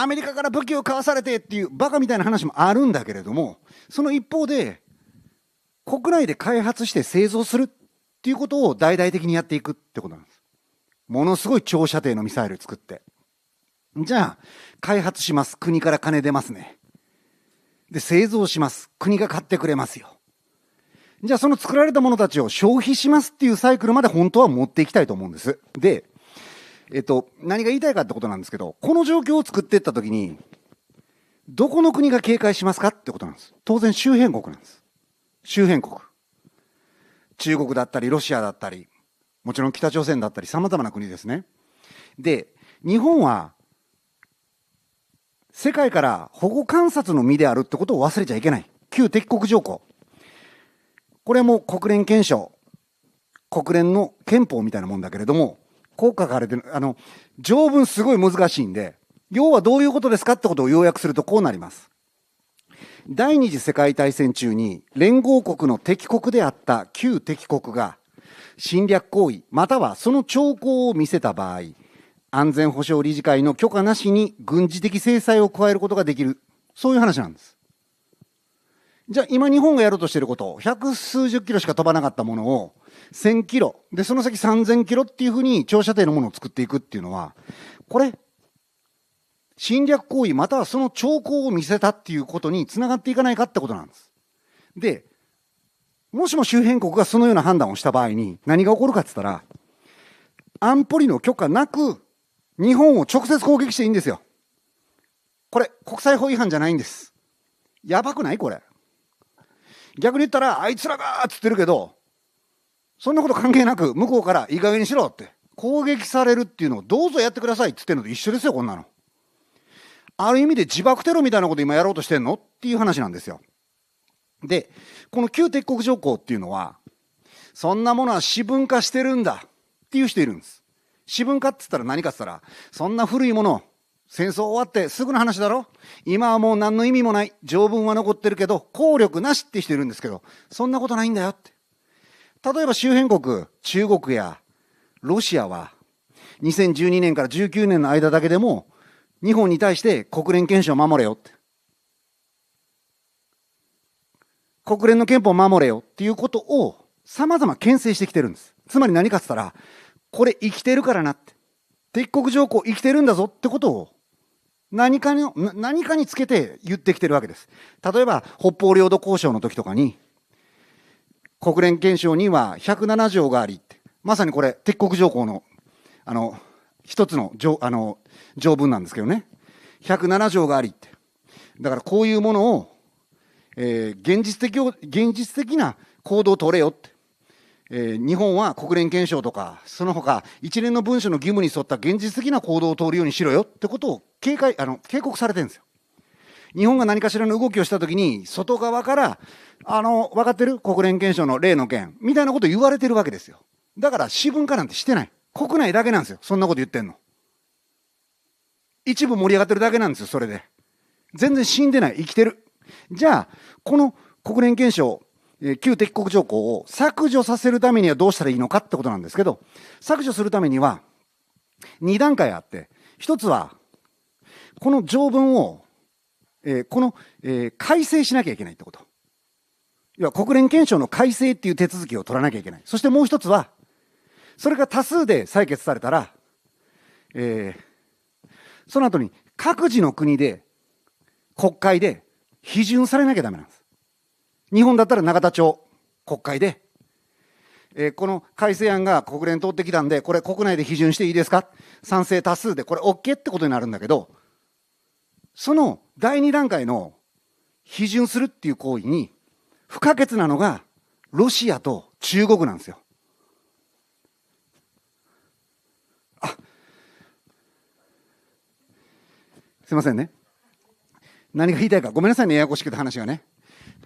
アメリカから武器を買わされてっていうバカみたいな話もあるんだけれどもその一方で国内で開発して製造するっていうことを大々的にやっていくってことなんです。ものすごい長射程のミサイル作って。じゃあ、開発します。国から金出ますね。で、製造します。国が買ってくれますよ。じゃあ、その作られたものたちを消費しますっていうサイクルまで本当は持っていきたいと思うんです。で、えっと、何が言いたいかってことなんですけど、この状況を作っていったときに、どこの国が警戒しますかってことなんです。当然周辺国なんです。周辺国。中国だったり、ロシアだったり、もちろん北朝鮮だったり、様々な国ですね。で、日本は、世界から保護観察の身であるってことを忘れちゃいけない。旧敵国条項。これも国連憲章。国連の憲法みたいなもんだけれども、効果があれで、あの、条文すごい難しいんで、要はどういうことですかってことを要約するとこうなります。第二次世界大戦中に連合国の敵国であった旧敵国が侵略行為またはその兆候を見せた場合安全保障理事会の許可なしに軍事的制裁を加えることができるそういう話なんですじゃあ今日本がやろうとしていること百数十キロしか飛ばなかったものを1000キロ、で、その先3000キロっていうふうに長射程のものを作っていくっていうのは、これ、侵略行為またはその兆候を見せたっていうことにつながっていかないかってことなんです。で、もしも周辺国がそのような判断をした場合に何が起こるかって言ったら、安保理の許可なく日本を直接攻撃していいんですよ。これ、国際法違反じゃないんです。やばくないこれ。逆に言ったら、あいつらがーっつってるけど、そんなこと関係なく、向こうからいい加減にしろって、攻撃されるっていうのをどうぞやってくださいって言ってるのと一緒ですよ、こんなの。ある意味で自爆テロみたいなこと今やろうとしてんのっていう話なんですよ。で、この旧敵国条項っていうのは、そんなものは私文化してるんだっていう人いるんです。私文化って言ったら何かって言ったら、そんな古いもの、戦争終わってすぐの話だろ今はもう何の意味もない。条文は残ってるけど、効力なしって人いるんですけど、そんなことないんだよって。例えば周辺国、中国やロシアは、2012年から19年の間だけでも、日本に対して国連憲章を守れよって。国連の憲法を守れよっていうことを様々牽制してきてるんです。つまり何かって言ったら、これ生きてるからなって。敵国条項生きてるんだぞってことを何かに、何かにつけて言ってきてるわけです。例えば、北方領土交渉の時とかに、国連憲章には107条がありまさにこれ、敵国条項の、あの、一つの条、あの、条文なんですけどね。107条がありって。だからこういうものを、えー、現実的を、現実的な行動を取れよって。えー、日本は国連憲章とか、その他、一連の文書の義務に沿った現実的な行動を取るようにしろよってことを警戒、あの、警告されてるんですよ。日本が何かしらの動きをしたときに、外側から、あの、分かってる国連憲章の例の件、みたいなこと言われてるわけですよ。だから、私文化なんてしてない。国内だけなんですよ。そんなこと言ってんの。一部盛り上がってるだけなんですよ、それで。全然死んでない。生きてる。じゃあ、この国連憲章、え旧敵国条項を削除させるためにはどうしたらいいのかってことなんですけど、削除するためには、二段階あって、一つは、この条文をえこの、え改正しなきゃいけないってこと。要は国連憲章の改正っていう手続きを取らなきゃいけない。そしてもう一つは、それが多数で採決されたら、えー、その後に各自の国で、国会で批准されなきゃだめなんです。日本だったら永田町、国会で、えー、この改正案が国連通ってきたんで、これ国内で批准していいですか賛成多数で、これ OK ってことになるんだけど、その第2段階の批准するっていう行為に不可欠なのがロシアと中国なんですよ。あすいませんね。何が言いたいか、ごめんなさいね、ややこしくて話がね。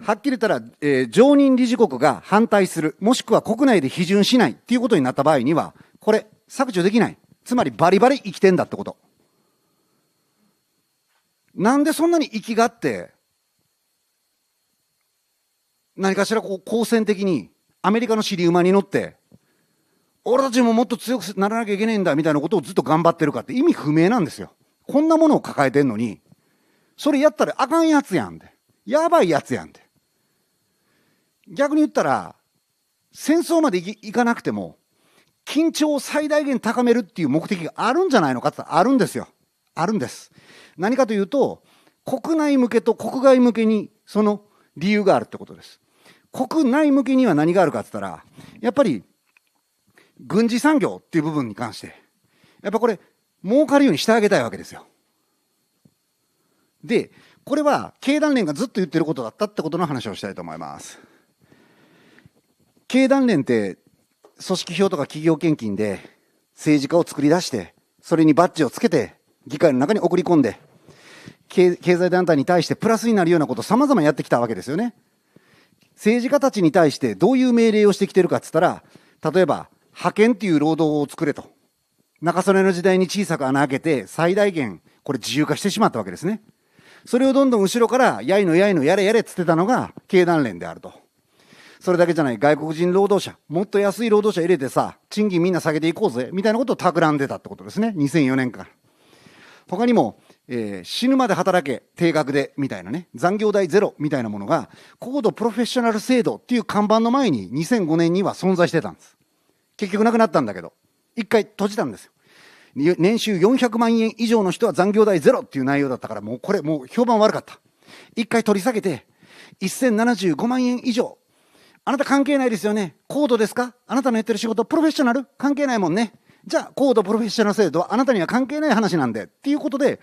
はっきり言ったら、えー、常任理事国が反対する、もしくは国内で批准しないっていうことになった場合には、これ、削除できない。つまりバリバリ生きてんだってこと。なんでそんなに生きがって何かしらこう好戦的にアメリカの尻馬に乗って俺たちももっと強くならなきゃいけないんだみたいなことをずっと頑張ってるかって意味不明なんですよ。こんなものを抱えてんのにそれやったらあかんやつやんでやばいやつやんで逆に言ったら戦争までいかなくても緊張を最大限高めるっていう目的があるんじゃないのかってあるんですよあるんです何かというと、国内向けと国外向けにその理由があるってことです。国内向けには何があるかって言ったら、やっぱり軍事産業っていう部分に関して、やっぱこれ、儲かるようにしてあげたいわけですよ。で、これは経団連がずっと言ってることだったってことの話をしたいと思います。経団連って組織票とか企業献金で政治家を作り出して、それにバッジをつけて、議会の中に送り込んで、経済団体に対してプラスになるようなことを様々やってきたわけですよね。政治家たちに対してどういう命令をしてきてるかっつったら、例えば、派遣っていう労働を作れと。中曽根の時代に小さく穴開けて、最大限、これ自由化してしまったわけですね。それをどんどん後ろから、やいのやいのやれやれっつってたのが、経団連であると。それだけじゃない、外国人労働者、もっと安い労働者入れてさ、賃金みんな下げていこうぜ、みたいなことを企んでたってことですね。2004年ら。他にも、えー、死ぬまで働け定額でみたいなね残業代ゼロみたいなものが高度プロフェッショナル制度っていう看板の前に2005年には存在してたんです結局なくなったんだけど一回閉じたんですよ年収400万円以上の人は残業代ゼロっていう内容だったからもうこれもう評判悪かった一回取り下げて1075万円以上あなた関係ないですよね高度ですかあなたのやってる仕事プロフェッショナル関係ないもんねじゃあ高度プロフェッショナル制度はあなたには関係ない話なんでっていうことで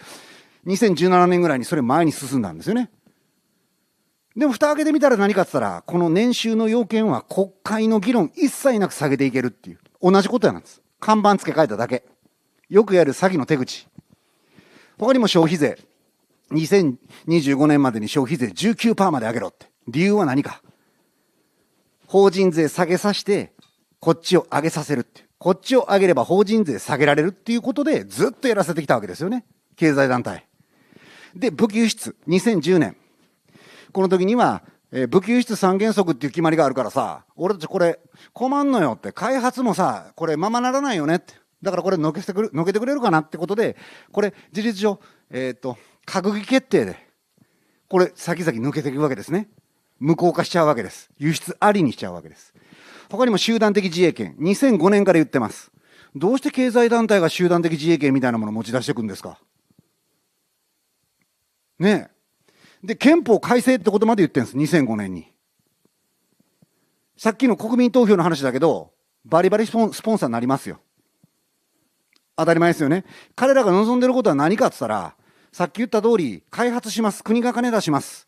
2017年ぐらいにそれ前に進んだんですよね。でも蓋開けてみたら何かっつったらこの年収の要件は国会の議論一切なく下げていけるっていう同じことやなんです看板付け替えただけよくやる詐欺の手口他にも消費税2025年までに消費税19%まで上げろって理由は何か法人税下げさせてこっちを上げさせるってこっちを上げれば法人税下げられるっていうことでずっとやらせてきたわけですよね。経済団体。で、武器輸出、2010年。この時には、えー、武器輸出三原則っていう決まりがあるからさ、俺たちこれ困んのよって、開発もさ、これままならないよねって。だからこれのけてくる、のけてくれるかなってことで、これ事実上、えっ、と、閣議決定で、これ先々抜けていくわけですね。無効化しちゃうわけです。輸出ありにしちゃうわけです。他にも集団的自衛権、2005年から言ってます。どうして経済団体が集団的自衛権みたいなものを持ち出していくんですかねえ。で、憲法改正ってことまで言ってるんです、2005年に。さっきの国民投票の話だけど、バリバリスポンスポンサーになりますよ。当たり前ですよね。彼らが望んでることは何かって言ったら、さっき言った通り、開発します。国が金出します。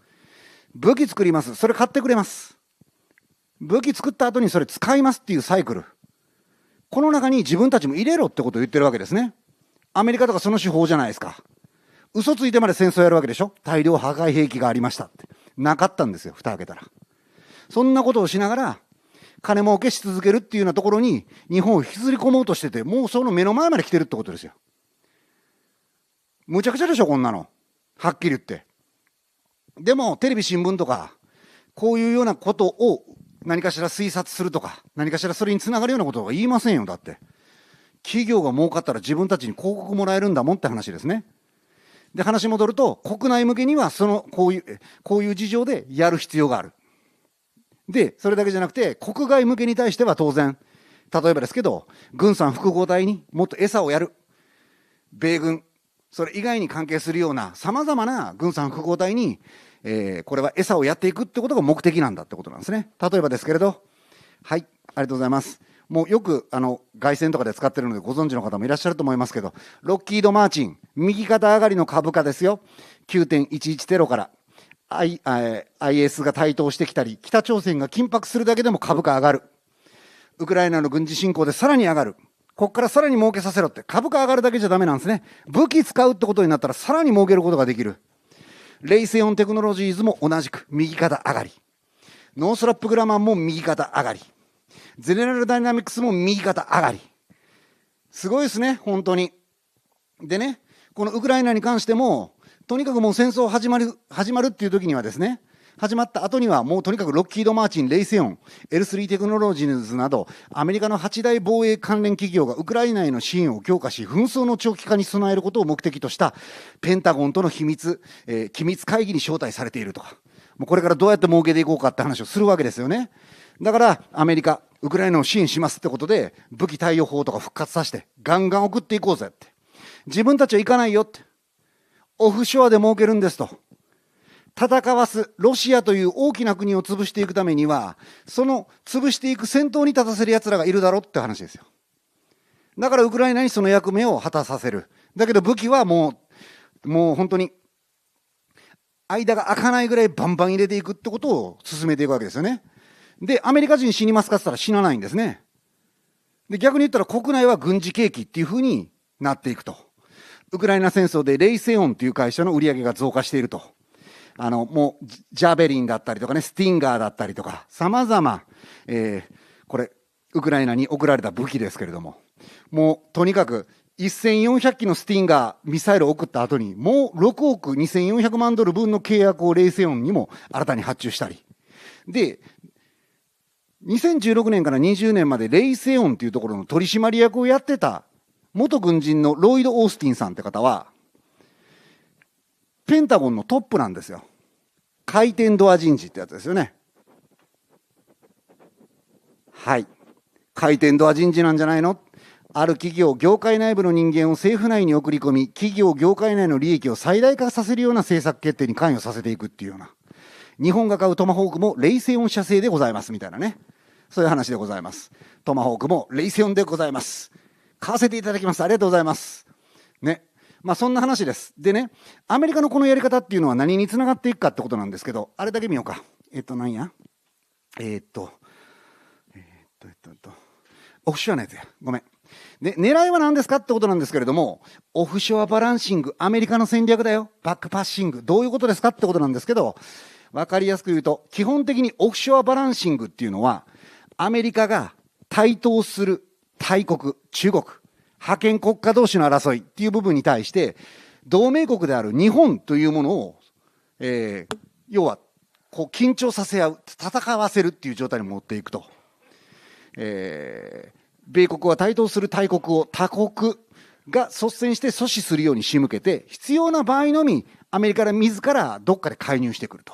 武器作ります。それ買ってくれます。武器作った後にそれ使いますっていうサイクル。この中に自分たちも入れろってことを言ってるわけですね。アメリカとかその手法じゃないですか。嘘ついてまで戦争やるわけでしょ大量破壊兵器がありましたって。なかったんですよ、蓋開けたら。そんなことをしながら、金儲けし続けるっていうようなところに日本を引きずり込もうとしてて、もうその目の前まで来てるってことですよ。むちゃくちゃでしょ、こんなの。はっきり言って。でも、テレビ、新聞とか、こういうようなことを何かしら推察するとか、何かしらそれにつながるようなことは言いませんよ、だって。企業が儲かったら自分たちに広告もらえるんだもんって話ですね。で、話戻ると、国内向けには、その、こういう、こういう事情でやる必要がある。で、それだけじゃなくて、国外向けに対しては当然、例えばですけど、軍産複合体にもっと餌をやる。米軍、それ以外に関係するような様々な軍産複合体にえー、これは餌をやっていくってことが目的なんだってことなんですね例えばですけれどはいありがとうございますもうよくあの凱旋とかで使ってるのでご存知の方もいらっしゃると思いますけどロッキード・マーチン右肩上がりの株価ですよ9.11テロから I IS が台頭してきたり北朝鮮が緊迫するだけでも株価上がるウクライナの軍事侵攻でさらに上がるここからさらに儲けさせろって株価上がるだけじゃだめなんですね武器使うってことになったらさらに儲けることができるレイセオンテクノロジーズも同じく右肩上がり。ノースラップグラマンも右肩上がり。ゼネラルダイナミクスも右肩上がり。すごいですね、本当に。でね、このウクライナに関しても、とにかくもう戦争始まる、始まるっていう時にはですね、始まった後にはもうとにかくロッキード・マーチン、レイセオン、L3 テクノロジーズなどアメリカの8大防衛関連企業がウクライナへの支援を強化し紛争の長期化に備えることを目的としたペンタゴンとの秘密、えー、機密会議に招待されているとかもうこれからどうやって儲けていこうかって話をするわけですよね。だからアメリカ、ウクライナを支援しますってことで武器貸与法とか復活させてガンガン送っていこうぜって自分たちは行かないよってオフショアで儲けるんですと。戦わすロシアという大きな国を潰していくためには、その潰していく先頭に立たせる奴らがいるだろうって話ですよ。だからウクライナにその役目を果たさせる。だけど武器はもう、もう本当に、間が開かないぐらいバンバン入れていくってことを進めていくわけですよね。で、アメリカ人死にますかって言ったら死なないんですね。で、逆に言ったら国内は軍事景気っていうふうになっていくと。ウクライナ戦争でレイセオンっていう会社の売り上げが増加していると。あの、もう、ジャベリンだったりとかね、スティンガーだったりとか、様々、えー、これ、ウクライナに送られた武器ですけれども、もう、とにかく、1400機のスティンガーミサイルを送った後に、もう6億2400万ドル分の契約をレイセオンにも新たに発注したり。で、2016年から20年までレイセオンというところの取締役をやってた元軍人のロイド・オースティンさんって方は、ペンタゴンのトップなんですよ。回転ドア人事ってやつですよね。はい。回転ドア人事なんじゃないのある企業、業界内部の人間を政府内に送り込み、企業、業界内の利益を最大化させるような政策決定に関与させていくっていうような。日本が買うトマホークもレイセオン社製でございますみたいなね。そういう話でございます。トマホークもレイセオンでございます。買わせていただきます。ありがとうございます。ね。まあ、そんな話です。でね、アメリカのこのやり方っていうのは何につながっていくかってことなんですけど、あれだけ見ようか。えっと、なんやえー、っと、えー、っと、えっと、えっと、オフショアのやつや。ごめん。で、狙いは何ですかってことなんですけれども、オフショアバランシング、アメリカの戦略だよ。バックパッシング、どういうことですかってことなんですけど、わかりやすく言うと、基本的にオフショアバランシングっていうのは、アメリカが台頭する大国、中国、覇権国家同士の争いっていう部分に対して、同盟国である日本というものを、えー、要は、こう緊張させ合う、戦わせるっていう状態に持っていくと。えー、米国は台頭する大国を他国が率先して阻止するように仕向けて、必要な場合のみ、アメリカが自らどっかで介入してくると。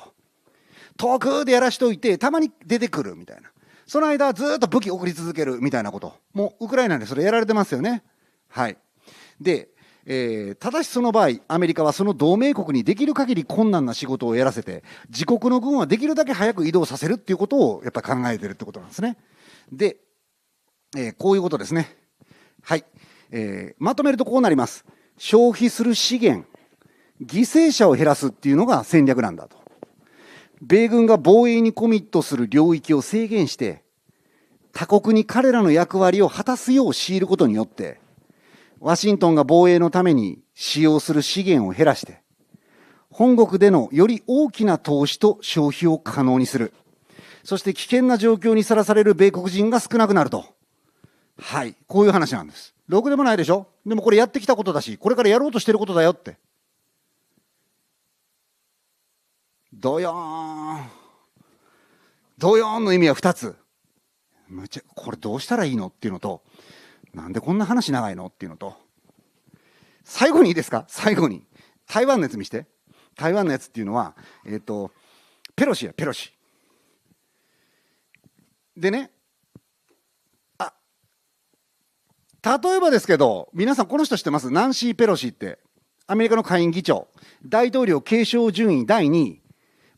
遠くでやらしておいて、たまに出てくるみたいな。その間ずっと武器送り続けるみたいなこと。もうウクライナでそれやられてますよね。はい。で、えー、ただしその場合、アメリカはその同盟国にできる限り困難な仕事をやらせて、自国の軍はできるだけ早く移動させるっていうことをやっぱ考えてるってことなんですね。で、えー、こういうことですね。はい。えー、まとめるとこうなります。消費する資源、犠牲者を減らすっていうのが戦略なんだと。米軍が防衛にコミットする領域を制限して、他国に彼らの役割を果たすよう強いることによって、ワシントンが防衛のために使用する資源を減らして、本国でのより大きな投資と消費を可能にする。そして危険な状況にさらされる米国人が少なくなると。はい。こういう話なんです。ろくでもないでしょでもこれやってきたことだし、これからやろうとしてることだよって。ドヨーン。ドヨーンの意味は2つ。むちゃ、これどうしたらいいのっていうのと、なんでこんな話長いのっていうのと、最後にいいですか最後に。台湾のやつ見して。台湾のやつっていうのは、えっ、ー、と、ペロシや、ペロシ。でね、あ、例えばですけど、皆さんこの人知ってますナンシー・ペロシって。アメリカの下院議長。大統領継承順位第2位。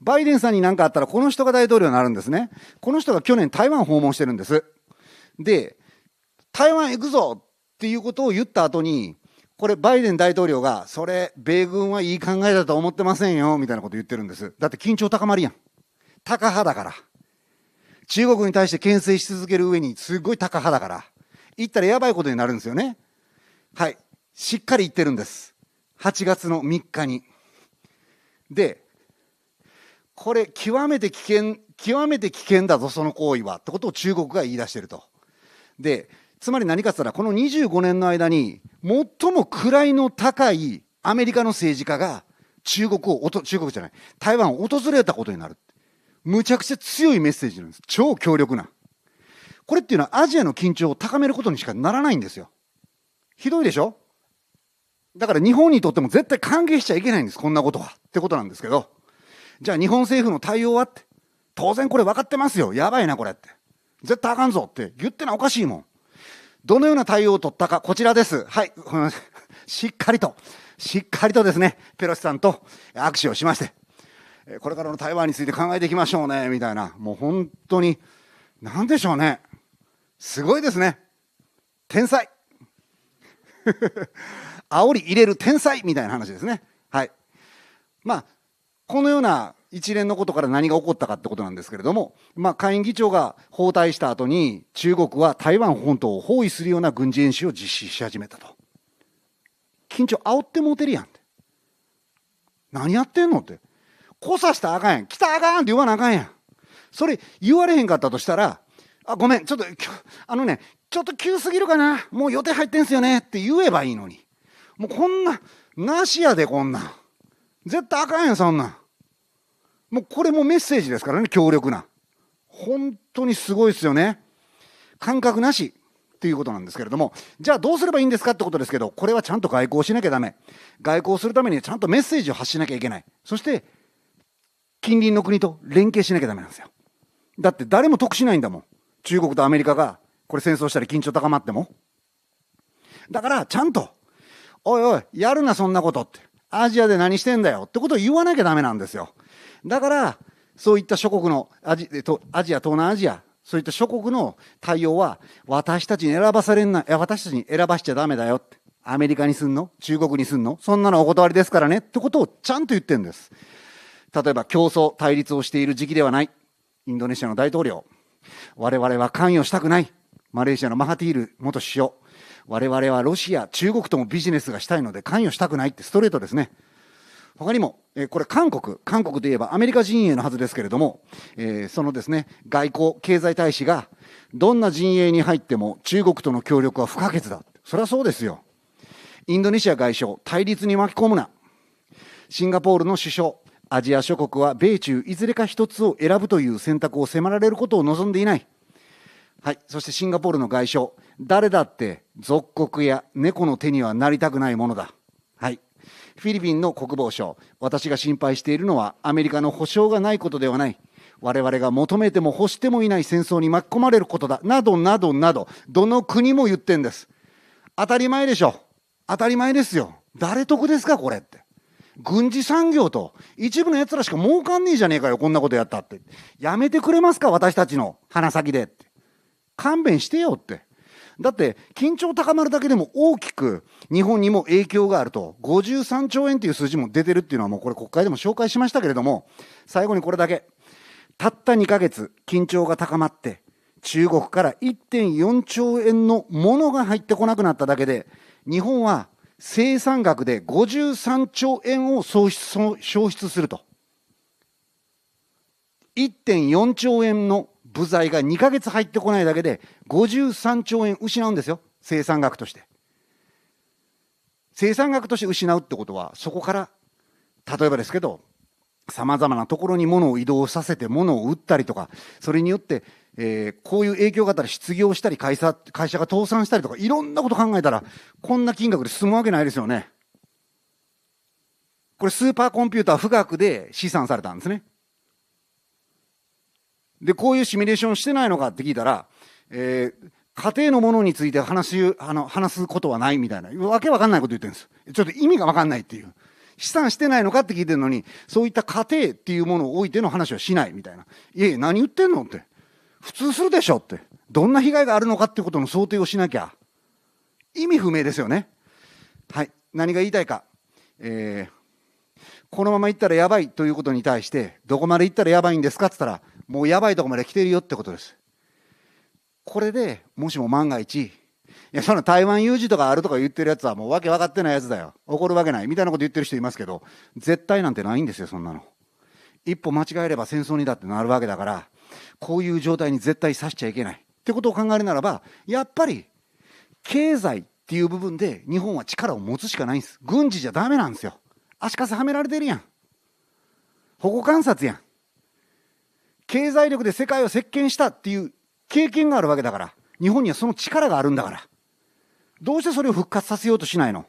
バイデンさんに何かあったらこの人が大統領になるんですね。この人が去年台湾訪問してるんです。で、台湾行くぞっていうことを言った後に、これ、バイデン大統領が、それ、米軍はいい考えだと思ってませんよ、みたいなこと言ってるんです。だって緊張高まりやん。高派だから。中国に対して牽制し続ける上に、すごい高派だから。行ったらやばいことになるんですよね。はい。しっかり言ってるんです。8月の3日に。で、これ、極めて危険、極めて危険だぞ、その行為は。ってことを中国が言い出してると。で、つまり何かっつったらこの25年の間に最も位の高いアメリカの政治家が中国を中国じゃない台湾を訪れたことになるむちゃくちゃ強いメッセージなんです超強力なこれっていうのはアジアの緊張を高めることにしかならないんですよひどいでしょだから日本にとっても絶対歓迎しちゃいけないんですこんなことはってことなんですけどじゃあ日本政府の対応はって当然これ分かってますよやばいなこれって絶対あかんぞって言ってなおかしいもんどのような対応を取ったか、こちらです。はい、しっかりと、しっかりとですね、ペロシさんと握手をしまして、これからの台湾について考えていきましょうね、みたいな、もう本当に、なんでしょうね、すごいですね、天才、煽り入れる天才みたいな話ですね。はいまあこのような一連のことから何が起こったかってことなんですけれども、まあ、下院議長が包帯した後に、中国は台湾本島を包囲するような軍事演習を実施し始めたと。緊張煽ってもうてるやんって。何やってんのって。こさしたらあかんやん。来たあかんって言わなあかんやん。それ言われへんかったとしたら、あ、ごめん、ちょっと、あのね、ちょっと急すぎるかな。もう予定入ってんすよねって言えばいいのに。もうこんな、なしやでこんな。絶対あかんやん、そんなん。もうこれもメッセージですからね、強力な。本当にすごいですよね。感覚なしっていうことなんですけれども、じゃあどうすればいいんですかってことですけど、これはちゃんと外交しなきゃだめ。外交するためにちゃんとメッセージを発しなきゃいけない。そして、近隣の国と連携しなきゃだめなんですよ。だって誰も得しないんだもん。中国とアメリカが、これ戦争したり緊張高まっても。だから、ちゃんと、おいおい、やるな、そんなことって。アジアで何してんだよってことを言わなきゃだめなんですよ。だからそういった諸国のアジアジア東南アジアそういった諸国の対応は私たちに選ばされんない私たちに選ばしちゃダメだよってアメリカにすんの中国にすんのそんなのお断りですからねってことをちゃんと言ってるんです例えば競争対立をしている時期ではないインドネシアの大統領我々は関与したくないマレーシアのマハティール元首相我々はロシア中国ともビジネスがしたいので関与したくないってストレートですね他にも、えー、これ韓国、韓国といえばアメリカ陣営のはずですけれども、えー、そのですね、外交、経済大使が、どんな陣営に入っても中国との協力は不可欠だ。そりゃそうですよ。インドネシア外相、対立に巻き込むな。シンガポールの首相、アジア諸国は米中いずれか一つを選ぶという選択を迫られることを望んでいない。はい、そしてシンガポールの外相、誰だって属国や猫の手にはなりたくないものだ。フィリピンの国防省、私が心配しているのはアメリカの保証がないことではない。我々が求めても欲してもいない戦争に巻き込まれることだ。などなどなど、どの国も言ってんです。当たり前でしょ。当たり前ですよ。誰得ですか、これって。軍事産業と一部のやつらしか儲かんねえじゃねえかよ、こんなことやったって。やめてくれますか、私たちの鼻先でって。勘弁してよって。だって緊張高まるだけでも大きく日本にも影響があると53兆円という数字も出てるっていうのはもうこれ国会でも紹介しましたけれども最後にこれだけたった2ヶ月緊張が高まって中国から1.4兆円のものが入ってこなくなっただけで日本は生産額で53兆円を消失すると1.4兆円の部材が2か月入ってこないだけで53兆円失うんですよ生産額として生産額として失うってことはそこから例えばですけどさまざまなところに物を移動させて物を売ったりとかそれによって、えー、こういう影響があったら失業したり会社会社が倒産したりとかいろんなこと考えたらこんな金額で進むわけないですよねこれスーパーコンピューター富岳で試算されたんですねで、こういうシミュレーションしてないのかって聞いたら、えー、家庭のものについて話す、あの、話すことはないみたいな、わけわかんないこと言ってるんです。ちょっと意味がわかんないっていう。資産してないのかって聞いてるのに、そういった家庭っていうものを置いての話はしないみたいな。いえ、何言ってんのって。普通するでしょって。どんな被害があるのかってことの想定をしなきゃ。意味不明ですよね。はい。何が言いたいか。えー、このまま行ったらやばいということに対して、どこまで行ったらやばいんですかって言ったら、もうやばいとこまで来てるよってことです。これでもしも万が一、いや、その台湾有事とかあるとか言ってるやつはもうわけ分かってないやつだよ。怒るわけない。みたいなこと言ってる人いますけど、絶対なんてないんですよ、そんなの。一歩間違えれば戦争にだってなるわけだから、こういう状態に絶対さしちゃいけない。ってことを考えるならば、やっぱり、経済っていう部分で日本は力を持つしかないんです。軍事じゃダメなんですよ。足かせはめられてるやん。保護観察やん。経済力で世界を席巻したっていう経験があるわけだから、日本にはその力があるんだから。どうしてそれを復活させようとしないの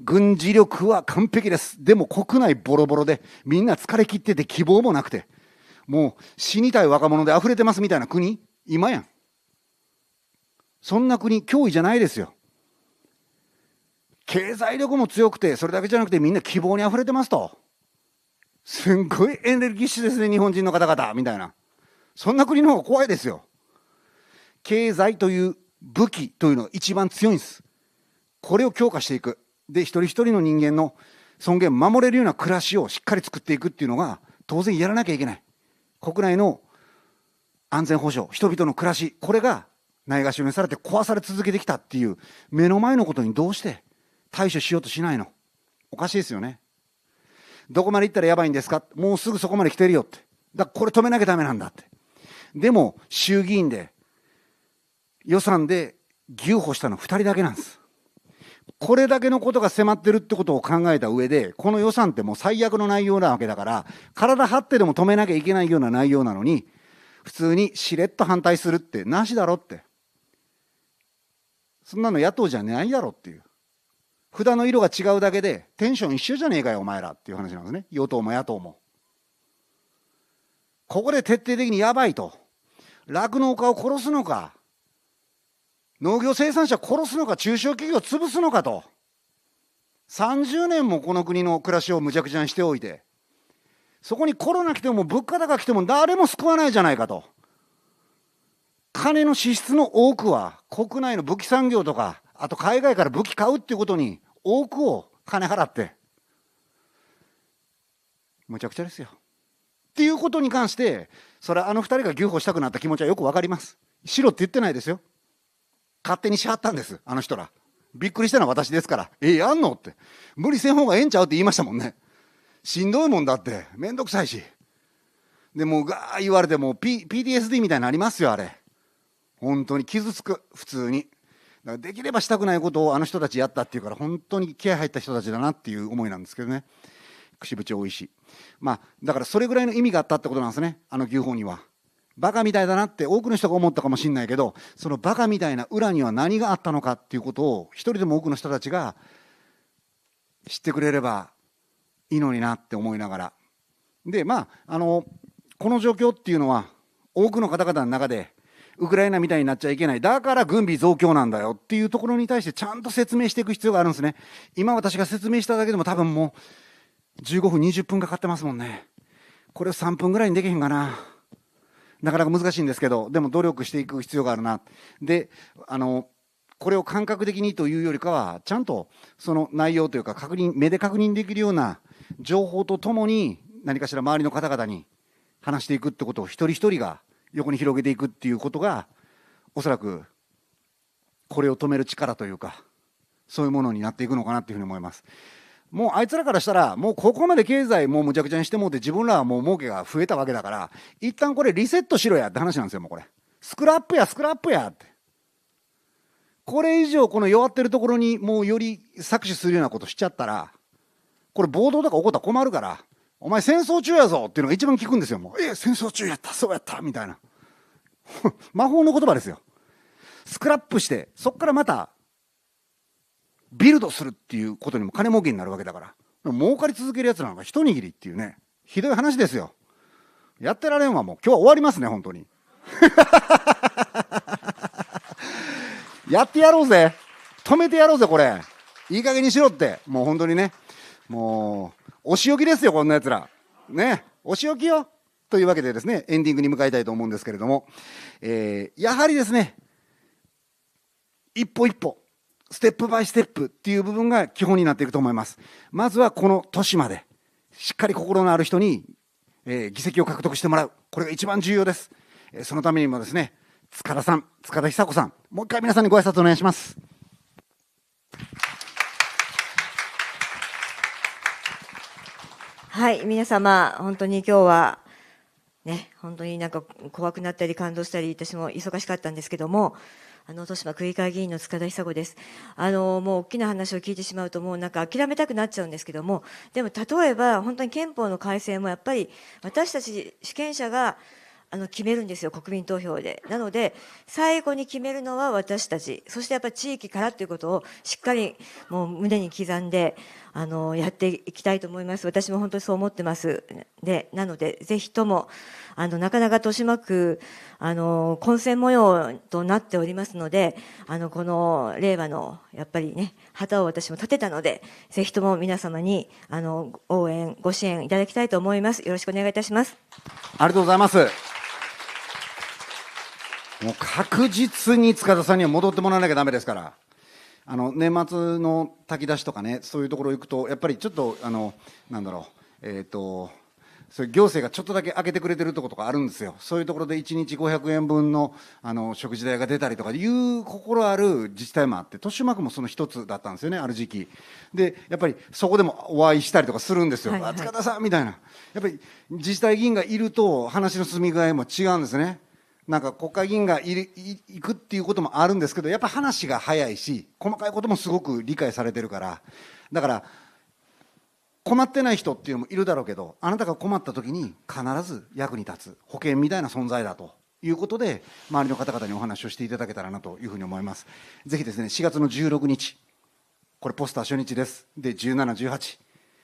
軍事力は完璧です。でも国内ボロボロで、みんな疲れ切ってて希望もなくて、もう死にたい若者で溢れてますみたいな国、今やん。そんな国、脅威じゃないですよ。経済力も強くて、それだけじゃなくてみんな希望に溢れてますと。すんごいエネルギッシュですね、日本人の方々、みたいな。そんな国の方が怖いですよ。経済という武器というのが一番強いんです。これを強化していく。で、一人一人の人間の尊厳を守れるような暮らしをしっかり作っていくっていうのが、当然やらなきゃいけない。国内の安全保障、人々の暮らし、これがないがしろにされて壊され続けてきたっていう、目の前のことにどうして対処しようとしないの。おかしいですよね。どこまで行ったらやばいんですかもうすぐそこまで来てるよって。だからこれ止めなきゃダメなんだって。でも、衆議院で、予算で牛歩したの2人だけなんです。これだけのことが迫ってるってことを考えた上で、この予算ってもう最悪の内容なわけだから、体張ってでも止めなきゃいけないような内容なのに、普通にしれっと反対するってなしだろって。そんなの野党じゃないだろっていう。札の色が違うだけでテンション一緒じゃねえかよお前らっていう話なんですね与党も野党もここで徹底的にやばいと酪農家を殺すのか農業生産者を殺すのか中小企業を潰すのかと30年もこの国の暮らしをむちゃくちゃにしておいてそこにコロナ来ても物価高来ても誰も救わないじゃないかと金の支出の多くは国内の武器産業とかあと海外から武器買うっていうことに多くを金払ってむちゃくちゃですよ。っていうことに関してそれはあの2人が牛歩したくなった気持ちはよく分かります。しろって言ってないですよ。勝手にしはったんですあの人ら。びっくりしたのは私ですから「えやんの?」って「無理せん方がええんちゃう?」って言いましたもんね。しんどいもんだって面倒くさいし。でもうガー言われてもう、P、PTSD みたいになりますよあれ。本当に傷つく普通に。だからできればしたくないことをあの人たちやったっていうから本当に気合入った人たちだなっていう思いなんですけどね櫛多いしまあだからそれぐらいの意味があったってことなんですねあの牛法には。バカみたいだなって多くの人が思ったかもしれないけどそのバカみたいな裏には何があったのかっていうことを一人でも多くの人たちが知ってくれればいいのになって思いながらでまああのこの状況っていうのは多くの方々の中でウクライナみたいになっちゃいけないだから軍備増強なんだよっていうところに対してちゃんと説明していく必要があるんですね今私が説明しただけでも多分もう15分20分かかってますもんねこれを3分ぐらいにできへんかななかなか難しいんですけどでも努力していく必要があるなであのこれを感覚的にというよりかはちゃんとその内容というか確認目で確認できるような情報とともに何かしら周りの方々に話していくってことを一人一人が横に広げていくっていうことがおそらくこれを止める力というかそういうものになっていくのかなっていうふうに思います。もうあいつらからしたらもうここまで経済もうむちゃくちゃにしてもうて自分らはもう儲けが増えたわけだから一旦これリセットしろやって話なんですよもうこれスクラップやスクラップやってこれ以上この弱ってるところにもうより搾取するようなことしちゃったらこれ暴動とか起こったら困るからお前戦争中やぞっていうのが一番効くんですよ。もう、え戦争中やった、そうやった、みたいな。魔法の言葉ですよ。スクラップして、そこからまた、ビルドするっていうことにも金儲けになるわけだから。儲かり続けるやつなんか一握りっていうね、ひどい話ですよ。やってられんわ、もう。今日は終わりますね、本当に。やってやろうぜ。止めてやろうぜ、これ。いい加減にしろって。もう本当にね。もう。お仕置きですよ、こんな奴ら。ね、お仕置きよ。というわけでですね、エンディングに向かいたいと思うんですけれども、えー、やはりですね、一歩一歩、ステップバイステップっていう部分が基本になっていくと思います。まずはこの都市まで、しっかり心のある人に、えー、議席を獲得してもらう。これが一番重要です。えー、そのためにもですね、塚田さん、塚田久子さん、もう一回皆さんにご挨拶お願いします。はい、皆様、本当に今日は、ね、本当になんか怖くなったり感動したり、私も忙しかったんですけども、あの、豊島区議会議員の塚田久子です。あの、もう大きな話を聞いてしまうと、もうなんか諦めたくなっちゃうんですけども、でも例えば、本当に憲法の改正もやっぱり、私たち主権者が、あの、決めるんですよ、国民投票で。なので、最後に決めるのは私たち、そしてやっぱり地域からということをしっかりもう胸に刻んで、あのやっていきたいと思います私も本当にそう思ってますでなのでぜひともあのなかなか豊島区あの混戦模様となっておりますのであのこの令和のやっぱりね旗を私も立てたのでぜひとも皆様にあの応援ご支援いただきたいと思いますよろしくお願いいたしますありがとうございますもう確実に塚田さんには戻ってもらわなきゃだめですから。あの年末の炊き出しとかねそういうところ行くとやっぱりちょっとあのなんだろうえっ、ー、とそういう行政がちょっとだけ開けてくれてるとことかあるんですよ、そういうところで1日500円分のあの食事代が出たりとかいう心ある自治体もあって、豊島区もその一つだったんですよね、ある時期。で、やっぱりそこでもお会いしたりとかするんですよ、はいはい、塚田さんみたいな、やっぱり自治体議員がいると、話の進み具合も違うんですね。なんか国会議員が行くっていうこともあるんですけどやっぱ話が早いし細かいこともすごく理解されてるからだから困ってない人っていうのもいるだろうけどあなたが困った時に必ず役に立つ保険みたいな存在だということで周りの方々にお話をしていただけたらなというふうに思いますぜひですね4月の16日これポスター初日ですで1718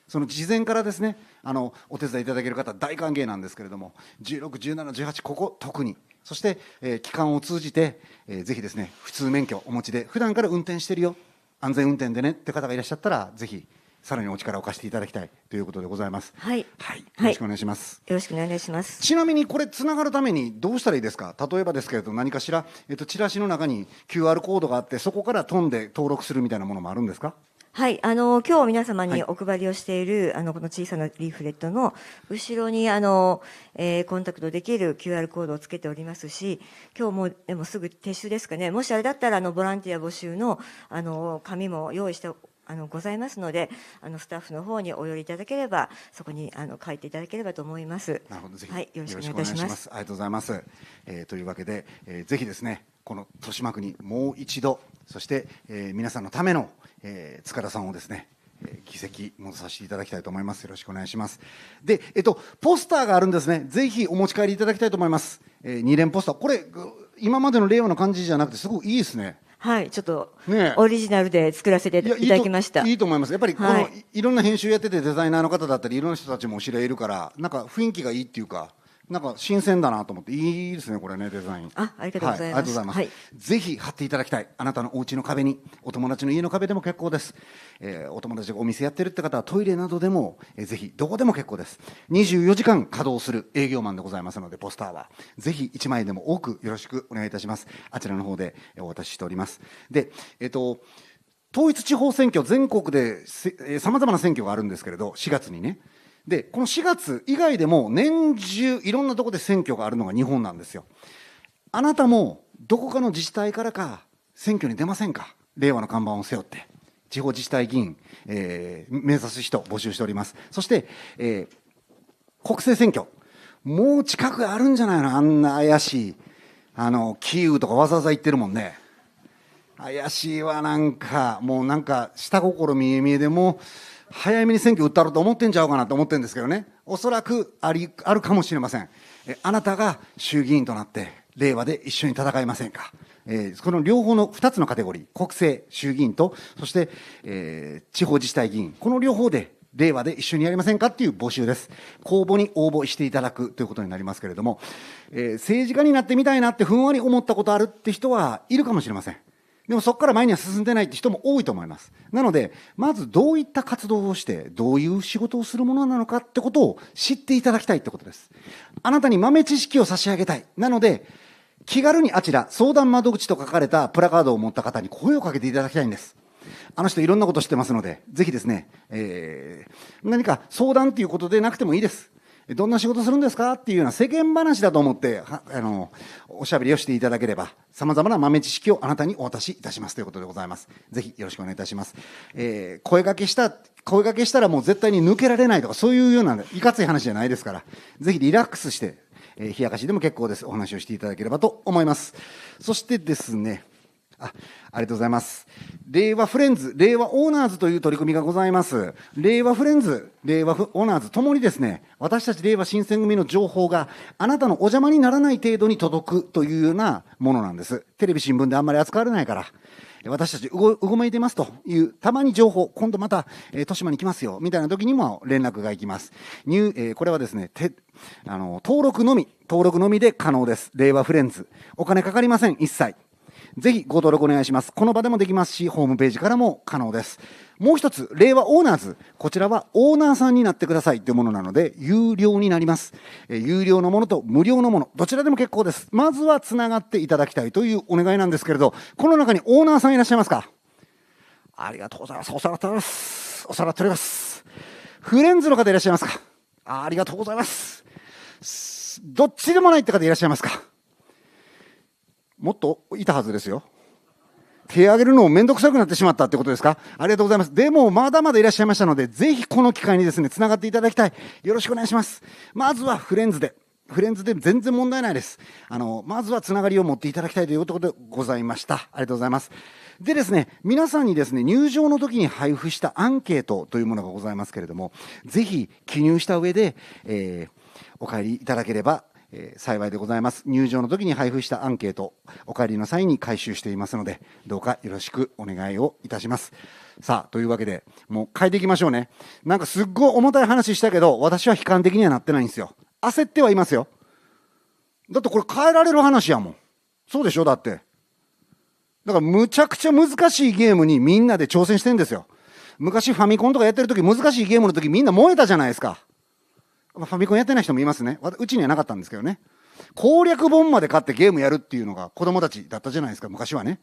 その事前からですねあのお手伝いいただける方大歓迎なんですけれども16、17、18ここ特にそして、えー、期間を通じて、えー、ぜひですね普通免許お持ちで普段から運転してるよ安全運転でねって方がいらっしゃったらぜひさらにお力を貸していただきたいということでございます。はい。はい。よろしくお願いします。よろしくお願いします。ちなみにこれつながるためにどうしたらいいですか。例えばですけれど何かしらえっとチラシの中に QR コードがあってそこから飛んで登録するみたいなものもあるんですか。はい、あの今日皆様にお配りをしている、はい、あのこの小さなリーフレットの後ろにあの、えー、コンタクトできる QR コードをつけておりますし、今日もでもすぐ撤収ですかね。もしあれだったらあのボランティア募集のあの紙も用意してあのございますので、あのスタッフの方にお寄りいただければ、そこにあの書いていただければと思います。なるほど、ぜひ、はい、よろしくお願いいたします。ありがとうございます。えー、というわけで、えー、ぜひですね、この豊島区にもう一度、そして、えー、皆さんのための、えー、塚田さんをですね、えー、議席戻させていただきたいと思います。よろしくお願いします。で、えっと、ポスターがあるんですね。ぜひお持ち帰りいただきたいと思います。えー、2連ポスター。これ、今までの令和の感じじゃなくて、すごくいいですね。はい、ちょっと、ね、オリジナルで作らせていただきました。いいいいと思います。やっぱりこの、はい、いろんな編集やっててデザイナーの方だったり、いろんな人たちもお知り合いいるから、なんか雰囲気がいいっていうか。なんか新鮮だなと思っていいですねこれねデザインあありがとうございます、はい、ますはい、ぜひ貼っていただきたいあなたのお家の壁にお友達の家の壁でも結構です、えー、お友達がお店やってるって方はトイレなどでも、えー、ぜひどこでも結構です24時間稼働する営業マンでございますのでポスターはぜひ1枚でも多くよろしくお願いいたしますあちらの方でお渡ししておりますでえっ、ー、と統一地方選挙全国でさまざまな選挙があるんですけれど4月にねで、この4月以外でも年中いろんなとこで選挙があるのが日本なんですよ。あなたもどこかの自治体からか選挙に出ませんか令和の看板を背負って。地方自治体議員、えー、目指す人募集しております。そして、えー、国政選挙。もう近くあるんじゃないのあんな怪しい。あの、キーウとかわざわざ行ってるもんね。怪しいわ、なんか。もうなんか、下心見え見えでもう、早めに選挙打ったろうと思ってんちゃうかなと思ってるんですけどね、おそらくありあるかもしれません。あなたが衆議院となって、令和で一緒に戦いませんか。えー、この両方の2つのカテゴリー、国政、衆議院と、そして、えー、地方自治体議員、この両方で令和で一緒にやりませんかっていう募集です。公募に応募していただくということになりますけれども、えー、政治家になってみたいなってふんわり思ったことあるって人はいるかもしれません。でもそこから前には進んでないって人も多いと思います。なので、まずどういった活動をして、どういう仕事をするものなのかってことを知っていただきたいってことです。あなたに豆知識を差し上げたい。なので、気軽にあちら、相談窓口と書かれたプラカードを持った方に声をかけていただきたいんです。あの人いろんなこと知ってますので、ぜひですね、えー、何か相談っていうことでなくてもいいです。どんな仕事するんですかっていうような世間話だと思ってあのおしゃべりをしていただければ様々な豆知識をあなたにお渡しいたしますということでございますぜひよろしくお願いいたします、えー、声がけした声掛けしたらもう絶対に抜けられないとかそういうようないかつい話じゃないですからぜひリラックスして、えー、冷やかしでも結構ですお話をしていただければと思いますそしてですねあありがとうございます。令和フレンズ、令和オーナーズという取り組みがございます。令和フレンズ、令和オーナーズともにですね、私たち令和新選組の情報があなたのお邪魔にならない程度に届くというようなものなんです。テレビ新聞であんまり扱われないから。私たちうごめいてますという、たまに情報、今度また、えー、豊島に来ますよ、みたいな時にも連絡が行きます。入えー、これはですね、てあの、登録のみ、登録のみで可能です。令和フレンズ。お金かかりません、一切。ぜひご登録お願いします。この場でもできますし、ホームページからも可能です。もう一つ、令和オーナーズ。こちらはオーナーさんになってくださいというものなので、有料になります。え有料のものと無料のもの、どちらでも結構です。まずはつながっていただきたいというお願いなんですけれど、この中にオーナーさんいらっしゃいますかありがとうございます。おさらっております。おさらっております。フレンズの方いらっしゃいますかありがとうございます。どっちでもないって方いらっしゃいますかもっといたはずですよ。手を挙げるのも面倒くさくなってしまったってことですかありがとうございます。でも、まだまだいらっしゃいましたので、ぜひこの機会にですね、つながっていただきたい。よろしくお願いします。まずはフレンズで。フレンズで全然問題ないです。あの、まずはつながりを持っていただきたいということでございました。ありがとうございます。でですね、皆さんにですね、入場の時に配布したアンケートというものがございますけれども、ぜひ記入した上で、えー、お帰りいただければえー、幸いでございます。入場の時に配布したアンケート、お帰りの際に回収していますので、どうかよろしくお願いをいたします。さあ、というわけで、もう変えていきましょうね。なんかすっごい重たい話したけど、私は悲観的にはなってないんですよ。焦ってはいますよ。だってこれ変えられる話やもん。そうでしょだって。だからむちゃくちゃ難しいゲームにみんなで挑戦してんですよ。昔ファミコンとかやってる時難しいゲームの時みんな燃えたじゃないですか。ファミコンやってない人もいますね。うちにはなかったんですけどね。攻略本まで買ってゲームやるっていうのが子供たちだったじゃないですか、昔はね。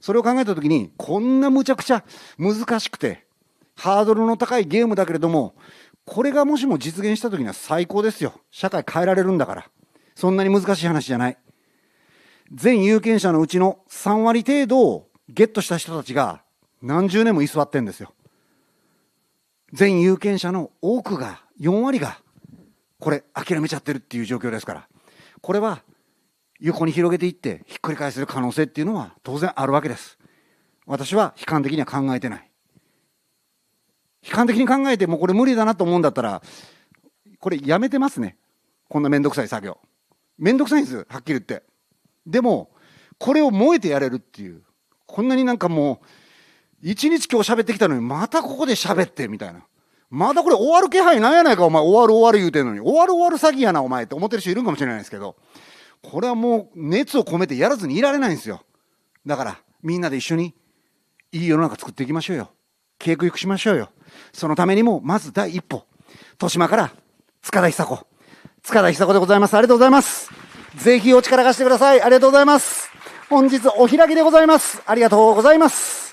それを考えた時に、こんなむちゃくちゃ難しくて、ハードルの高いゲームだけれども、これがもしも実現した時には最高ですよ。社会変えられるんだから。そんなに難しい話じゃない。全有権者のうちの3割程度をゲットした人たちが何十年も居座ってんですよ。全有権者の多くが、4割がこれ諦めちゃってるっていう状況ですからこれは横に広げていってひっくり返せる可能性っていうのは当然あるわけです私は悲観的には考えてない悲観的に考えてもうこれ無理だなと思うんだったらこれやめてますねこんな面倒くさい作業面倒くさいんですはっきり言ってでもこれを燃えてやれるっていうこんなになんかもう一日今日喋ってきたのにまたここで喋ってみたいなまだこれ終わる気配なんやないか、お前。終わる終わる言うてんのに。終わる終わる詐欺やな、お前って思ってる人いるかもしれないですけど、これはもう熱を込めてやらずにいられないんですよ。だから、みんなで一緒に、いい世の中作っていきましょうよ。計画しましょうよ。そのためにも、まず第一歩。豊島から、塚田久子。塚田久子でございます。ありがとうございます。ぜひお力貸してください。ありがとうございます。本日お開きでございます。ありがとうございます。